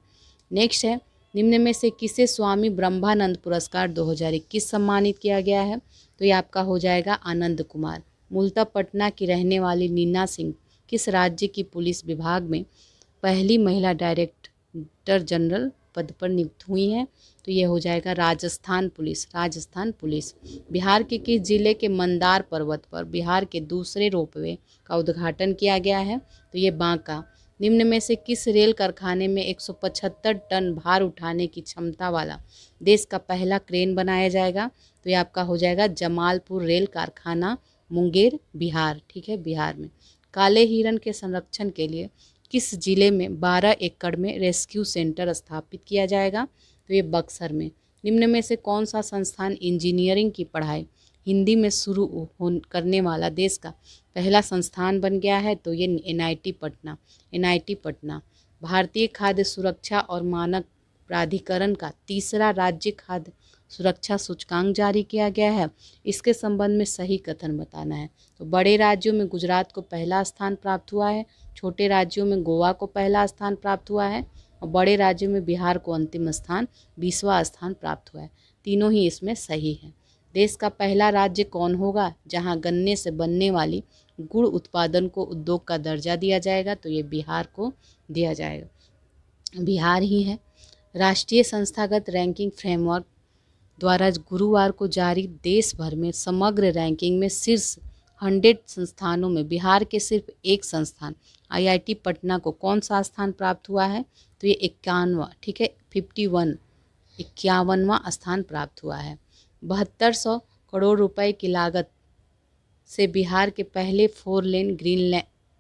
नेक्स्ट है निम्न में से किसे स्वामी ब्रह्मानंद पुरस्कार 2021 सम्मानित किया गया है तो ये आपका हो जाएगा आनंद कुमार मूलतः पटना की रहने वाली नीना सिंह किस राज्य की पुलिस विभाग में पहली महिला डायरेक्टर जनरल पद पर नियुक्त हुई हैं तो ये हो जाएगा राजस्थान पुलिस राजस्थान पुलिस बिहार के किस जिले के मंदार पर्वत पर बिहार के दूसरे रोपवे का उद्घाटन किया गया है तो ये बांका निम्न में से किस रेल कारखाने में एक टन भार उठाने की क्षमता वाला देश का पहला क्रेन बनाया जाएगा तो ये आपका हो जाएगा जमालपुर रेल कारखाना मुंगेर बिहार ठीक है बिहार में काले हिरण के संरक्षण के लिए किस जिले में 12 एकड़ में रेस्क्यू सेंटर स्थापित किया जाएगा तो ये बक्सर में निम्न में से कौन सा संस्थान इंजीनियरिंग की पढ़ाई हिंदी में शुरू हो करने वाला देश का पहला संस्थान बन गया है तो ये एनआईटी पटना एनआईटी पटना भारतीय खाद्य सुरक्षा और मानक प्राधिकरण का तीसरा राज्य खाद्य सुरक्षा सूचकांक जारी किया गया है इसके संबंध में सही कथन बताना है तो बड़े राज्यों में गुजरात को पहला स्थान प्राप्त हुआ है छोटे राज्यों में गोवा को पहला स्थान प्राप्त हुआ है और बड़े राज्यों में बिहार को अंतिम स्थान बीसवा स्थान प्राप्त हुआ है तीनों ही इसमें सही है देश का पहला राज्य कौन होगा जहां गन्ने से बनने वाली गुड़ उत्पादन को उद्योग का दर्जा दिया जाएगा तो ये बिहार को दिया जाएगा बिहार ही है राष्ट्रीय संस्थागत रैंकिंग फ्रेमवर्क द्वारा गुरुवार को जारी देश भर में समग्र रैंकिंग में शीर्ष हंड्रेड संस्थानों में बिहार के सिर्फ एक संस्थान आईआईटी पटना को कौन सा स्थान प्राप्त हुआ है तो ये इक्यानवा ठीक है फिफ्टी वन इक्यावनवा स्थान प्राप्त हुआ है बहत्तर सौ करोड़ रुपए की लागत से बिहार के पहले four lane green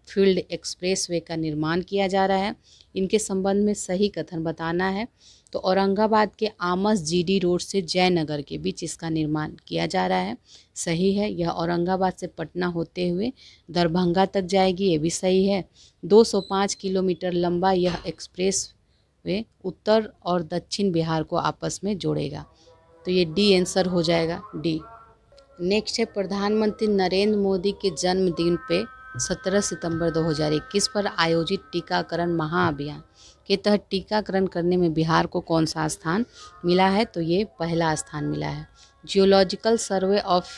field expressway का निर्माण किया जा रहा है इनके संबंध में सही कथन बताना है तो औरंगाबाद के आमस जीडी रोड से जयनगर के बीच इसका निर्माण किया जा रहा है सही है यह औरंगाबाद से पटना होते हुए दरभंगा तक जाएगी ये भी सही है 205 किलोमीटर लंबा यह एक्सप्रेस वे उत्तर और दक्षिण बिहार को आपस में जोड़ेगा तो ये डी आंसर हो जाएगा डी नेक्स्ट है प्रधानमंत्री नरेंद्र मोदी के जन्मदिन पे 17 सितंबर 2021 पर आयोजित टीकाकरण महाअभियान के तहत टीकाकरण करने में बिहार को कौन सा स्थान मिला है तो ये पहला स्थान मिला है geological survey of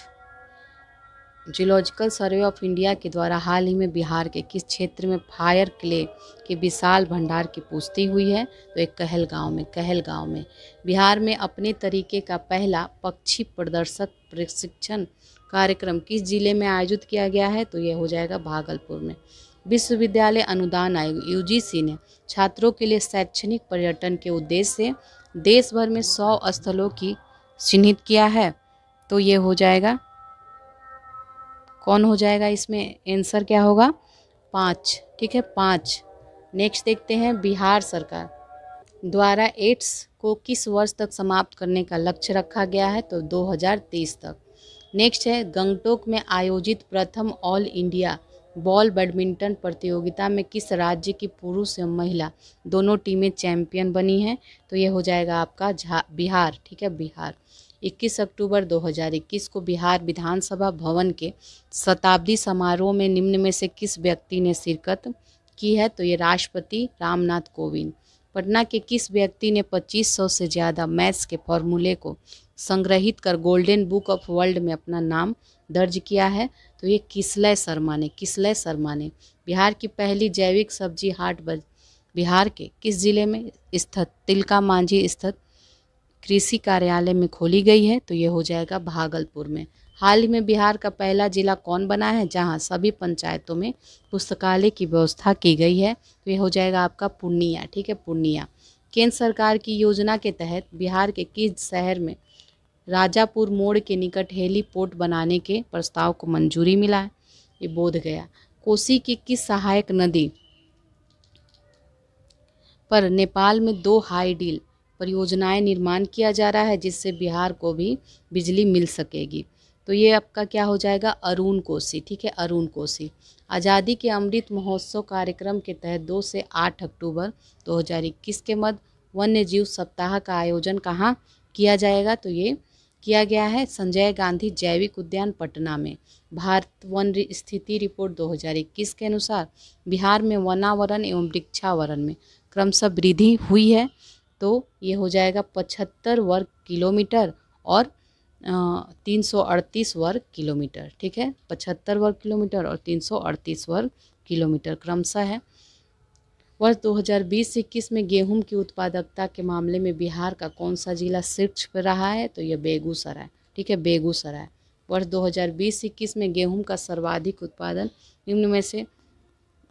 geological survey of India के द्वारा हाल ही में बिहार के किस क्षेत्र में फायर क्ले के विशाल भंडार की पुष्टि हुई है तो एक कहलगांव में कहलगांव में बिहार में अपने तरीके का पहला पक्षी प्रदर्शक प्रशिक्षण कार्यक्रम किस जिले में आयोजित किया गया है तो यह हो जाएगा भागलपुर में विश्वविद्यालय अनुदान आयोग यू ने छात्रों के लिए शैक्षणिक पर्यटन के उद्देश्य से देश भर में सौ स्थलों की चिन्हित किया है तो ये हो जाएगा कौन हो जाएगा इसमें आंसर क्या होगा पाँच ठीक है पाँच नेक्स्ट देखते हैं बिहार सरकार द्वारा एड्स को किस वर्ष तक समाप्त करने का लक्ष्य रखा गया है तो 2023 तक नेक्स्ट है गंगटोक में आयोजित प्रथम ऑल इंडिया बॉल बैडमिंटन प्रतियोगिता में किस राज्य की पुरुष एवं महिला दोनों टीमें चैंपियन बनी हैं तो ये हो जाएगा आपका झा बिहार ठीक है बिहार 21 अक्टूबर 2021 को बिहार विधानसभा भवन के शताब्दी समारोह में निम्न में से किस व्यक्ति ने शिरकत की है तो ये राष्ट्रपति रामनाथ कोविंद पटना के किस व्यक्ति ने 2500 से ज़्यादा मैथ्स के फॉर्मूले को संग्रहित कर गोल्डन बुक ऑफ वर्ल्ड में अपना नाम दर्ज किया है तो ये किसलय शर्मा ने किसलय शर्मा ने बिहार की पहली जैविक सब्जी हाट बिहार के किस जिले में स्थित तिलका मांझी स्थित कृषि कार्यालय में खोली गई है तो ये हो जाएगा भागलपुर में हाल ही में बिहार का पहला जिला कौन बना है जहां सभी पंचायतों में पुस्तकालय की व्यवस्था की गई है तो ये हो जाएगा आपका पूर्णिया ठीक है पूर्णिया केंद्र सरकार की योजना के तहत बिहार के किस शहर में राजापुर मोड़ के निकट हेलीपोर्ट बनाने के प्रस्ताव को मंजूरी मिला है ये बोध गया कोसी की किस सहायक नदी पर नेपाल में दो हाई डील परियोजनाएं निर्माण किया जा रहा है जिससे बिहार को भी बिजली मिल सकेगी तो ये आपका क्या हो जाएगा अरुण कोसी ठीक है अरुण कोसी आज़ादी के अमृत महोत्सव कार्यक्रम के तहत दो से आठ अक्टूबर दो के मध्य वन्य जीव सप्ताह का आयोजन कहाँ किया जाएगा तो ये किया गया है संजय गांधी जैविक उद्यान पटना में भारत वन स्थिति रिपोर्ट 2021 के अनुसार बिहार में वनावरण एवं वृक्षावरण में क्रमशः वृद्धि हुई है तो ये हो जाएगा पचहत्तर वर्ग किलोमीटर और तीन सौ अड़तीस वर्ग किलोमीटर ठीक है पचहत्तर वर्ग किलोमीटर और तीन सौ अड़तीस वर्ग किलोमीटर क्रमशः है वर्ष 2020 इक्कीस में गेहूं की उत्पादकता के मामले में बिहार का कौन सा जिला शीर्ष पर रहा है तो यह बेगूसराय ठीक है बेगूसराय वर्ष 2020 इक्कीस में गेहूं का सर्वाधिक उत्पादन निम्न में से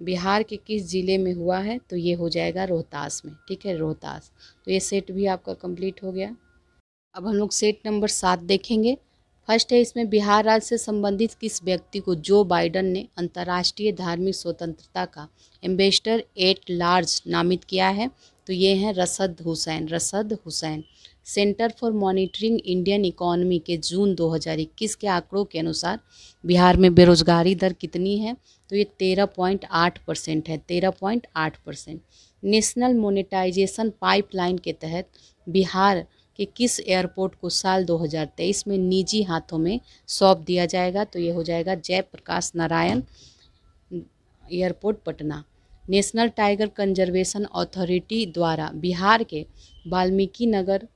बिहार के किस ज़िले में हुआ है तो ये हो जाएगा रोहतास में ठीक है रोहतास तो ये सेट भी आपका कंप्लीट हो गया अब हम लोग सेट नंबर सात देखेंगे फर्स्ट है इसमें बिहार राज्य से संबंधित किस व्यक्ति को जो बाइडन ने अंतर्राष्ट्रीय धार्मिक स्वतंत्रता का एम्बेसडर एट लार्ज नामित किया है तो ये हैं Rasad Hussain Rasad Hussain centre for monitoring Indian economy के जून 2021 के आंकड़ों के अनुसार बिहार में बेरोजगारी दर कितनी है तो ये तेरह पॉइंट आठ परसेंट है तेरह पॉइंट आठ परसेंट नेशनल मोनेटाइजेशन पाइपलाइन के तहत बिहार के किस एयरपोर्ट को साल 2023 में निजी हाथों में सौंप दिया जाएगा तो ये हो जाएगा Jayaprakash Narayan airport Patna national tiger conservation authority द्वारा बिहार के वाल्मीकि नगर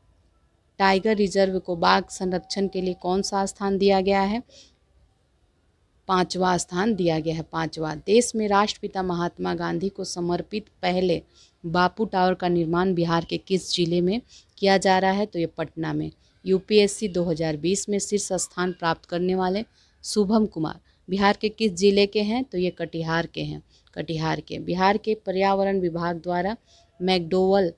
टाइगर रिजर्व को बाघ संरक्षण के लिए कौन सा स्थान दिया गया है पांचवा स्थान दिया गया है पांचवा देश में राष्ट्रपिता महात्मा गांधी को समर्पित पहले बापू टावर का निर्माण बिहार के किस जिले में किया जा रहा है तो ये पटना में यूपीएससी 2020 में शीर्ष स्थान प्राप्त करने वाले शुभम कुमार बिहार के किस जिले के हैं तो ये कटिहार के हैं कटिहार के बिहार के पर्यावरण विभाग द्वारा मैकडोवल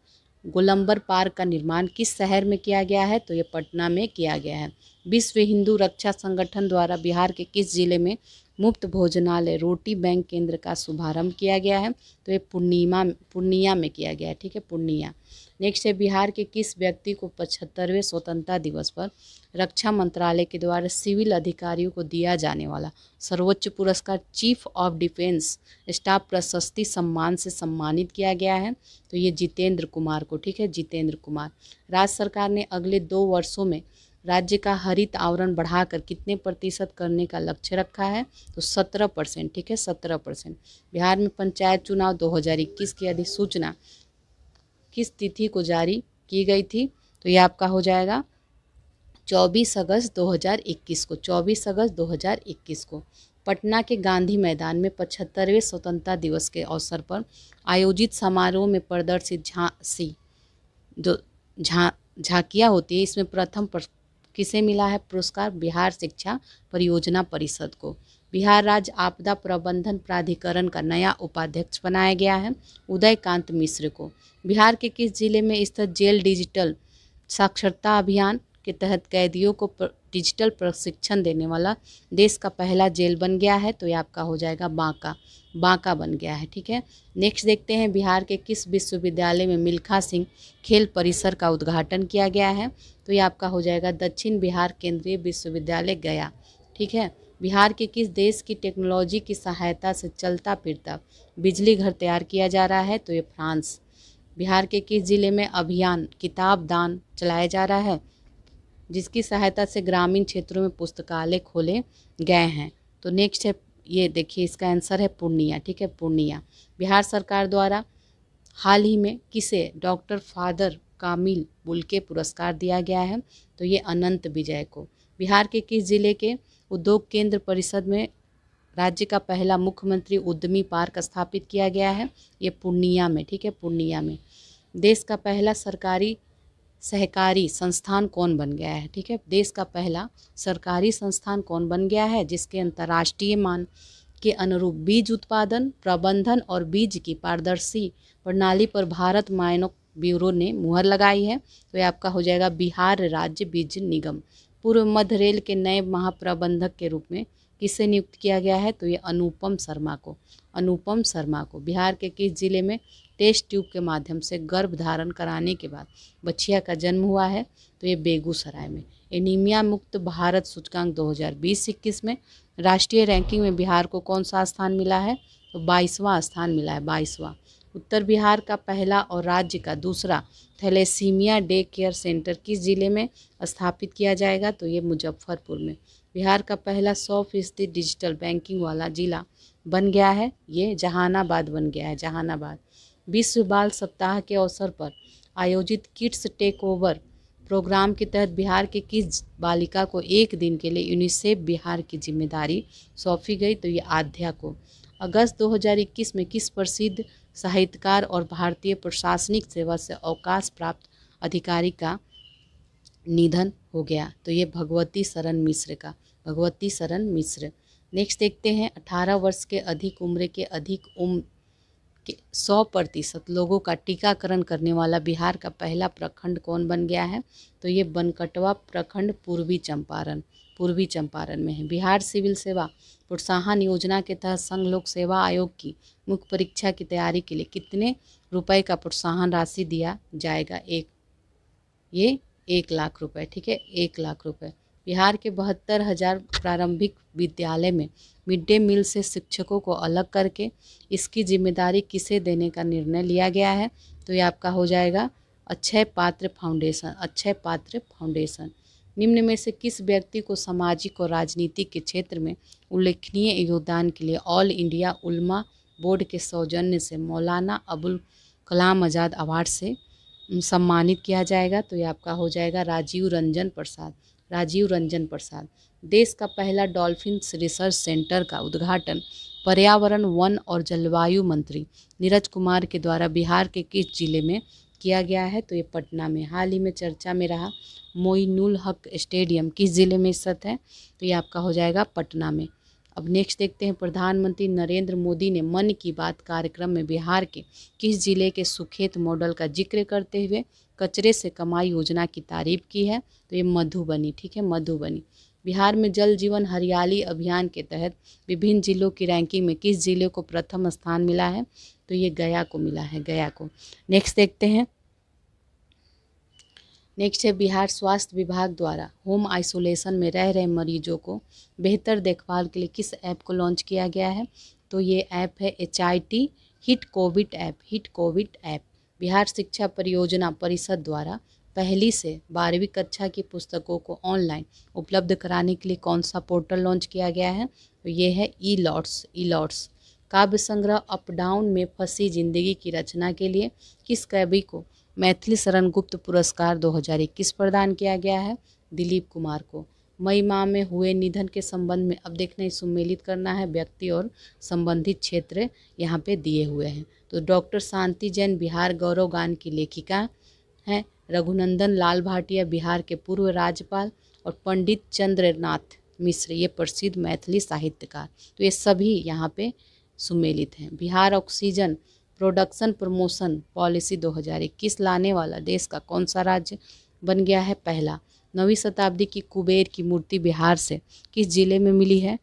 गोलंबर पार्क का निर्माण किस शहर में किया गया है तो ये पटना में किया गया है विश्व हिंदू रक्षा संगठन द्वारा बिहार के किस जिले में मुफ्त भोजनालय रोटी बैंक केंद्र का शुभारंभ किया गया है तो ये पूर्णिमा पूर्णिया में किया गया है ठीक है पूर्णिया नेक्स्ट है बिहार के किस व्यक्ति को पचहत्तरवें स्वतंत्रता दिवस पर रक्षा मंत्रालय के द्वारा सिविल अधिकारियों को दिया जाने वाला सर्वोच्च पुरस्कार चीफ ऑफ डिफेंस स्टाफ प्रशस्ति सम्मान से सम्मानित किया गया है तो ये जितेंद्र कुमार को ठीक है जितेंद्र कुमार राज्य सरकार ने अगले दो वर्षों में राज्य का हरित आवरण बढ़ाकर कितने प्रतिशत करने का लक्ष्य रखा है तो सत्रह परसेंट ठीक है सत्रह परसेंट बिहार में पंचायत चुनाव 2021 की अधिसूचना किस तिथि को जारी की गई थी तो ये आपका हो जाएगा 24 अगस्त 2021 को 24 अगस्त 2021 को पटना के गांधी मैदान में पचहत्तरवें स्वतंत्रता दिवस के अवसर पर आयोजित समारोह में प्रदर्शित झांसी जो झा झांकियाँ होती है इसमें प्रथम किसे मिला है पुरस्कार बिहार शिक्षा परियोजना परिषद को बिहार राज्य आपदा प्रबंधन प्राधिकरण का नया उपाध्यक्ष बनाया गया है उदयकांत मिश्र को बिहार के किस जिले में स्थित जेल डिजिटल साक्षरता अभियान के तहत कैदियों को डिजिटल प्रशिक्षण देने वाला देश का पहला जेल बन गया है तो ये आपका हो जाएगा बांका बांका बन गया है ठीक है नेक्स्ट देखते हैं बिहार के किस विश्वविद्यालय में मिल्खा सिंह खेल परिसर का उद्घाटन किया गया है तो ये आपका हो जाएगा दक्षिण बिहार केंद्रीय विश्वविद्यालय गया ठीक है बिहार के किस देश की टेक्नोलॉजी की सहायता से चलता फिरता बिजली घर तैयार किया जा रहा है तो ये फ्रांस बिहार के किस जिले में अभियान किताब दान चलाया जा रहा है जिसकी सहायता से ग्रामीण क्षेत्रों में पुस्तकालय खोले गए हैं तो नेक्स्ट है ये देखिए इसका आंसर है पूर्णिया ठीक है पूर्णिया बिहार सरकार द्वारा हाल ही में किसे डॉक्टर फादर कामिल बुल के पुरस्कार दिया गया है तो ये अनंत विजय को बिहार के किस जिले के उद्योग केंद्र परिषद में राज्य का पहला मुख्यमंत्री उद्यमी पार्क स्थापित किया गया है ये पूर्णिया में ठीक है पूर्णिया में देश का पहला सरकारी सहकारी संस्थान कौन बन गया है ठीक है देश का पहला सरकारी संस्थान कौन बन गया है जिसके अंतर्राष्ट्रीय मान के अनुरूप बीज उत्पादन प्रबंधन और बीज की पारदर्शी प्रणाली पर भारत मायनों ब्यूरो ने मुहर लगाई है तो ये आपका हो जाएगा बिहार राज्य बीज निगम पूर्व मध्य रेल के नए महाप्रबंधक के रूप में किसे नियुक्त किया गया है तो ये अनुपम शर्मा को अनुपम शर्मा को बिहार के किस जिले में टेस्ट ट्यूब के माध्यम से गर्भ धारण कराने के बाद बछिया का जन्म हुआ है तो ये बेगूसराय में एनीमिया मुक्त भारत सूचकांक 2020-21 में राष्ट्रीय रैंकिंग में बिहार को कौन सा स्थान मिला है तो बाईसवां स्थान मिला है बाईसवां उत्तर बिहार का पहला और राज्य का दूसरा थैलेसीमिया डे केयर सेंटर किस ज़िले में स्थापित किया जाएगा तो ये मुजफ्फरपुर में बिहार का पहला सौ फीसदी डिजिटल बैंकिंग वाला ज़िला बन गया है ये जहानाबाद बन गया है जहानाबाद विश्व बाल सप्ताह के अवसर पर आयोजित किड्स टेक ओवर प्रोग्राम के तहत बिहार के किस बालिका को एक दिन के लिए यूनिसेफ बिहार की जिम्मेदारी सौंपी गई तो ये आध्या को अगस्त 2021 में किस प्रसिद्ध साहित्यकार और भारतीय प्रशासनिक सेवा से अवकाश प्राप्त अधिकारी का निधन हो गया तो ये भगवती शरण मिश्र का भगवती शरण मिश्र नेक्स्ट देखते हैं 18 वर्ष के अधिक उम्र के अधिक उम्र के 100 प्रतिशत लोगों का टीकाकरण करने वाला बिहार का पहला प्रखंड कौन बन गया है तो ये बनकटवा प्रखंड पूर्वी चंपारण पूर्वी चंपारण में है बिहार सिविल सेवा प्रोत्साहन योजना के तहत संघ लोक सेवा आयोग की मुख्य परीक्षा की तैयारी के लिए कितने रुपए का प्रोत्साहन राशि दिया जाएगा एक ये एक लाख रुपए ठीक है एक लाख रुपए बिहार के बहत्तर हज़ार प्रारंभिक विद्यालय में मिड डे मील से शिक्षकों को अलग करके इसकी जिम्मेदारी किसे देने का निर्णय लिया गया है तो ये आपका हो जाएगा अक्षय पात्र फाउंडेशन अक्षय पात्र फाउंडेशन निम्न में से किस व्यक्ति को सामाजिक और राजनीति के क्षेत्र में उल्लेखनीय योगदान के लिए ऑल इंडिया उल्मा बोर्ड के सौजन्य से मौलाना अबुल कलाम आज़ाद अवार्ड से सम्मानित किया जाएगा तो ये आपका हो जाएगा राजीव रंजन प्रसाद राजीव रंजन प्रसाद देश का पहला डॉल्फिन रिसर्च सेंटर का उद्घाटन पर्यावरण वन और जलवायु मंत्री नीरज कुमार के द्वारा बिहार के किस जिले में किया गया है तो ये पटना में हाल ही में चर्चा में रहा मोइनुल हक स्टेडियम किस ज़िले में स्थित है तो ये आपका हो जाएगा पटना में अब नेक्स्ट देखते हैं प्रधानमंत्री नरेंद्र मोदी ने मन की बात कार्यक्रम में बिहार के किस जिले के सुखेत मॉडल का जिक्र करते हुए कचरे से कमाई योजना की तारीफ की है तो ये मधुबनी ठीक है मधुबनी बिहार में जल जीवन हरियाली अभियान के तहत विभिन्न जिलों की रैंकिंग में किस जिले को प्रथम स्थान मिला है तो ये गया को मिला है गया को नेक्स्ट देखते हैं नेक्स्ट है बिहार स्वास्थ्य विभाग द्वारा होम आइसोलेशन में रह रहे मरीजों को बेहतर देखभाल के लिए किस ऐप को लॉन्च किया गया है तो ये ऐप है H I T hit covid app hit covid app Bihar शिक्षा परियोजना परिषद द्वारा पहली से बारहवीं कक्षा की पुस्तकों को ऑनलाइन उपलब्ध कराने के लिए कौन सा पोर्टल लॉन्च किया गया है तो ये है ई लॉट्स ई लॉट्स काव्य संग्रह अप डाउन में फंसी जिंदगी की रचना के लिए किस कवि को मैथिली शरण गुप्त पुरस्कार 2021 प्रदान किया गया है दिलीप कुमार को मई माह में हुए निधन के संबंध में अब देखना है सुमेलित करना है व्यक्ति और संबंधित क्षेत्र यहाँ पे दिए हुए हैं तो डॉक्टर शांति जैन बिहार गौरव गान की लेखिका हैं रघुनंदन लाल भाटिया बिहार के पूर्व राज्यपाल और पंडित चंद्रनाथ मिश्र ये प्रसिद्ध मैथिली साहित्यकार तो ये सभी यहाँ पे सुमेलित हैं Bihar oxygen production promotion policy 2021 लाने वाला देश का कौन सा राज्य बन गया है पहला नौवीं शताब्दी की कुबेर की मूर्ति बिहार से किस ज़िले में मिली है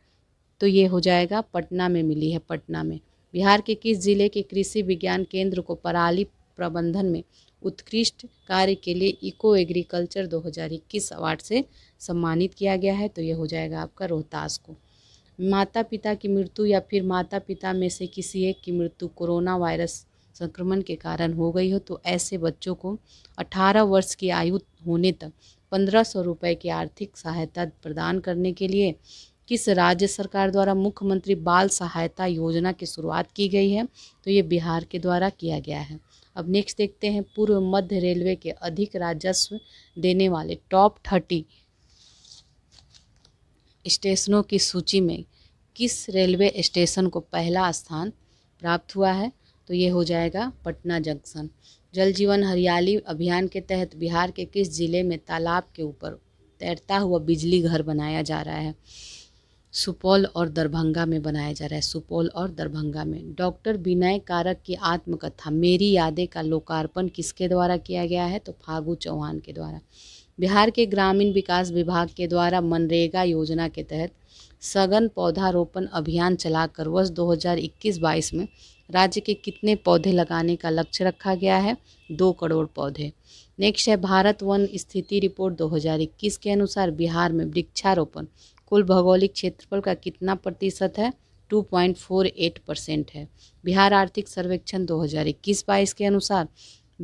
तो ये हो जाएगा पटना में मिली है पटना में बिहार के किस जिले के कृषि विज्ञान केंद्र को पराली प्रबंधन में उत्कृष्ट कार्य के लिए इको एग्रीकल्चर 2021 अवार्ड से सम्मानित किया गया है तो ये हो जाएगा आपका रोहतास को माता पिता की मृत्यु या फिर माता पिता में से किसी एक की मृत्यु कोरोना वायरस संक्रमण के कारण हो गई हो तो ऐसे बच्चों को 18 वर्ष की आयु होने तक पंद्रह सौ रुपये की आर्थिक सहायता प्रदान करने के लिए किस राज्य सरकार द्वारा मुख्यमंत्री बाल सहायता योजना की शुरुआत की गई है तो ये बिहार के द्वारा किया गया है अब नेक्स्ट देखते हैं पूर्व मध्य रेलवे के अधिक राजस्व देने वाले टॉप थर्टी स्टेशनों की सूची में किस रेलवे स्टेशन को पहला स्थान प्राप्त हुआ है तो ये हो जाएगा पटना जंक्शन जल जीवन हरियाली अभियान के तहत बिहार के किस ज़िले में तालाब के ऊपर तैरता हुआ बिजली घर बनाया जा रहा है सुपौल और दरभंगा में बनाया जा रहा है सुपौल और दरभंगा में डॉक्टर विनय कारक की आत्मकथा मेरी यादें का लोकार्पण किसके द्वारा किया गया है तो फागू चौहान के द्वारा बिहार के ग्रामीण विकास विभाग के द्वारा मनरेगा योजना के तहत सघन पौधारोपण अभियान चलाकर वर्ष 2021-22 में राज्य के कितने पौधे लगाने का लक्ष्य रखा गया है दो करोड़ पौधे नेक्स्ट है भारत वन स्थिति रिपोर्ट 2021 के अनुसार बिहार में वृक्षारोपण कुल भौगोलिक क्षेत्रफल का कितना प्रतिशत है 2.48 परसेंट है बिहार आर्थिक सर्वेक्षण 2021 बाईस के अनुसार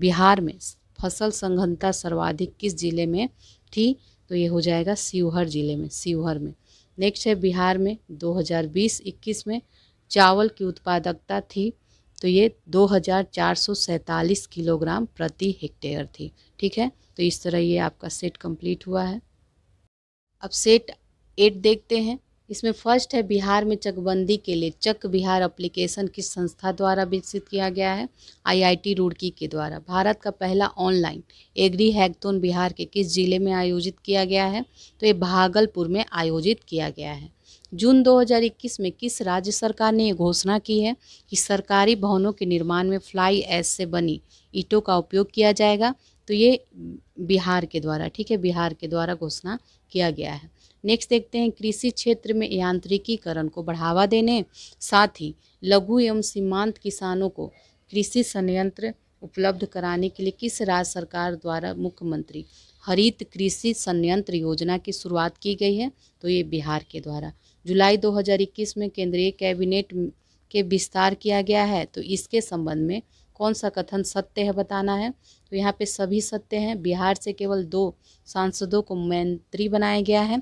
बिहार में फसल संघनता सर्वाधिक किस जिले में थी तो ये हो जाएगा शिवहर जिले में शिवहर में नेक्स्ट है बिहार में दो हज़ार में चावल की उत्पादकता थी तो ये दो किलोग्राम प्रति हेक्टेयर थी ठीक है तो इस तरह ये आपका सेट कंप्लीट हुआ है अब सेट एट देखते हैं इसमें फर्स्ट है बिहार में चकबंदी के लिए चक बिहार एप्लीकेशन किस संस्था द्वारा विकसित किया गया है आईआईटी रुड़की के द्वारा भारत का पहला ऑनलाइन एग्री हैकथोन बिहार के किस जिले में आयोजित किया गया है तो ये भागलपुर में आयोजित किया गया है जून 2021 में किस राज्य सरकार ने यह घोषणा की है कि सरकारी भवनों के निर्माण में फ्लाई ऐश से बनी ईटों का उपयोग किया जाएगा तो ये बिहार के द्वारा ठीक है बिहार के द्वारा घोषणा किया गया है नेक्स्ट देखते हैं कृषि क्षेत्र में यांत्रिकीकरण को बढ़ावा देने साथ ही लघु एवं सीमांत किसानों को कृषि संयंत्र उपलब्ध कराने के लिए किस राज्य सरकार द्वारा मुख्यमंत्री हरित कृषि संयंत्र योजना की शुरुआत की गई है तो ये बिहार के द्वारा जुलाई 2021 में केंद्रीय कैबिनेट के विस्तार किया गया है तो इसके संबंध में कौन सा कथन सत्य है बताना है तो यहाँ पे सभी सत्य हैं बिहार से केवल दो सांसदों को मंत्री बनाया गया है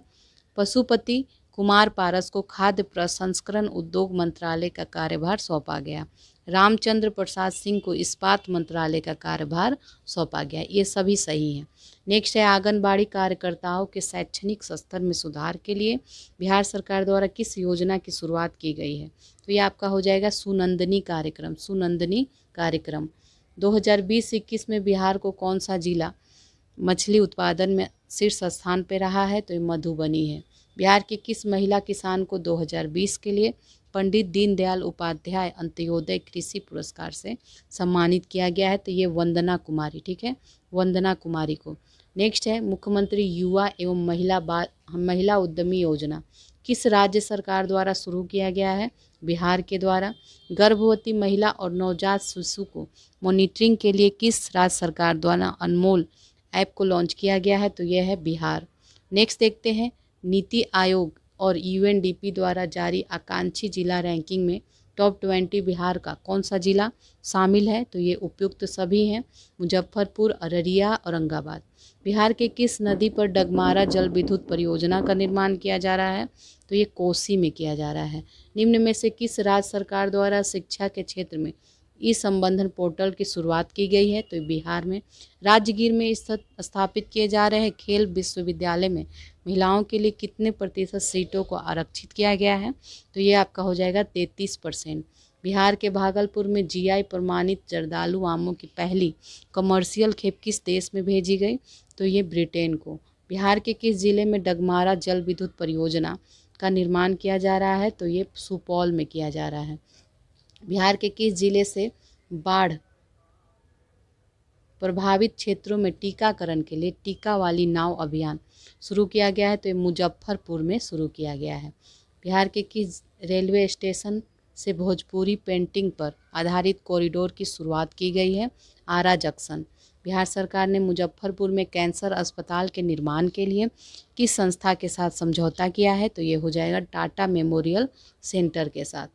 पशुपति कुमार पारस को खाद्य प्रसंस्करण उद्योग मंत्रालय का कार्यभार सौंपा गया रामचंद्र प्रसाद सिंह को इस्पात मंत्रालय का कार्यभार सौंपा गया ये सभी सही हैं नेक्स्ट है आंगनबाड़ी कार्यकर्ताओं के शैक्षणिक स्तर में सुधार के लिए बिहार सरकार द्वारा किस योजना की शुरुआत की गई है तो ये आपका हो जाएगा सुनंदनी कार्यक्रम सुनंदनी कार्यक्रम 2020-21 में बिहार को कौन सा जिला मछली उत्पादन में शीर्ष स्थान पर रहा है तो ये मधुबनी है बिहार के किस महिला किसान को 2020 के लिए पंडित दीनदयाल उपाध्याय अंत्योदय कृषि पुरस्कार से सम्मानित किया गया है तो ये वंदना कुमारी ठीक है वंदना कुमारी को नेक्स्ट है मुख्यमंत्री युवा एवं महिला बा महिला उद्यमी योजना किस राज्य सरकार द्वारा शुरू किया गया है बिहार के द्वारा गर्भवती महिला और नवजात शिशु को मॉनिटरिंग के लिए किस राज्य सरकार द्वारा अनमोल ऐप को लॉन्च किया गया है तो यह है बिहार नेक्स्ट देखते हैं नीति आयोग और यूएनडीपी द्वारा जारी आकांक्षी जिला रैंकिंग में टॉप ट्वेंटी बिहार का कौन सा जिला शामिल है तो ये उपयुक्त सभी हैं मुजफ्फरपुर अररिया औरंगाबाद बिहार के किस नदी पर डगमारा जल विद्युत परियोजना का निर्माण किया जा रहा है तो ये कोसी में किया जा रहा है निम्न में से किस राज्य सरकार द्वारा शिक्षा के क्षेत्र में ई संबंधन पोर्टल की शुरुआत की गई है तो बिहार में राजगीर में स्थापित किए जा रहे खेल विश्वविद्यालय में महिलाओं के लिए कितने प्रतिशत सीटों को आरक्षित किया गया है तो ये आपका हो जाएगा तैंतीस परसेंट बिहार के भागलपुर में जीआई प्रमाणित जरदालु आमों की पहली कमर्शियल खेप किस देश में भेजी गई तो ये ब्रिटेन को बिहार के किस जिले में डगमारा जल विद्युत परियोजना का निर्माण किया जा रहा है तो ये सुपौल में किया जा रहा है बिहार के किस जिले से बाढ़ प्रभावित क्षेत्रों में टीकाकरण के लिए टीका वाली नाव अभियान शुरू किया गया है तो ये मुजफ्फरपुर में शुरू किया गया है बिहार के किस रेलवे स्टेशन से भोजपुरी पेंटिंग पर आधारित कॉरिडोर की शुरुआत की गई है आरा जंक्शन बिहार सरकार ने मुजफ्फरपुर में कैंसर अस्पताल के निर्माण के लिए किस संस्था के साथ समझौता किया है तो ये हो जाएगा टाटा मेमोरियल सेंटर के साथ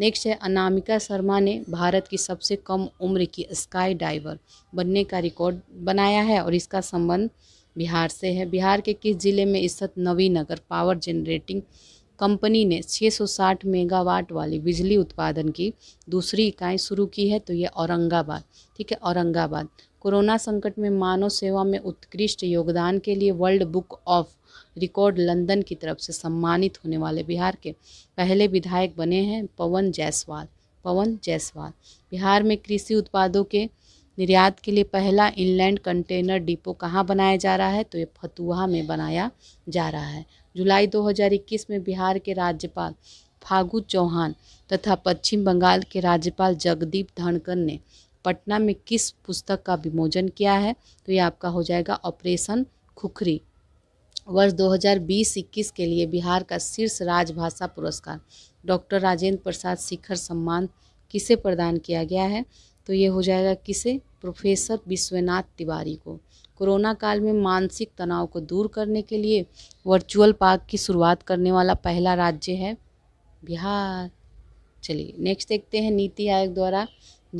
नेक्स्ट है अनामिका शर्मा ने भारत की सबसे कम उम्र की स्काई डाइवर बनने का रिकॉर्ड बनाया है और इसका संबंध बिहार से है बिहार के किस जिले में स्थित नवीनगर पावर जनरेटिंग कंपनी ने 660 मेगावाट वाली बिजली उत्पादन की दूसरी इकाई शुरू की है तो ये औरंगाबाद ठीक है औरंगाबाद कोरोना संकट में मानव सेवा में उत्कृष्ट योगदान के लिए world book of record London की तरफ से सम्मानित होने वाले बिहार के पहले विधायक बने हैं पवन जायसवाल पवन जायसवाल बिहार में कृषि उत्पादों के निर्यात के लिए पहला इनलैंड कंटेनर डिपो कहाँ बनाया जा रहा है तो ये फतुहा में बनाया जा रहा है जुलाई 2021 में बिहार के राज्यपाल फागू चौहान तथा पश्चिम बंगाल के राज्यपाल जगदीप धनकर ने पटना में किस पुस्तक का विमोचन किया है तो ये आपका हो जाएगा ऑपरेशन खुखरी वर्ष 2020-21 के लिए बिहार का शीर्ष राजभाषा पुरस्कार डॉक्टर राजेंद्र प्रसाद शिखर सम्मान किसे प्रदान किया गया है तो ये हो जाएगा किसे प्रोफेसर विश्वनाथ तिवारी को कोरोना काल में मानसिक तनाव को दूर करने के लिए वर्चुअल पार्क की शुरुआत करने वाला पहला राज्य है बिहार चलिए नेक्स्ट देखते हैं नीति आयोग द्वारा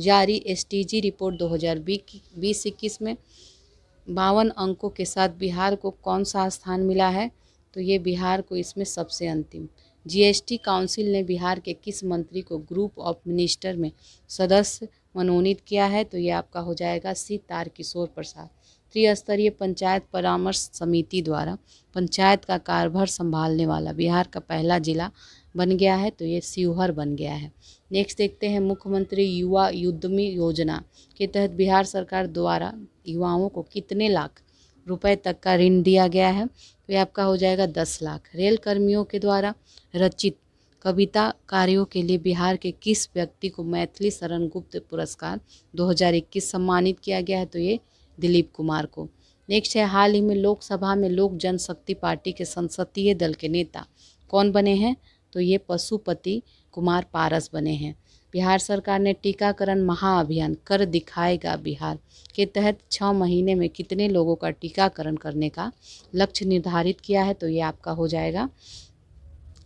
जारी एसटीजी रिपोर्ट दो बीस इक्कीस में बावन अंकों के साथ बिहार को कौन सा स्थान मिला है तो ये बिहार को इसमें सबसे अंतिम जीएसटी काउंसिल ने बिहार के किस मंत्री को ग्रुप ऑफ मिनिस्टर में सदस्य मनोनीत किया है तो ये आपका हो जाएगा सी तार किशोर प्रसाद त्रिस्तरीय पंचायत परामर्श समिति द्वारा पंचायत का कारभार संभालने वाला बिहार का पहला जिला बन गया है तो ये सीहर बन गया है नेक्स्ट देखते हैं मुख्यमंत्री युवा उद्यमी योजना के तहत बिहार सरकार द्वारा युवाओं को कितने लाख रुपए तक का ऋण दिया गया है तो ये आपका हो जाएगा दस लाख रेल कर्मियों के द्वारा रचित कविता कार्यों के लिए बिहार के किस व्यक्ति को मैथिली शरण गुप्त पुरस्कार 2021 सम्मानित किया गया है तो ये दिलीप कुमार को नेक्स्ट है हाल ही में लोकसभा में लोक जनशक्ति पार्टी के संसदीय दल के नेता कौन बने हैं तो ये पशुपति कुमार पारस बने हैं बिहार सरकार ने टीकाकरण महाअभियान कर दिखाएगा बिहार के तहत छः महीने में कितने लोगों का टीकाकरण करने का लक्ष्य निर्धारित किया है तो ये आपका हो जाएगा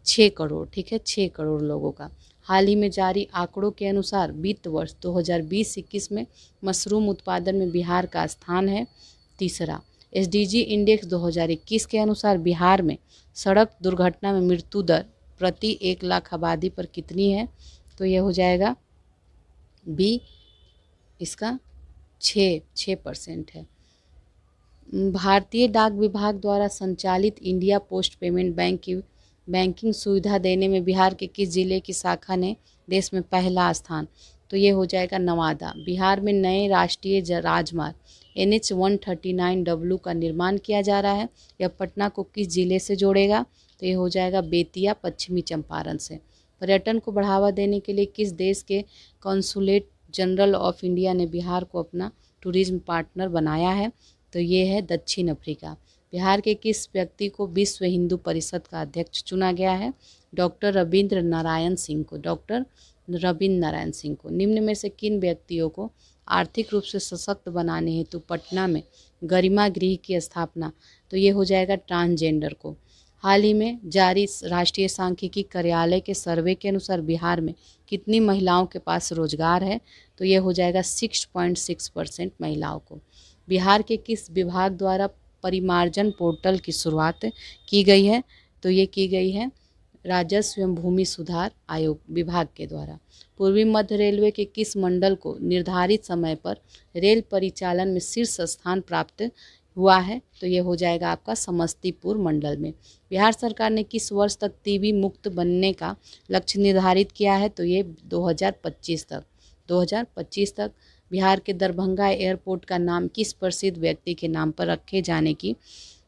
छः करोड़ ठीक है छः करोड़ लोगों का हाल ही में जारी आंकड़ों के अनुसार वित्त वर्ष 2020-21 में मशरूम उत्पादन में बिहार का स्थान है तीसरा एसडीजी इंडेक्स 2021 के अनुसार बिहार में सड़क दुर्घटना में मृत्यु दर प्रति एक लाख आबादी पर कितनी है तो ये हो जाएगा बी इसका छः छः परसेंट है भारतीय डाक विभाग द्वारा संचालित इंडिया पोस्ट पेमेंट बैंक की बैंकिंग सुविधा देने में बिहार के किस जिले की शाखा ने देश में पहला स्थान तो ये हो जाएगा नवादा बिहार में नए राष्ट्रीय राजमार्ग N H one thirty nine W का निर्माण किया जा रहा है यह पटना को किस जिले से जोड़ेगा तो ये हो जाएगा बेतिया पश्चिमी चंपारण से पर्यटन को बढ़ावा देने के लिए किस देश के कॉन्सुलेट जनरल ऑफ इंडिया ने बिहार को अपना टूरिज्म पार्टनर बनाया है तो ये है दक्षिण अफ्रीका बिहार के किस व्यक्ति को विश्व हिंदू परिषद का अध्यक्ष चुना गया है डॉक्टर रविंद्र नारायण सिंह को डॉक्टर रविंद्र नारायण सिंह को निम्न में से किन व्यक्तियों को आर्थिक रूप से सशक्त बनाने हेतु पटना में गरिमा गृह की स्थापना तो ये हो जाएगा ट्रांसजेंडर को हाल ही में जारी राष्ट्रीय सांख्यिकी कार्यालय के सर्वे के अनुसार बिहार में कितनी महिलाओं के पास रोजगार है तो ये हो जाएगा सिक्स पॉइंट सिक्स परसेंट महिलाओं को बिहार के किस विभाग द्वारा परिमार्जन पोर्टल की शुरुआत की गई है तो ये की गई है राजस्व एवं भूमि सुधार आयोग विभाग के द्वारा पूर्वी मध्य रेलवे के किस मंडल को निर्धारित समय पर रेल परिचालन में शीर्ष स्थान प्राप्त हुआ है तो ये हो जाएगा आपका समस्तीपुर मंडल में बिहार सरकार ने किस वर्ष तक टीबी मुक्त बनने का लक्ष्य निर्धारित किया है तो ये 2025 तक 2025 तक बिहार के दरभंगा एयरपोर्ट का नाम किस प्रसिद्ध व्यक्ति के नाम पर रखे जाने की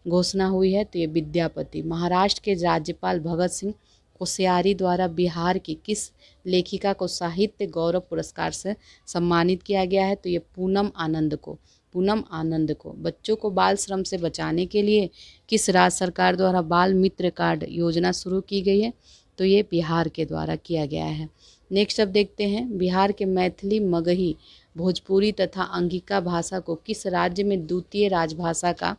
घोषणा हुई है तो ये विद्यापति महाराष्ट्र के राज्यपाल भगत सिंह कोश्यारी द्वारा बिहार की किस लेखिका को साहित्य गौरव पुरस्कार से सम्मानित किया गया है तो ये पूनम आनंद को पूनम आनंद को बच्चों को बाल श्रम से बचाने के लिए किस राज्य सरकार द्वारा बाल मित्र कार्ड योजना शुरू की गई है तो ये बिहार के द्वारा किया गया है नेक्स्ट अब देखते हैं बिहार के मैथिली मगही भोजपुरी तथा अंगिका भाषा को किस राज्य में द्वितीय राजभाषा का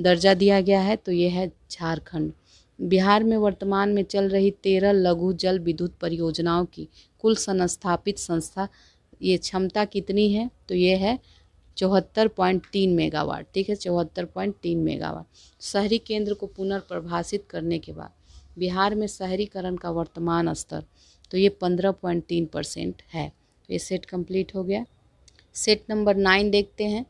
दर्जा दिया गया है तो ये है झारखंड बिहार में वर्तमान में चल रही तेरह लघु जल विद्युत परियोजनाओं की कुल संस्थापित संस्था ये क्षमता कितनी है तो ये है चौहत्तर पॉइंट तीन मेगावाट ठीक है चौहत्तर पॉइंट तीन मेगावाट शहरी केंद्र को पुनर्प्रभाषित करने के बाद बिहार में शहरीकरण का वर्तमान स्तर तो ये पंद्रह पॉइंट तीन परसेंट है तो ये सेट कंप्लीट हो गया सेट नंबर नाइन देखते हैं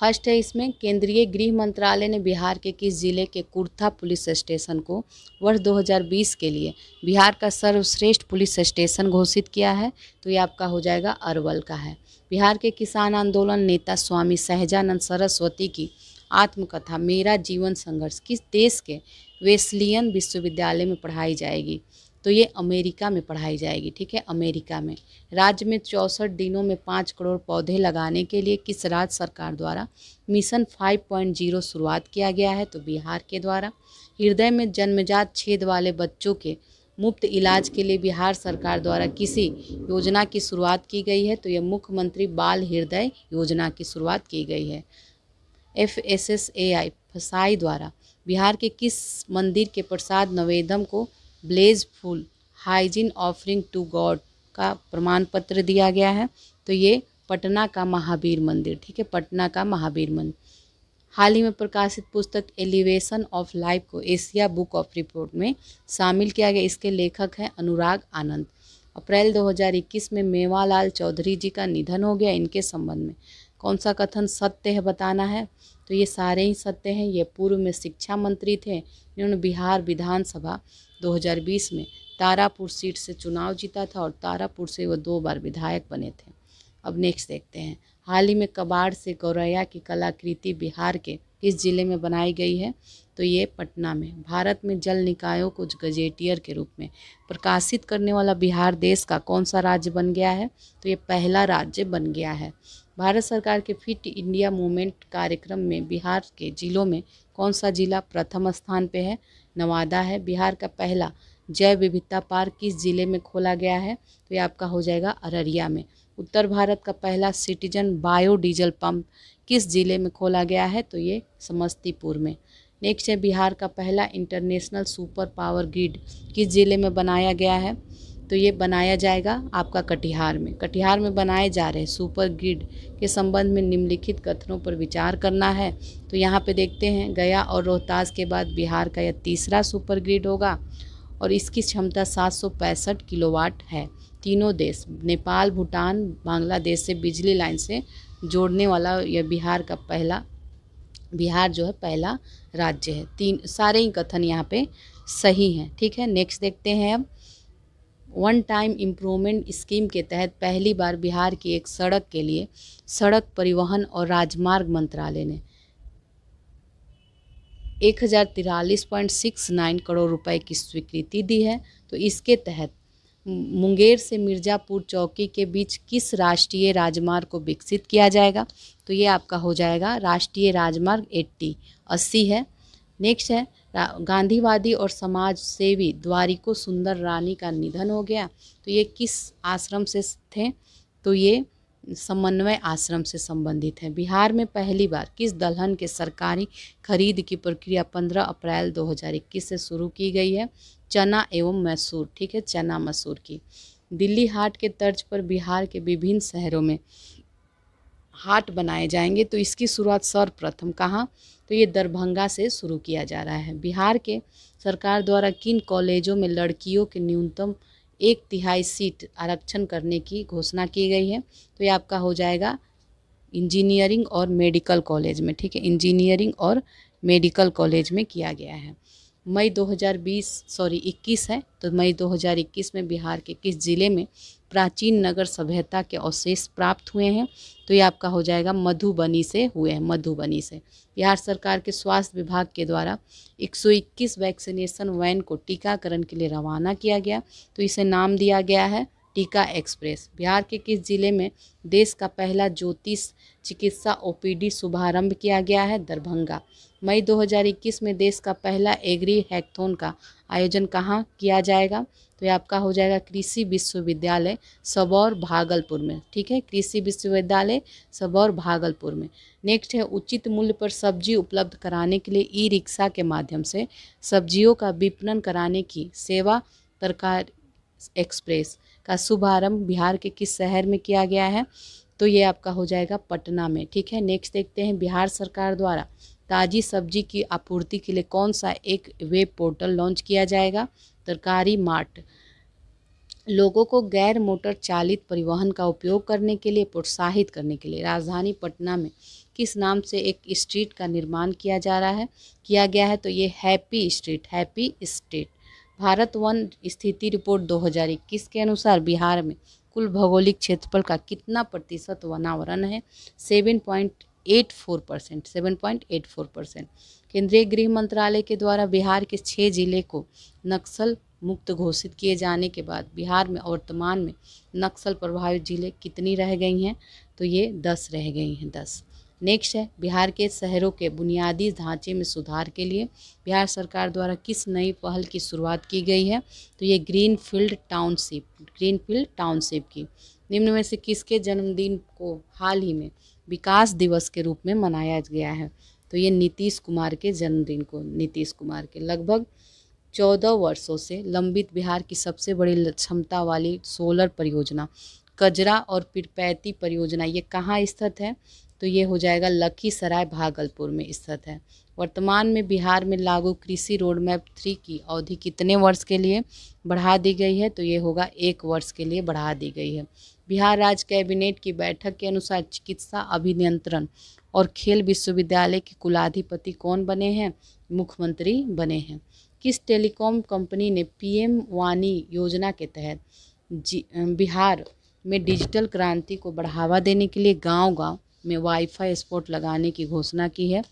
फर्स्ट है इसमें केंद्रीय गृह मंत्रालय ने बिहार के किस जिले के कुर्था पुलिस स्टेशन को वर्ष 2020 के लिए बिहार का सर्वश्रेष्ठ पुलिस स्टेशन घोषित किया है तो ये आपका हो जाएगा अरवल का है बिहार के किसान आंदोलन नेता स्वामी सहजानंद सरस्वती की आत्मकथा मेरा जीवन संघर्ष किस देश के वेस्लियन विश्वविद्यालय में पढ़ाई जाएगी तो ये अमेरिका में पढ़ाई जाएगी ठीक है अमेरिका में राज्य में चौंसठ दिनों में पाँच करोड़ पौधे लगाने के लिए किस राज्य सरकार द्वारा मिशन फाइव पॉइंट ज़ीरो शुरुआत किया गया है तो बिहार के द्वारा हृदय में जन्मजात छेद वाले बच्चों के मुफ्त इलाज के लिए बिहार सरकार द्वारा किसी योजना की शुरुआत की गई है तो यह मुख्यमंत्री बाल हृदय योजना की शुरुआत की गई है F S S A I FSSAI द्वारा बिहार के किस मंदिर के प्रसाद नवेदम को blissful hygiene offering to God का प्रमाण पत्र दिया गया है तो ये पटना का महावीर मंदिर ठीक है पटना का महावीर मंदिर हाल ही में प्रकाशित पुस्तक एलिवेशन ऑफ लाइफ को एशिया बुक ऑफ रिपोर्ट में शामिल किया गया इसके लेखक हैं अनुराग आनंद अप्रैल 2021 में मेवालाल चौधरी जी का निधन हो गया इनके संबंध में कौन सा कथन सत्य है बताना है तो ये सारे ही सत्य हैं ये पूर्व में शिक्षा मंत्री थे इन्होंने बिहार विधानसभा 2020 में तारापुर सीट से चुनाव जीता था और तारापुर से वो दो बार विधायक बने थे अब नेक्स्ट देखते हैं हाल ही में कबाड़ से गौरैया की कलाकृति बिहार के किस जिले में बनाई गई है तो ये पटना में भारत में जल निकायों को गजेटियर के रूप में प्रकाशित करने वाला बिहार देश का कौन सा राज्य बन गया है तो ये पहला राज्य बन गया है भारत सरकार के फिट इंडिया मूवमेंट कार्यक्रम में बिहार के जिलों में कौन सा जिला प्रथम स्थान पे है नवादा है बिहार का पहला जैव विविधता पार्क किस जिले में खोला गया है तो ये आपका हो जाएगा अररिया में उत्तर भारत का पहला सिटीजन बायोडीजल पंप किस ज़िले में खोला गया है तो ये समस्तीपुर में नेक्स्ट है बिहार का पहला इंटरनेशनल सुपर पावर ग्रिड किस ज़िले में बनाया गया है तो ये बनाया जाएगा आपका कटिहार में कटिहार में बनाए जा रहे सुपर ग्रिड के संबंध में निम्नलिखित कथनों पर विचार करना है तो यहाँ पे देखते हैं गया और रोहतास के बाद बिहार का यह तीसरा सुपर ग्रिड होगा और इसकी क्षमता सात किलोवाट है तीनों देश नेपाल भूटान बांग्लादेश से बिजली लाइन से जोड़ने वाला यह बिहार का पहला बिहार जो है पहला राज्य है तीन सारे ही कथन यहाँ पे सही हैं ठीक है नेक्स्ट देखते हैं अब वन टाइम इम्प्रूवमेंट स्कीम के तहत पहली बार बिहार की एक सड़क के लिए सड़क परिवहन और राजमार्ग मंत्रालय ने एक हज़ार तिरालीस पॉइंट सिक्स नाइन करोड़ रुपए की स्वीकृति दी है तो इसके तहत मुंगेर से मिर्ज़ापुर चौकी के बीच किस राष्ट्रीय राजमार्ग को विकसित किया जाएगा तो ये आपका हो जाएगा राष्ट्रीय राजमार्ग 80 अस्सी है नेक्स्ट है गांधीवादी और समाज सेवी द्वारिको सुंदर रानी का निधन हो गया तो ये किस आश्रम से थे तो ये समन्वय आश्रम से संबंधित है बिहार में पहली बार किस दलहन के सरकारी खरीद की प्रक्रिया 15 अप्रैल 2021 से शुरू की गई है चना एवं मैसूर ठीक है चना मसूर की दिल्ली हाट के तर्ज पर बिहार के विभिन्न शहरों में हाट बनाए जाएंगे तो इसकी शुरुआत सर्वप्रथम कहाँ तो ये दरभंगा से शुरू किया जा रहा है बिहार के सरकार द्वारा किन कॉलेजों में लड़कियों के न्यूनतम एक तिहाई सीट आरक्षण करने की घोषणा की गई है तो ये आपका हो जाएगा इंजीनियरिंग और मेडिकल कॉलेज में ठीक है इंजीनियरिंग और मेडिकल कॉलेज में किया गया है मई 2020 सॉरी 21 है तो मई 2021 में बिहार के किस ज़िले में प्राचीन नगर सभ्यता के अवशेष प्राप्त हुए हैं तो ये आपका हो जाएगा मधुबनी से हुए हैं मधुबनी से बिहार सरकार के स्वास्थ्य विभाग के द्वारा 121 वैक्सीनेशन वैन को टीकाकरण के लिए रवाना किया गया तो इसे नाम दिया गया है टीका एक्सप्रेस बिहार के किस जिले में देश का पहला ज्योतिष चिकित्सा ओपीडी शुभारंभ किया गया है दरभंगा मई 2021 में देश का पहला एग्री हैकथोन का आयोजन कहाँ किया जाएगा तो ये आपका हो जाएगा कृषि विश्वविद्यालय सबौर भागलपुर में ठीक है कृषि विश्वविद्यालय सबौर भागलपुर में नेक्स्ट है उचित मूल्य पर सब्जी उपलब्ध कराने के लिए ई रिक्शा के माध्यम से सब्जियों का विपणन कराने की सेवा तरकार एक्सप्रेस का शुभारम्भ बिहार के किस शहर में किया गया है तो ये आपका हो जाएगा पटना में ठीक है नेक्स्ट देखते हैं बिहार सरकार द्वारा ताज़ी सब्जी की आपूर्ति के लिए कौन सा एक वेब पोर्टल लॉन्च किया जाएगा तरकारी मार्ट लोगों को गैर मोटर चालित परिवहन का उपयोग करने के लिए प्रोत्साहित करने के लिए राजधानी पटना में किस नाम से एक स्ट्रीट का निर्माण किया जा रहा है किया गया है तो ये happy street happy state Bharat वन स्थिति रिपोर्ट 2021 के अनुसार बिहार में कुल भौगोलिक क्षेत्रफल का कितना प्रतिशत वनावरण है seven point eight four percent seven point eight four percent केंद्रीय गृह मंत्रालय के द्वारा बिहार के छः जिले को नक्सल मुक्त घोषित किए जाने के बाद बिहार में वर्तमान में नक्सल प्रभावित जिले कितनी रह गई हैं तो ये दस रह गई हैं दस नेक्स्ट है बिहार के शहरों के बुनियादी ढांचे में सुधार के लिए बिहार सरकार द्वारा किस नई पहल की शुरुआत की गई है तो ये green field township green field township की निम्न में से किसके जन्मदिन को हाल ही में विकास दिवस के रूप में मनाया गया है तो ये नीतीश कुमार के जन्मदिन को नीतीश कुमार के लगभग चौदह वर्षों से लंबित बिहार की सबसे बड़ी क्षमता वाली सोलर परियोजना कजरा और पिरपैती परियोजना ये कहाँ स्थित है तो ये हो जाएगा लखीसराय भागलपुर में स्थित है वर्तमान में बिहार में लागू कृषि रोड मैप थ्री की अवधि कितने वर्ष के लिए बढ़ा दी गई है तो ये होगा एक वर्ष के लिए बढ़ा दी गई है बिहार राज्य कैबिनेट की बैठक के अनुसार चिकित्सा अभिनियंत्रण और खेल विश्वविद्यालय के कुलाधिपति कौन बने हैं मुख्यमंत्री बने हैं किस टेलीकॉम कंपनी ने पीएम वानी योजना के तहत बिहार में डिजिटल क्रांति को बढ़ावा देने के लिए गांव-गांव में वाईफाई स्पॉट लगाने की घोषणा की है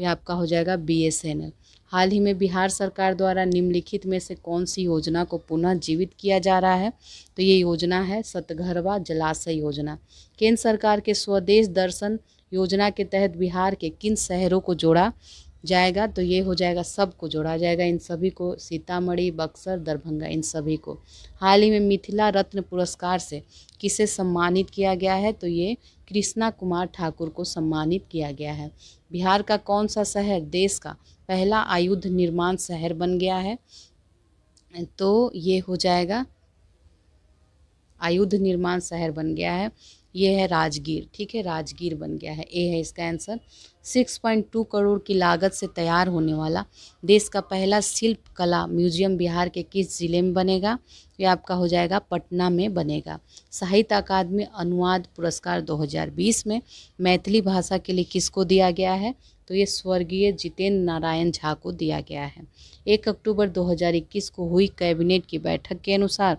ये आपका हो जाएगा बीएसएनएल हाल ही में बिहार सरकार द्वारा निम्नलिखित में से कौन सी योजना को पुनः जीवित किया जा रहा है तो ये योजना है सतघरवा जलाशय योजना केंद्र सरकार के स्वदेश दर्शन योजना के तहत बिहार के किन शहरों को जोड़ा जाएगा तो ये हो जाएगा सबको जोड़ा जाएगा इन सभी को सीतामढ़ी बक्सर दरभंगा इन सभी को हाल ही में मिथिला रत्न पुरस्कार से किसे सम्मानित किया गया है तो ये कृष्णा कुमार ठाकुर को सम्मानित किया गया है बिहार का कौन सा शहर देश का पहला आयुध निर्माण शहर बन गया है तो ये हो जाएगा आयुध निर्माण शहर बन गया है ये है राजगीर ठीक है राजगीर बन गया है ए है इसका आंसर 6.2 करोड़ की लागत से तैयार होने वाला देश का पहला शिल्प कला म्यूजियम बिहार के किस ज़िले में बनेगा ये आपका हो जाएगा पटना में बनेगा साहित्य अकादमी अनुवाद पुरस्कार 2020 में मैथिली भाषा के लिए किसको दिया गया है तो ये स्वर्गीय जितेंद्र नारायण झा को दिया गया है एक अक्टूबर 2021 को हुई कैबिनेट की बैठक के अनुसार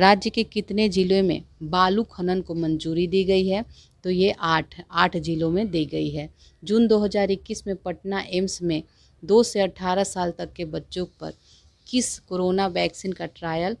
राज्य के कितने जिलों में बालू खनन को मंजूरी दी गई है तो ये आठ आठ जिलों में दी गई है जून 2021 में पटना एम्स में दो से अठारह साल तक के बच्चों पर किस कोरोना वैक्सीन का ट्रायल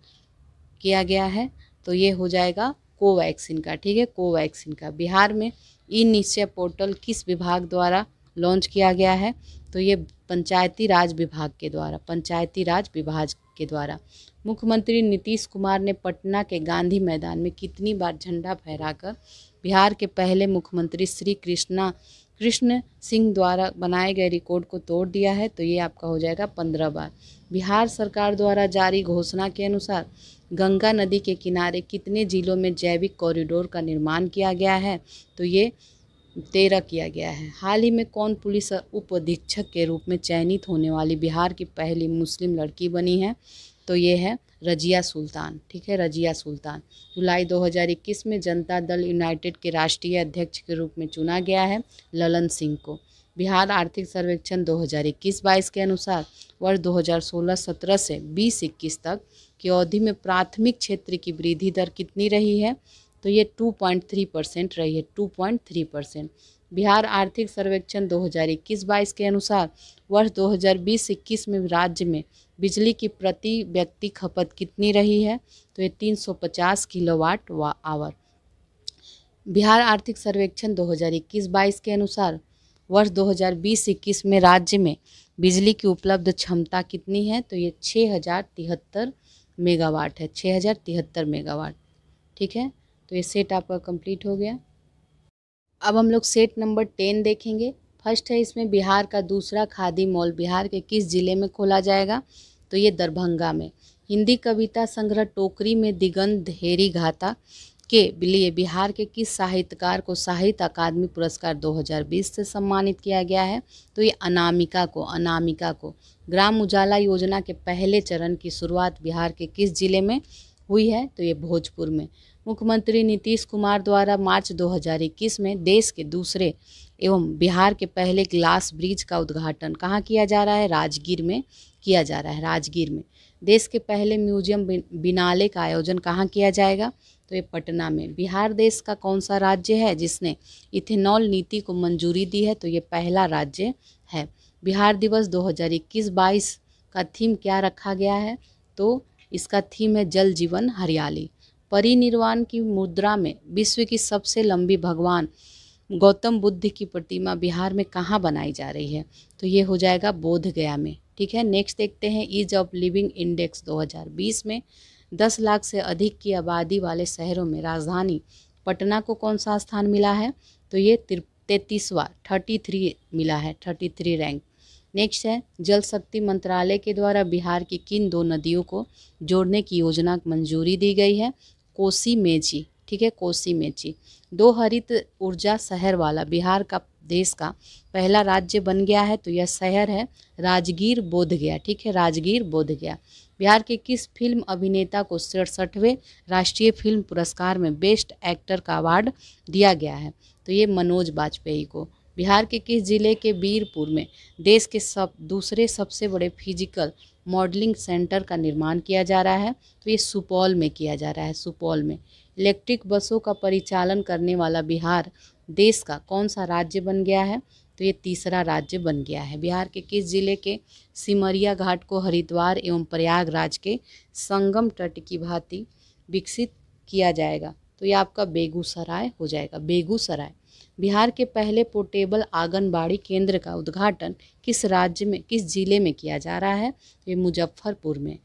किया गया है तो ये हो जाएगा कोवैक्सीन का ठीक है कोवैक्सीन का बिहार में ई निश्चय पोर्टल किस विभाग द्वारा लॉन्च किया गया है तो ये पंचायती राज विभाग के द्वारा पंचायती राज विभाग के द्वारा मुख्यमंत्री नीतीश कुमार ने पटना के गांधी मैदान में कितनी बार झंडा फहराकर बिहार के पहले मुख्यमंत्री श्री कृष्णा कृष्ण सिंह द्वारा बनाए गए रिकॉर्ड को तोड़ दिया है तो ये आपका हो जाएगा पंद्रह बार बिहार सरकार द्वारा जारी घोषणा के अनुसार गंगा नदी के किनारे कितने जिलों में जैविक कॉरिडोर का निर्माण किया गया है तो ये तेरह किया गया है हाल ही में कौन पुलिस उप अधीक्षक के रूप में चयनित होने वाली बिहार की पहली मुस्लिम लड़की बनी है तो ये है रजिया सुल्तान ठीक है रजिया सुल्तान जुलाई 2021 में जनता दल यूनाइटेड के राष्ट्रीय अध्यक्ष के रूप में चुना गया है ललन सिंह को बिहार आर्थिक सर्वेक्षण 2021-22 के अनुसार वर्ष 2016-17 से 2021 तक की अवधि में प्राथमिक क्षेत्र की वृद्धि दर कितनी रही है तो ये 2.3 परसेंट रही है 2.3 परसेंट बिहार आर्थिक सर्वेक्षण 2021 बाईस के अनुसार वर्ष 2020 इक्कीस में राज्य में बिजली की प्रति व्यक्ति खपत कितनी रही है तो ये 350 किलोवाट व आवर बिहार आर्थिक सर्वेक्षण 2021 बाईस के अनुसार वर्ष 2020 इक्कीस में राज्य में बिजली की उपलब्ध क्षमता कितनी है तो ये छः मेगावाट है छः मेगावाट ठीक है तो ये सेट आपका कंप्लीट हो गया अब हम लोग सेट नंबर टेन देखेंगे फर्स्ट है इसमें बिहार का दूसरा खादी मॉल बिहार के किस ज़िले में खोला जाएगा तो ये दरभंगा में हिंदी कविता संग्रह टोकरी में दिगंत हेरी घाता के लिए बिहार के किस साहित्यकार को साहित्य अकादमी पुरस्कार 2020 से सम्मानित किया गया है तो ये अनामिका को अनामिका को ग्राम उजाला योजना के पहले चरण की शुरुआत बिहार के किस जिले में हुई है तो ये भोजपुर में मुख्यमंत्री नीतीश कुमार द्वारा मार्च 2021 में देश के दूसरे एवं बिहार के पहले ग्लास ब्रिज का उद्घाटन कहाँ किया जा रहा है राजगीर में किया जा रहा है राजगीर में देश के पहले म्यूजियम बिनाले का आयोजन कहाँ किया जाएगा तो ये पटना में बिहार देश का कौन सा राज्य है जिसने इथेनॉल नीति को मंजूरी दी है तो ये पहला राज्य है बिहार दिवस 2021-22 का थीम क्या रखा गया है तो इसका थीम है जल जीवन हरियाली परिनिर्वाण की मुद्रा में विश्व की सबसे लंबी भगवान गौतम बुद्ध की प्रतिमा बिहार में कहाँ बनाई जा रही है तो ये हो जाएगा बोध गया में ठीक है नेक्स्ट देखते हैं ईज ऑफ लिविंग इंडेक्स 2020 में 10 लाख से अधिक की आबादी वाले शहरों में राजधानी पटना को कौन सा स्थान मिला है तो ये तैतीसवा थर्टी थ्री मिला है थर्टी थ्री रैंक नेक्स्ट है जल शक्ति मंत्रालय के द्वारा बिहार की किन दो नदियों को जोड़ने की योजना मंजूरी दी गई है कोसी मेची ठीक है कोसी मेची दो हरित ऊर्जा शहर वाला बिहार का देश का पहला राज्य बन गया है तो यह शहर है राजगीर बोध गया ठीक है राजगीर बोध गया बिहार के किस फिल्म अभिनेता को सड़सठवें राष्ट्रीय फिल्म पुरस्कार में बेस्ट एक्टर का अवार्ड दिया गया है तो ये मनोज वाजपेयी को बिहार के किस जिले के बीरपुर में देश के सब दूसरे सबसे बड़े फिजिकल मॉडलिंग सेंटर का निर्माण किया जा रहा है तो ये सुपौल में किया जा रहा है सुपौल में इलेक्ट्रिक बसों का परिचालन करने वाला बिहार देश का कौन सा राज्य बन गया है तो ये तीसरा राज्य बन गया है बिहार के किस जिले के सिमरिया घाट को हरिद्वार एवं प्रयागराज के संगम तट की भांति विकसित किया जाएगा तो ये आपका बेगूसराय हो जाएगा बेगूसराय बिहार के पहले पोर्टेबल आंगनबाड़ी केंद्र का उद्घाटन किस राज्य में किस ज़िले में किया जा रहा है ये मुजफ्फरपुर में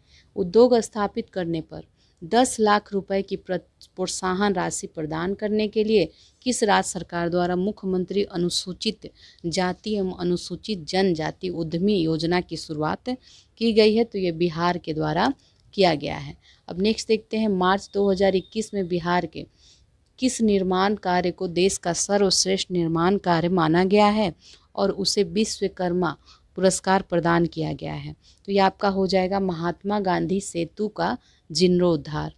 उद्योग स्थापित करने पर दस लाख रुपए की प्रोत्साहन राशि प्रदान करने के लिए किस राज्य सरकार द्वारा मुख्यमंत्री अनुसूचित जाति एवं अनुसूचित जनजाति उद्यमी योजना की शुरुआत की गई है तो ये बिहार के द्वारा किया गया है अब नेक्स्ट देखते हैं मार्च 2021 में बिहार के किस निर्माण कार्य को देश का सर्वश्रेष्ठ निर्माण कार्य माना गया है और उसे विश्वकर्मा पुरस्कार प्रदान किया गया है तो ये आपका हो जाएगा महात्मा गांधी सेतु का जीर्णोद्धार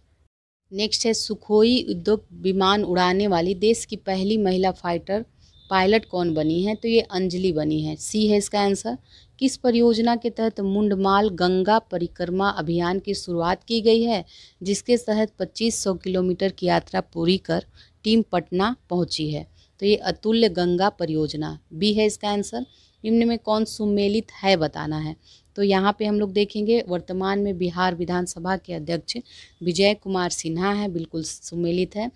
नेक्स्ट है सुखोई उद्योग विमान उड़ाने वाली देश की पहली महिला फाइटर पायलट कौन बनी है तो ये अंजलि बनी है सी है इसका आंसर किस परियोजना के तहत मुंडमाल गंगा परिक्रमा अभियान की शुरुआत की गई है जिसके तहत 2500 किलोमीटर की यात्रा पूरी कर टीम पटना पहुंची है तो ये अतुल्य गंगा परियोजना बी है इसका आंसर निम्न में कौन सुमेलित है बताना है तो यहाँ पे हम लोग देखेंगे वर्तमान में बिहार विधानसभा के अध्यक्ष विजय कुमार सिन्हा है बिल्कुल सुमेलित है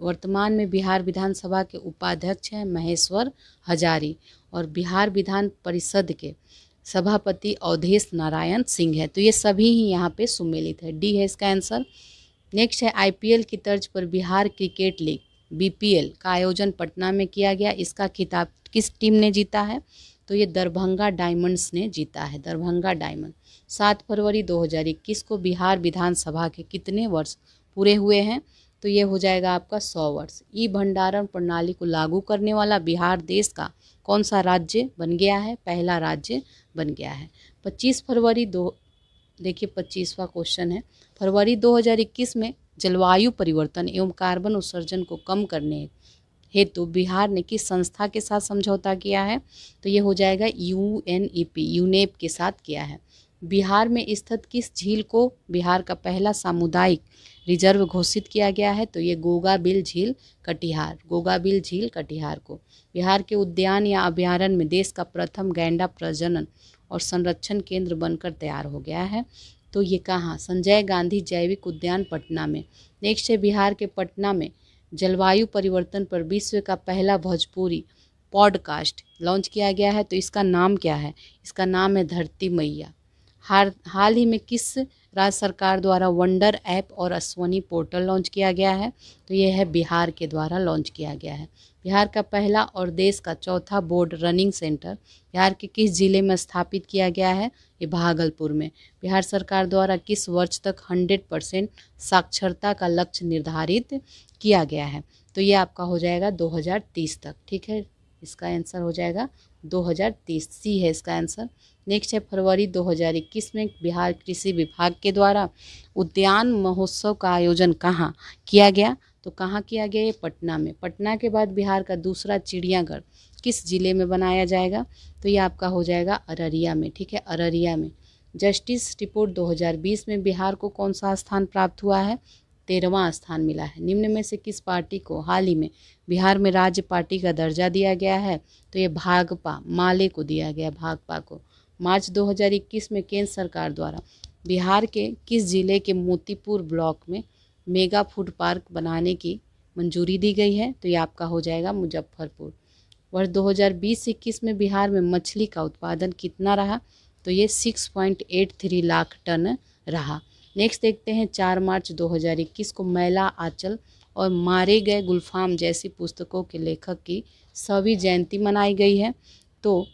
वर्तमान में बिहार विधानसभा के उपाध्यक्ष हैं महेश्वर हजारी और बिहार विधान परिषद के सभापति अवधेश नारायण सिंह है तो ये सभी ही यहाँ पे सुमेलित है डी है इसका आंसर नेक्स्ट है आईपीएल की तर्ज पर बिहार क्रिकेट लीग बीपीएल का आयोजन पटना में किया गया इसका खिताब किस टीम ने जीता है तो ये दरभंगा डायमंड्स ने जीता है दरभंगा डायमंड सात फरवरी 2021 को बिहार विधानसभा के कितने वर्ष पूरे हुए हैं तो ये हो जाएगा आपका सौ वर्ष ई भंडारण प्रणाली को लागू करने वाला बिहार देश का कौन सा राज्य बन गया है पहला राज्य बन गया है पच्चीस फरवरी दो देखिए पच्चीसवा क्वेश्चन है फरवरी 2021 में जलवायु परिवर्तन एवं कार्बन उत्सर्जन को कम करने हेतु बिहार ने किस संस्था के साथ समझौता किया है तो ये हो जाएगा U N E P UNEP के साथ किया है बिहार में स्थित किस झील को बिहार का पहला सामुदायिक रिजर्व घोषित किया गया है तो ये गोगाबिल झील कटिहार गोगाबिल झील कटिहार को बिहार के उद्यान या अभ्यारण्य में देश का प्रथम गैंडा प्रजनन और संरक्षण केंद्र बनकर तैयार हो गया है तो ये कहाँ संजय गांधी जैविक उद्यान पटना में नेक्स्ट है बिहार के पटना में जलवायु परिवर्तन पर विश्व का पहला भोजपुरी पॉडकास्ट लॉन्च किया गया है तो इसका नाम क्या है इसका नाम है धरती मैया हार हाल ही में किस राज्य सरकार द्वारा वंडर ऐप और अश्वनी पोर्टल लॉन्च किया गया है तो यह है बिहार के द्वारा लॉन्च किया गया है बिहार का पहला और देश का चौथा बोर्ड रनिंग सेंटर बिहार के किस जिले में स्थापित किया गया है ये भागलपुर में बिहार सरकार द्वारा किस वर्ष तक 100 परसेंट साक्षरता का लक्ष्य निर्धारित किया गया है तो ये आपका हो जाएगा 2030 तक ठीक है इसका आंसर हो जाएगा 2030 सी है इसका आंसर नेक्स्ट है फरवरी 2021 में बिहार कृषि विभाग के द्वारा उद्यान महोत्सव का आयोजन कहाँ किया गया तो कहाँ किया गया ये पटना में पटना के बाद बिहार का दूसरा चिड़ियाघर किस ज़िले में बनाया जाएगा तो ये आपका हो जाएगा अररिया में ठीक है अररिया में जस्टिस रिपोर्ट 2020 में बिहार को कौन सा स्थान प्राप्त हुआ है तेरहवा स्थान मिला है निम्न में से किस पार्टी को हाल ही में बिहार में राज्य पार्टी का दर्जा दिया गया है तो ये भागपा माले को दिया गया भागपा को मार्च 2021 में केंद्र सरकार द्वारा बिहार के किस जिले के मोतीपुर ब्लॉक में मेगा फूड पार्क बनाने की मंजूरी दी गई है तो ये आपका हो जाएगा मुजफ्फरपुर वर्ष 2020-21 में बिहार में मछली का उत्पादन कितना रहा तो ये 6.83 लाख टन रहा नेक्स्ट देखते हैं 4 मार्च 2021 को मैला आंचल और मारे गए गुलफाम जैसी पुस्तकों के लेखक की सभी जयंती मनाई गई है तो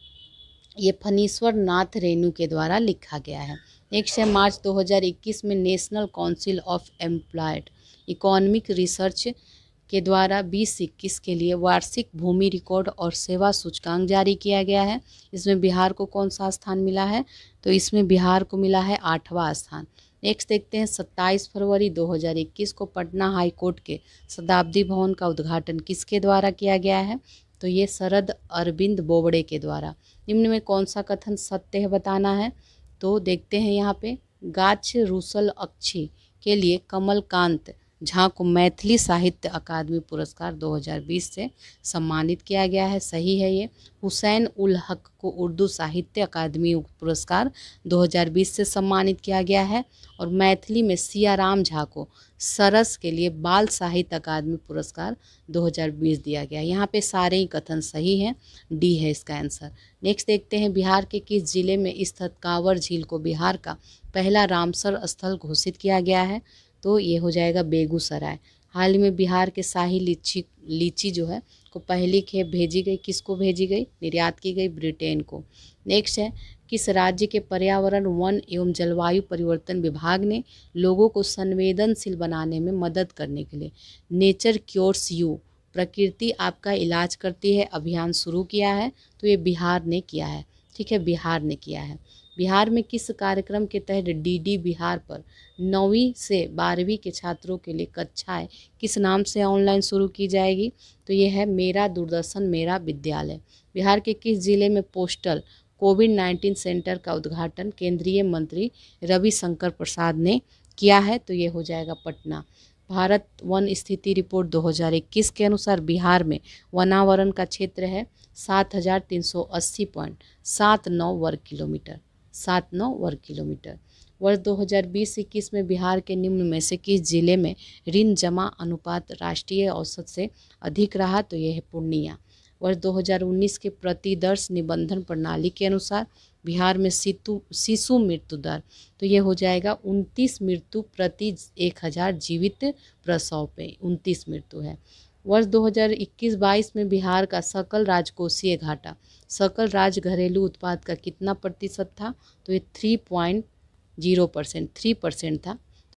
ये फनीश्वर नाथ रेणु के द्वारा लिखा गया है एक छः मार्च 2021 में National Council of Employed Economic Research के द्वारा बीस इक्कीस के लिए वार्षिक भूमि रिकॉर्ड और सेवा सूचकांक जारी किया गया है इसमें बिहार को कौन सा स्थान मिला है तो इसमें बिहार को मिला है आठवां स्थान नेक्स्ट देखते हैं 27 फरवरी 2021 को पटना हाई कोर्ट के शताब्दी भवन का उद्घाटन किसके द्वारा किया गया है तो ये शरद अरविंद बोबड़े के द्वारा निम्न में कौन सा कथन सत्य है बताना है तो देखते हैं यहाँ पे गाछ रूसल अक्षी के लिए कमलकांत झा को मैथिली साहित्य अकादमी पुरस्कार 2020 से सम्मानित किया गया है सही है ये हुसैन उल हक को उर्दू साहित्य अकादमी पुरस्कार 2020 से सम्मानित किया गया है और मैथिली में सियाराम झा को सरस के लिए बाल साहित्य अकादमी पुरस्कार 2020 दिया गया यहाँ पे सारे ही कथन सही हैं डी है इसका आंसर नेक्स्ट देखते हैं बिहार के किस जिले में स्थित कांवर झील को बिहार का पहला रामसर स्थल घोषित किया गया है तो ये हो जाएगा बेगूसराय हाल ही में बिहार के शाही लीची लीची जो है को पहली खेप भेजी गई किसको भेजी गई निर्यात की गई ब्रिटेन को नेक्स्ट है किस राज्य के पर्यावरण वन एवं जलवायु परिवर्तन विभाग ने लोगों को संवेदनशील बनाने में मदद करने के लिए नेचर क्योर्स यू प्रकृति आपका इलाज करती है अभियान शुरू किया है तो ये बिहार ने किया है ठीक है बिहार ने किया है बिहार में किस कार्यक्रम के तहत डीडी बिहार पर नौवीं से बारहवीं के छात्रों के लिए कक्षाएं किस नाम से ऑनलाइन शुरू की जाएगी तो ये है मेरा दूरदर्शन मेरा विद्यालय बिहार के किस ज़िले में पोस्टल कोविड नाइन्टीन सेंटर का उद्घाटन केंद्रीय मंत्री रविशंकर प्रसाद ने किया है तो ये हो जाएगा पटना भारत वन स्थिति रिपोर्ट 2021 के अनुसार बिहार में वनावरण का क्षेत्र है अस्सी पॉइंट सात नौ वर्ग किलोमीटर सात नौ वर्ग किलोमीटर वर्ष 2020-21 में बिहार के निम्न में से किस जिले में ऋण जमा अनुपात राष्ट्रीय औसत से अधिक रहा तो यह है पूर्णिया वर्ष 2019 के प्रतिदर्श निबंधन प्रणाली के अनुसार बिहार में सितु शिशु मृत्यु दर तो ये हो जाएगा उनतीस मृत्यु प्रति एक हज़ार जीवित प्रसव पे उनतीस मृत्यु है वर्ष 2021-22 में बिहार का सकल राजकोषीय घाटा सकल राज घरेलू उत्पाद का कितना प्रतिशत था तो ये three point zero percent three percent था